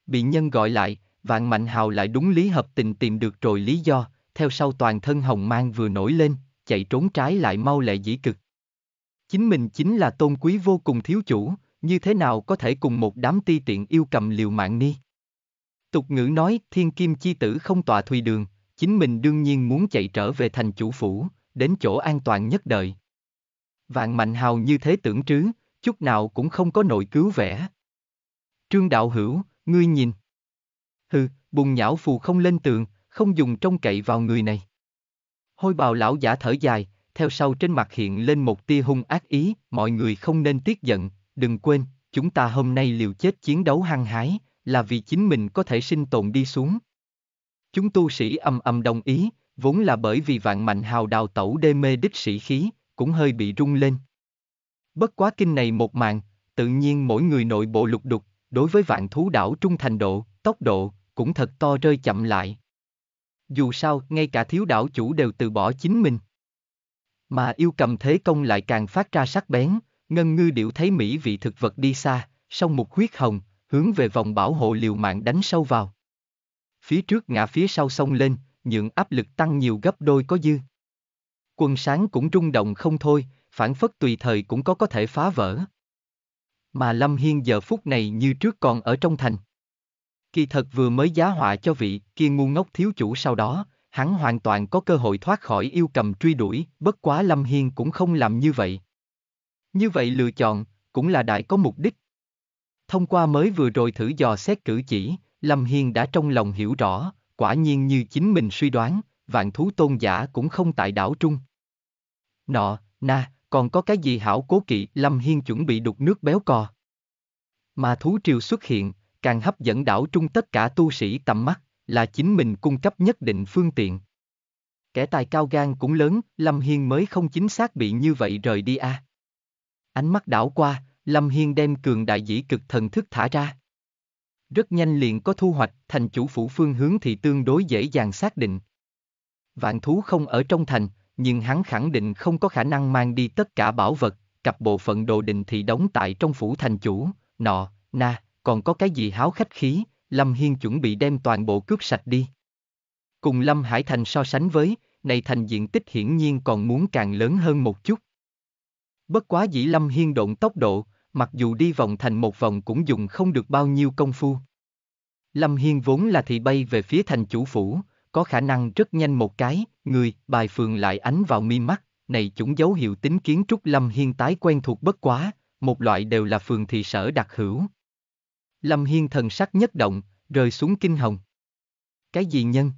Bị nhân gọi lại, vạn mạnh hào lại đúng lý hợp tình tìm được rồi lý do, theo sau toàn thân hồng mang vừa nổi lên, chạy trốn trái lại mau lệ dĩ cực. Chính mình chính là tôn quý vô cùng thiếu chủ, như thế nào có thể cùng một đám ti tiện yêu cầm liều mạng ni? Tục ngữ nói thiên kim chi tử không tòa thùy đường, chính mình đương nhiên muốn chạy trở về thành chủ phủ, đến chỗ an toàn nhất đời. Vạn Mạnh Hào như thế tưởng trứ, chút nào cũng không có nội cứu vẽ. Trương Đạo Hữu, ngươi nhìn. Hừ, bùng nhão phù không lên tường, không dùng trông cậy vào người này. Hôi bào lão giả thở dài, theo sau trên mặt hiện lên một tia hung ác ý, mọi người không nên tiếc giận, đừng quên, chúng ta hôm nay liều chết chiến đấu hăng hái, là vì chính mình có thể sinh tồn đi xuống. Chúng tu sĩ âm âm đồng ý, vốn là bởi vì vạn mạnh hào đào tẩu đê mê đích sĩ khí, cũng hơi bị rung lên. Bất quá kinh này một mạng, tự nhiên mỗi người nội bộ lục đục, đối với vạn thú đảo trung thành độ, tốc độ, cũng thật to rơi chậm lại. Dù sao, ngay cả thiếu đảo chủ đều từ bỏ chính mình. Mà yêu cầm thế công lại càng phát ra sắc bén, ngân ngư điệu thấy mỹ vị thực vật đi xa, song mục huyết hồng, hướng về vòng bảo hộ liều mạng đánh sâu vào. Phía trước ngã phía sau sông lên, nhượng áp lực tăng nhiều gấp đôi có dư. Quần sáng cũng rung động không thôi, phản phất tùy thời cũng có có thể phá vỡ. Mà Lâm Hiên giờ phút này như trước còn ở trong thành. Kỳ thật vừa mới giá họa cho vị kia ngu ngốc thiếu chủ sau đó, hắn hoàn toàn có cơ hội thoát khỏi yêu cầm truy đuổi, bất quá Lâm Hiên cũng không làm như vậy. Như vậy lựa chọn, cũng là đại có mục đích, Thông qua mới vừa rồi thử dò xét cử chỉ, Lâm Hiên đã trong lòng hiểu rõ, quả nhiên như chính mình suy đoán, vạn thú tôn giả cũng không tại đảo Trung. Nọ, na, còn có cái gì hảo cố kỵ Lâm Hiên chuẩn bị đục nước béo cò. Mà thú triều xuất hiện, càng hấp dẫn đảo Trung tất cả tu sĩ tầm mắt, là chính mình cung cấp nhất định phương tiện. Kẻ tài cao gan cũng lớn, Lâm Hiên mới không chính xác bị như vậy rời đi a. À. Ánh mắt đảo qua, Lâm Hiên đem cường đại dĩ cực thần thức thả ra. Rất nhanh liền có thu hoạch, thành chủ phủ phương hướng thì tương đối dễ dàng xác định. Vạn thú không ở trong thành, nhưng hắn khẳng định không có khả năng mang đi tất cả bảo vật, cặp bộ phận đồ đình thì đóng tại trong phủ thành chủ, nọ, na, còn có cái gì háo khách khí, Lâm Hiên chuẩn bị đem toàn bộ cướp sạch đi. Cùng Lâm Hải Thành so sánh với, này thành diện tích hiển nhiên còn muốn càng lớn hơn một chút. Bất quá dĩ Lâm Hiên động tốc độ, mặc dù đi vòng thành một vòng cũng dùng không được bao nhiêu công phu. Lâm Hiên vốn là thị bay về phía thành chủ phủ, có khả năng rất nhanh một cái, người, bài phường lại ánh vào mi mắt, này chúng dấu hiệu tính kiến trúc Lâm Hiên tái quen thuộc bất quá, một loại đều là phường thị sở đặc hữu. Lâm Hiên thần sắc nhất động, rơi xuống kinh hồng. Cái gì nhân?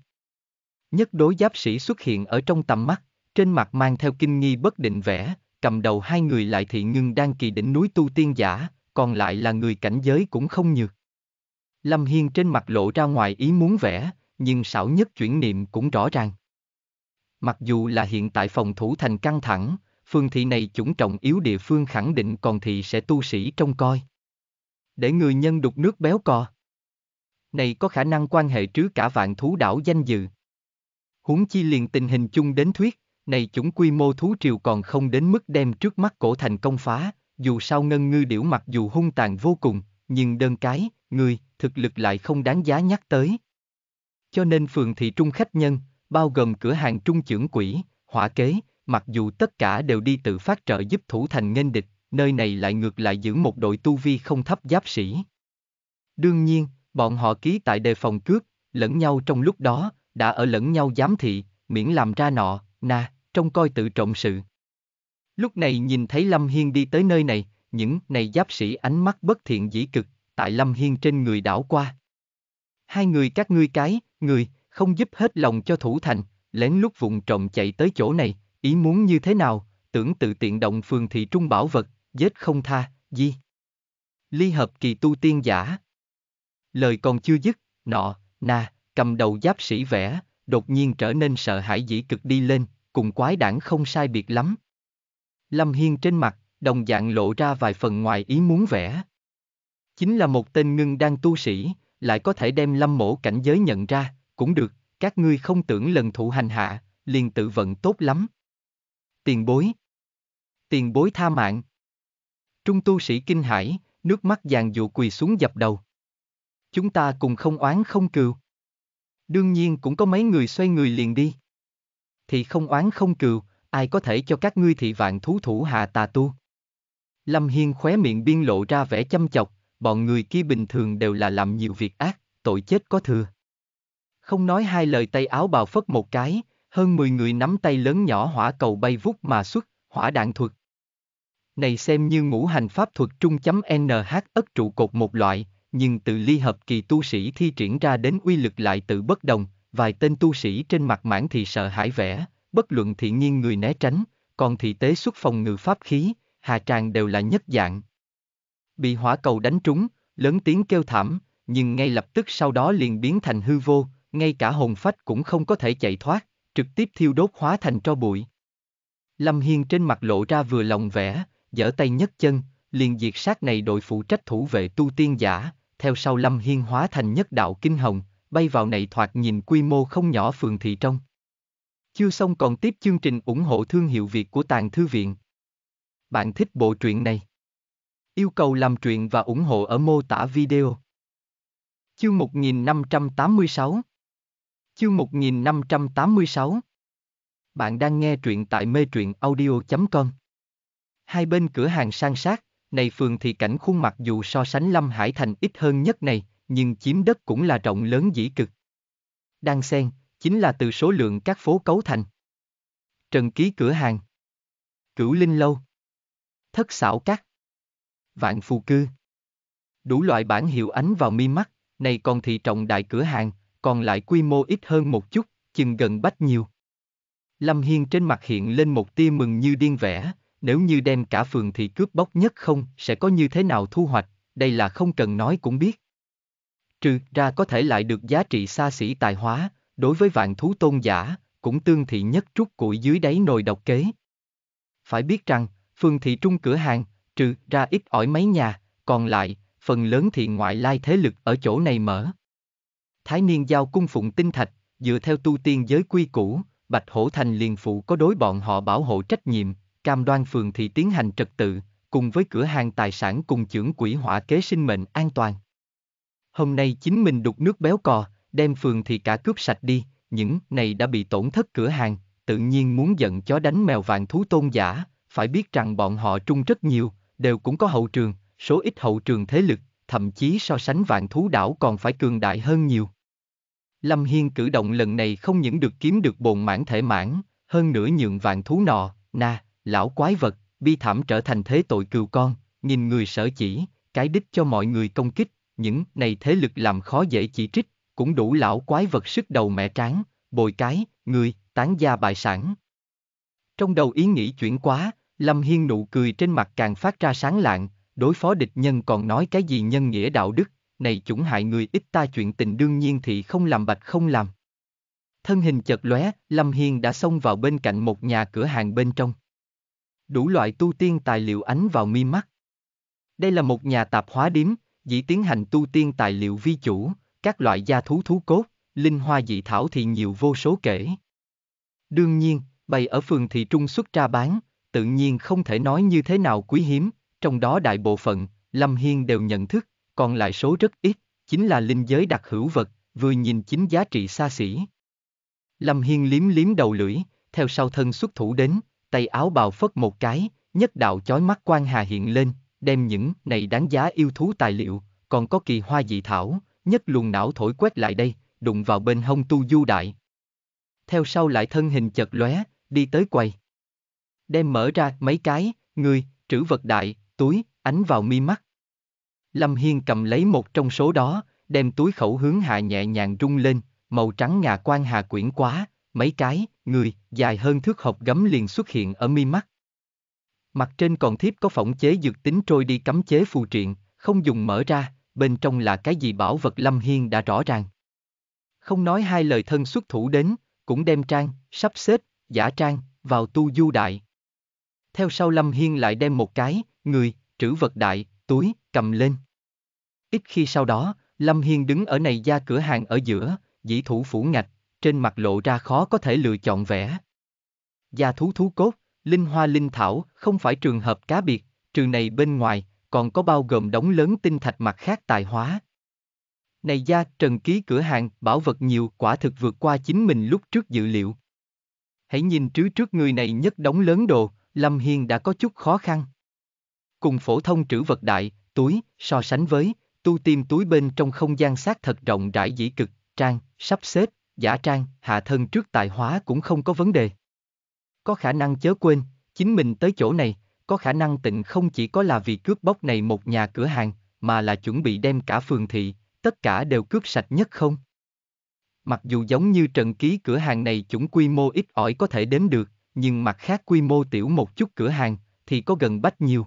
Nhất đối giáp sĩ xuất hiện ở trong tầm mắt, trên mặt mang theo kinh nghi bất định vẻ, cầm đầu hai người lại thị ngưng đang kỳ đỉnh núi tu tiên giả, còn lại là người cảnh giới cũng không nhược. Lâm Hiên trên mặt lộ ra ngoài ý muốn vẽ, nhưng xảo nhất chuyển niệm cũng rõ ràng. Mặc dù là hiện tại phòng thủ thành căng thẳng, phương thị này chủng trọng yếu địa phương khẳng định còn thị sẽ tu sĩ trông coi. Để người nhân đục nước béo cò. Này có khả năng quan hệ trước cả vạn thú đảo danh dự. Huống chi liền tình hình chung đến thuyết này chúng quy mô thú triều còn không đến mức đem trước mắt cổ thành công phá, dù sao ngân ngư điểu mặc dù hung tàn vô cùng, nhưng đơn cái, người, thực lực lại không đáng giá nhắc tới. Cho nên phường thị trung khách nhân, bao gồm cửa hàng trung trưởng quỷ, hỏa kế, mặc dù tất cả đều đi tự phát trợ giúp thủ thành nghênh địch, nơi này lại ngược lại giữ một đội tu vi không thấp giáp sĩ. Đương nhiên, bọn họ ký tại đề phòng cướp, lẫn nhau trong lúc đó, đã ở lẫn nhau giám thị, miễn làm ra nọ, na trông coi tự trọng sự. Lúc này nhìn thấy Lâm Hiên đi tới nơi này, những này giáp sĩ ánh mắt bất thiện dĩ cực, tại Lâm Hiên trên người đảo qua. Hai người các ngươi cái, người, không giúp hết lòng cho thủ thành, lén lút vùng trộm chạy tới chỗ này, ý muốn như thế nào, tưởng tự tiện động phường thị trung bảo vật, giết không tha, gì? Ly hợp kỳ tu tiên giả. Lời còn chưa dứt, nọ, na, cầm đầu giáp sĩ vẽ, đột nhiên trở nên sợ hãi dĩ cực đi lên, cùng quái đảng không sai biệt lắm. Lâm Hiên trên mặt, đồng dạng lộ ra vài phần ngoài ý muốn vẽ. Chính là một tên ngưng đang tu sĩ, lại có thể đem lâm mổ cảnh giới nhận ra, cũng được, các ngươi không tưởng lần thụ hành hạ, liền tự vận tốt lắm. Tiền bối Tiền bối tha mạng Trung tu sĩ kinh hãi, nước mắt giàn dụ quỳ xuống dập đầu. Chúng ta cùng không oán không cừu. Đương nhiên cũng có mấy người xoay người liền đi thì không oán không cừu, ai có thể cho các ngươi thị vạn thú thủ hạ tà tu. Lâm Hiên khóe miệng biên lộ ra vẻ chăm chọc, bọn người kia bình thường đều là làm nhiều việc ác, tội chết có thừa. Không nói hai lời tay áo bào phất một cái, hơn 10 người nắm tay lớn nhỏ hỏa cầu bay vút mà xuất, hỏa đạn thuật. Này xem như ngũ hành pháp thuật trung chấm NH ất trụ cột một loại, nhưng từ ly hợp kỳ tu sĩ thi triển ra đến uy lực lại tự bất đồng, vài tên tu sĩ trên mặt mãn thì sợ hãi vẻ bất luận thiện nhiên người né tránh, còn thị tế xuất phòng ngự pháp khí, hà tràng đều là nhất dạng. Bị hỏa cầu đánh trúng, lớn tiếng kêu thảm, nhưng ngay lập tức sau đó liền biến thành hư vô, ngay cả hồn phách cũng không có thể chạy thoát, trực tiếp thiêu đốt hóa thành tro bụi. Lâm Hiên trên mặt lộ ra vừa lòng vẻ giở tay nhấc chân, liền diệt sát này đội phụ trách thủ vệ tu tiên giả, theo sau Lâm Hiên hóa thành nhất đạo kinh hồng, bay vào này thoạt nhìn quy mô không nhỏ phường thị trong. Chưa xong còn tiếp chương trình ủng hộ thương hiệu Việt của Tàng Thư Viện. Bạn thích bộ truyện này? Yêu cầu làm truyện và ủng hộ ở mô tả video. Chương 1586 Chương 1586 Bạn đang nghe truyện tại mê truyện audio.com Hai bên cửa hàng sang sát, này phường thì cảnh khuôn mặt dù so sánh Lâm Hải Thành ít hơn nhất này, nhưng chiếm đất cũng là rộng lớn dĩ cực. Đan xen chính là từ số lượng các phố cấu thành. Trần ký cửa hàng. Cửu Linh Lâu. Thất xảo cát. Vạn phù cư. Đủ loại bản hiệu ánh vào mi mắt, này còn thị trọng đại cửa hàng, còn lại quy mô ít hơn một chút, chừng gần bách nhiều. Lâm Hiên trên mặt hiện lên một tia mừng như điên vẻ, nếu như đem cả phường thì cướp bóc nhất không, sẽ có như thế nào thu hoạch, đây là không cần nói cũng biết trừ ra có thể lại được giá trị xa xỉ tài hóa, đối với vạn thú tôn giả, cũng tương thị nhất trút củi dưới đáy nồi độc kế. Phải biết rằng, phường thị trung cửa hàng, trừ ra ít ỏi mấy nhà, còn lại, phần lớn thì ngoại lai thế lực ở chỗ này mở. Thái niên giao cung phụng tinh thạch, dựa theo tu tiên giới quy củ, Bạch Hổ Thành liền phụ có đối bọn họ bảo hộ trách nhiệm, cam đoan phường thị tiến hành trật tự, cùng với cửa hàng tài sản cùng trưởng quỹ hỏa kế sinh mệnh an toàn. Hôm nay chính mình đục nước béo cò, đem phường thì cả cướp sạch đi, những này đã bị tổn thất cửa hàng, tự nhiên muốn giận chó đánh mèo vàng thú tôn giả, phải biết rằng bọn họ trung rất nhiều, đều cũng có hậu trường, số ít hậu trường thế lực, thậm chí so sánh vạn thú đảo còn phải cường đại hơn nhiều. Lâm Hiên cử động lần này không những được kiếm được bồn mãn thể mãn, hơn nữa nhượng vạn thú nọ, na, lão quái vật, bi thảm trở thành thế tội cừu con, nhìn người sở chỉ, cái đích cho mọi người công kích, những này thế lực làm khó dễ chỉ trích, cũng đủ lão quái vật sức đầu mẹ tráng, bồi cái, người, tán gia bại sản. Trong đầu ý nghĩ chuyển quá, Lâm Hiên nụ cười trên mặt càng phát ra sáng lạng, đối phó địch nhân còn nói cái gì nhân nghĩa đạo đức, này chủng hại người ít ta chuyện tình đương nhiên thì không làm bạch không làm. Thân hình chợt lóe, Lâm Hiên đã xông vào bên cạnh một nhà cửa hàng bên trong. Đủ loại tu tiên tài liệu ánh vào mi mắt. Đây là một nhà tạp hóa điếm, dĩ tiến hành tu tiên tài liệu vi chủ, các loại gia thú thú cốt, linh hoa dị thảo thì nhiều vô số kể. Đương nhiên, bày ở phường thị trung xuất ra bán, tự nhiên không thể nói như thế nào quý hiếm, trong đó đại bộ phận, Lâm Hiên đều nhận thức, còn lại số rất ít, chính là linh giới đặc hữu vật, vừa nhìn chính giá trị xa xỉ. Lâm Hiên liếm liếm đầu lưỡi, theo sau thân xuất thủ đến, tay áo bào phất một cái, nhất đạo chói mắt quan hà hiện lên, đem những này đáng giá yêu thú tài liệu, còn có kỳ hoa dị thảo, nhất luồng não thổi quét lại đây, đụng vào bên hông tu du đại. Theo sau lại thân hình chật lóe, đi tới quầy. Đem mở ra mấy cái, người, trữ vật đại, túi, ánh vào mi mắt. Lâm Hiên cầm lấy một trong số đó, đem túi khẩu hướng hạ nhẹ nhàng rung lên, màu trắng ngà quan hà quyển quá, mấy cái, người, dài hơn thước hộp gấm liền xuất hiện ở mi mắt. Mặt trên còn thiếp có phỏng chế dược tính trôi đi cấm chế phù triện, không dùng mở ra, bên trong là cái gì bảo vật Lâm Hiên đã rõ ràng. Không nói hai lời thân xuất thủ đến, cũng đem trang, sắp xếp, giả trang, vào tu du đại. Theo sau Lâm Hiên lại đem một cái, người, trữ vật đại, túi, cầm lên. Ít khi sau đó, Lâm Hiên đứng ở này ra cửa hàng ở giữa, dĩ thủ phủ ngạch, trên mặt lộ ra khó có thể lựa chọn vẽ. Gia thú thú cốt, linh hoa linh thảo không phải trường hợp cá biệt, trừ này bên ngoài, còn có bao gồm đống lớn tinh thạch mặt khác tài hóa. Này gia, trần ký cửa hàng, bảo vật nhiều quả thực vượt qua chính mình lúc trước dự liệu. Hãy nhìn trứ trước người này nhất đống lớn đồ, Lâm Hiên đã có chút khó khăn. Cùng phổ thông trữ vật đại, túi, so sánh với, tu tìm túi bên trong không gian sát thật rộng rãi dĩ cực, trang, sắp xếp, giả trang, hạ thân trước tài hóa cũng không có vấn đề có khả năng chớ quên, chính mình tới chỗ này, có khả năng tịnh không chỉ có là vì cướp bóc này một nhà cửa hàng, mà là chuẩn bị đem cả phường thị, tất cả đều cướp sạch nhất không? Mặc dù giống như trần ký cửa hàng này chủng quy mô ít ỏi có thể đếm được, nhưng mặt khác quy mô tiểu một chút cửa hàng, thì có gần bách nhiều.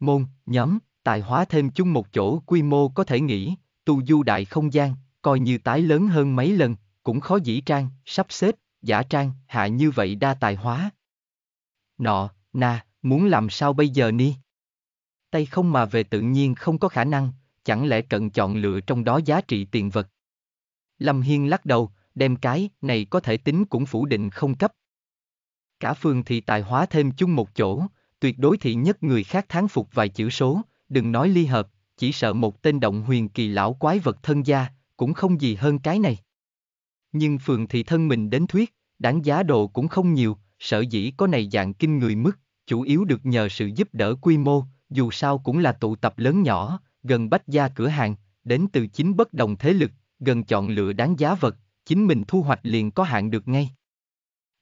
Môn, nhóm, tài hóa thêm chung một chỗ quy mô có thể nghĩ, tu du đại không gian, coi như tái lớn hơn mấy lần, cũng khó dĩ trang, sắp xếp, giả trang, hạ như vậy đa tài hóa. Nọ, na, muốn làm sao bây giờ ni? Tay không mà về tự nhiên không có khả năng, chẳng lẽ cần chọn lựa trong đó giá trị tiền vật. Lâm Hiên lắc đầu, đem cái này có thể tính cũng phủ định không cấp. Cả phương thì tài hóa thêm chung một chỗ, tuyệt đối thị nhất người khác tháng phục vài chữ số, đừng nói ly hợp, chỉ sợ một tên động huyền kỳ lão quái vật thân gia, cũng không gì hơn cái này. Nhưng phường thị thân mình đến thuyết, đáng giá đồ cũng không nhiều, sở dĩ có này dạng kinh người mức, chủ yếu được nhờ sự giúp đỡ quy mô, dù sao cũng là tụ tập lớn nhỏ, gần bách gia cửa hàng, đến từ chính bất đồng thế lực, gần chọn lựa đáng giá vật, chính mình thu hoạch liền có hạn được ngay.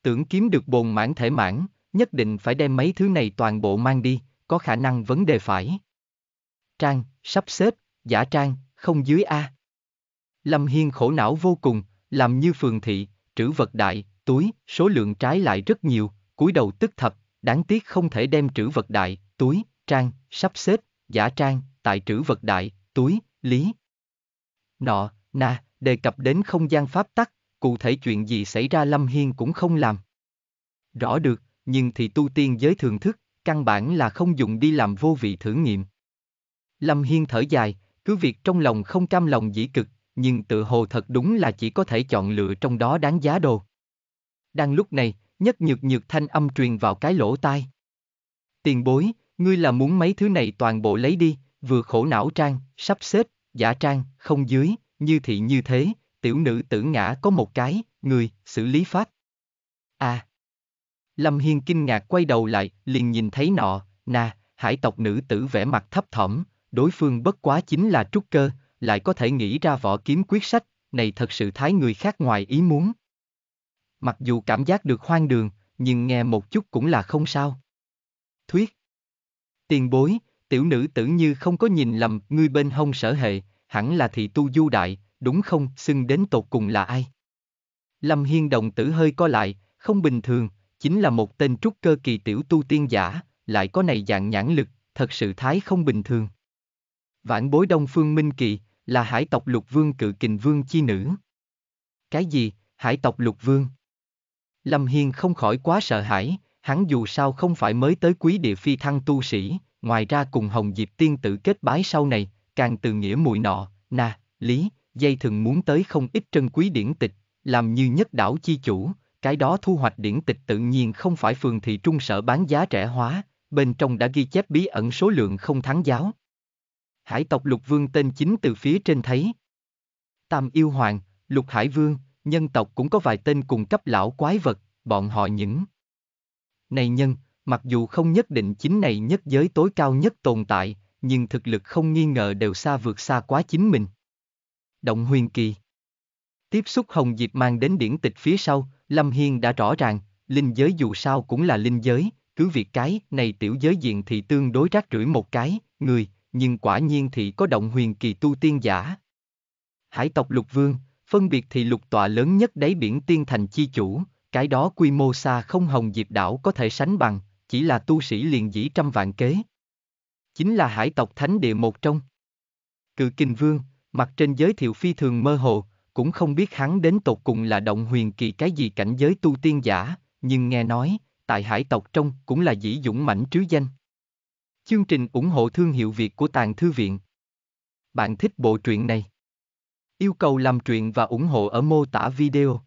Tưởng kiếm được bồn mãn thể mãn, nhất định phải đem mấy thứ này toàn bộ mang đi, có khả năng vấn đề phải. Trang, sắp xếp, giả trang, không dưới A. Lâm Hiên khổ não vô cùng, làm như phường thị, trữ vật đại, túi, số lượng trái lại rất nhiều, cúi đầu tức thập, đáng tiếc không thể đem trữ vật đại, túi, trang, sắp xếp, giả trang, tại trữ vật đại, túi, lý. Nọ, na, đề cập đến không gian pháp tắc, cụ thể chuyện gì xảy ra Lâm Hiên cũng không làm. Rõ được, nhưng thì tu tiên giới thường thức, căn bản là không dùng đi làm vô vị thử nghiệm. Lâm Hiên thở dài, cứ việc trong lòng không cam lòng dĩ cực, nhưng tự hồ thật đúng là chỉ có thể chọn lựa trong đó đáng giá đồ. Đang lúc này, nhất nhược nhược thanh âm truyền vào cái lỗ tai. Tiền bối, ngươi là muốn mấy thứ này toàn bộ lấy đi, vừa khổ não trang, sắp xếp, giả trang, không dưới, như thị như thế, tiểu nữ tử ngã có một cái, người, xử lý pháp. À! Lâm Hiên kinh ngạc quay đầu lại, liền nhìn thấy nọ, na, hải tộc nữ tử vẻ mặt thấp thỏm, đối phương bất quá chính là trúc cơ, lại có thể nghĩ ra võ kiếm quyết sách, này thật sự thái người khác ngoài ý muốn. Mặc dù cảm giác được hoang đường, nhưng nghe một chút cũng là không sao. Thuyết Tiền bối, tiểu nữ tử như không có nhìn lầm, ngươi bên hông sở hệ, hẳn là thị tu du đại, đúng không, xưng đến tột cùng là ai? Lâm Hiên đồng tử hơi co lại, không bình thường, chính là một tên trúc cơ kỳ tiểu tu tiên giả, lại có này dạng nhãn lực, thật sự thái không bình thường. Vãn bối đông phương minh kỳ, là hải tộc lục vương cự kình vương chi nữ. Cái gì, hải tộc lục vương? Lâm Hiên không khỏi quá sợ hãi, hắn dù sao không phải mới tới quý địa phi thăng tu sĩ, ngoài ra cùng Hồng Diệp tiên tử kết bái sau này, càng từ nghĩa muội nọ, nà, lý, dây thường muốn tới không ít trân quý điển tịch, làm như nhất đảo chi chủ, cái đó thu hoạch điển tịch tự nhiên không phải phường thị trung sở bán giá trẻ hóa, bên trong đã ghi chép bí ẩn số lượng không thắng giáo hải tộc lục vương tên chính từ phía trên thấy. Tam yêu hoàng, lục hải vương, nhân tộc cũng có vài tên cùng cấp lão quái vật, bọn họ những. Này nhân, mặc dù không nhất định chính này nhất giới tối cao nhất tồn tại, nhưng thực lực không nghi ngờ đều xa vượt xa quá chính mình. Động huyền kỳ Tiếp xúc hồng diệp mang đến điển tịch phía sau, Lâm Hiên đã rõ ràng, linh giới dù sao cũng là linh giới, cứ việc cái này tiểu giới diện thì tương đối rác rưởi một cái, người, nhưng quả nhiên thì có động huyền kỳ tu tiên giả. Hải tộc lục vương, phân biệt thì lục tọa lớn nhất đáy biển tiên thành chi chủ, cái đó quy mô xa không hồng diệp đảo có thể sánh bằng, chỉ là tu sĩ liền dĩ trăm vạn kế. Chính là hải tộc thánh địa một trong. Cự kinh vương, mặt trên giới thiệu phi thường mơ hồ, cũng không biết hắn đến tột cùng là động huyền kỳ cái gì cảnh giới tu tiên giả, nhưng nghe nói, tại hải tộc trong cũng là dĩ dũng mãnh trứ danh. Chương trình ủng hộ thương hiệu Việt của Tàng Thư Viện. Bạn thích bộ truyện này? Yêu cầu làm truyện và ủng hộ ở mô tả video.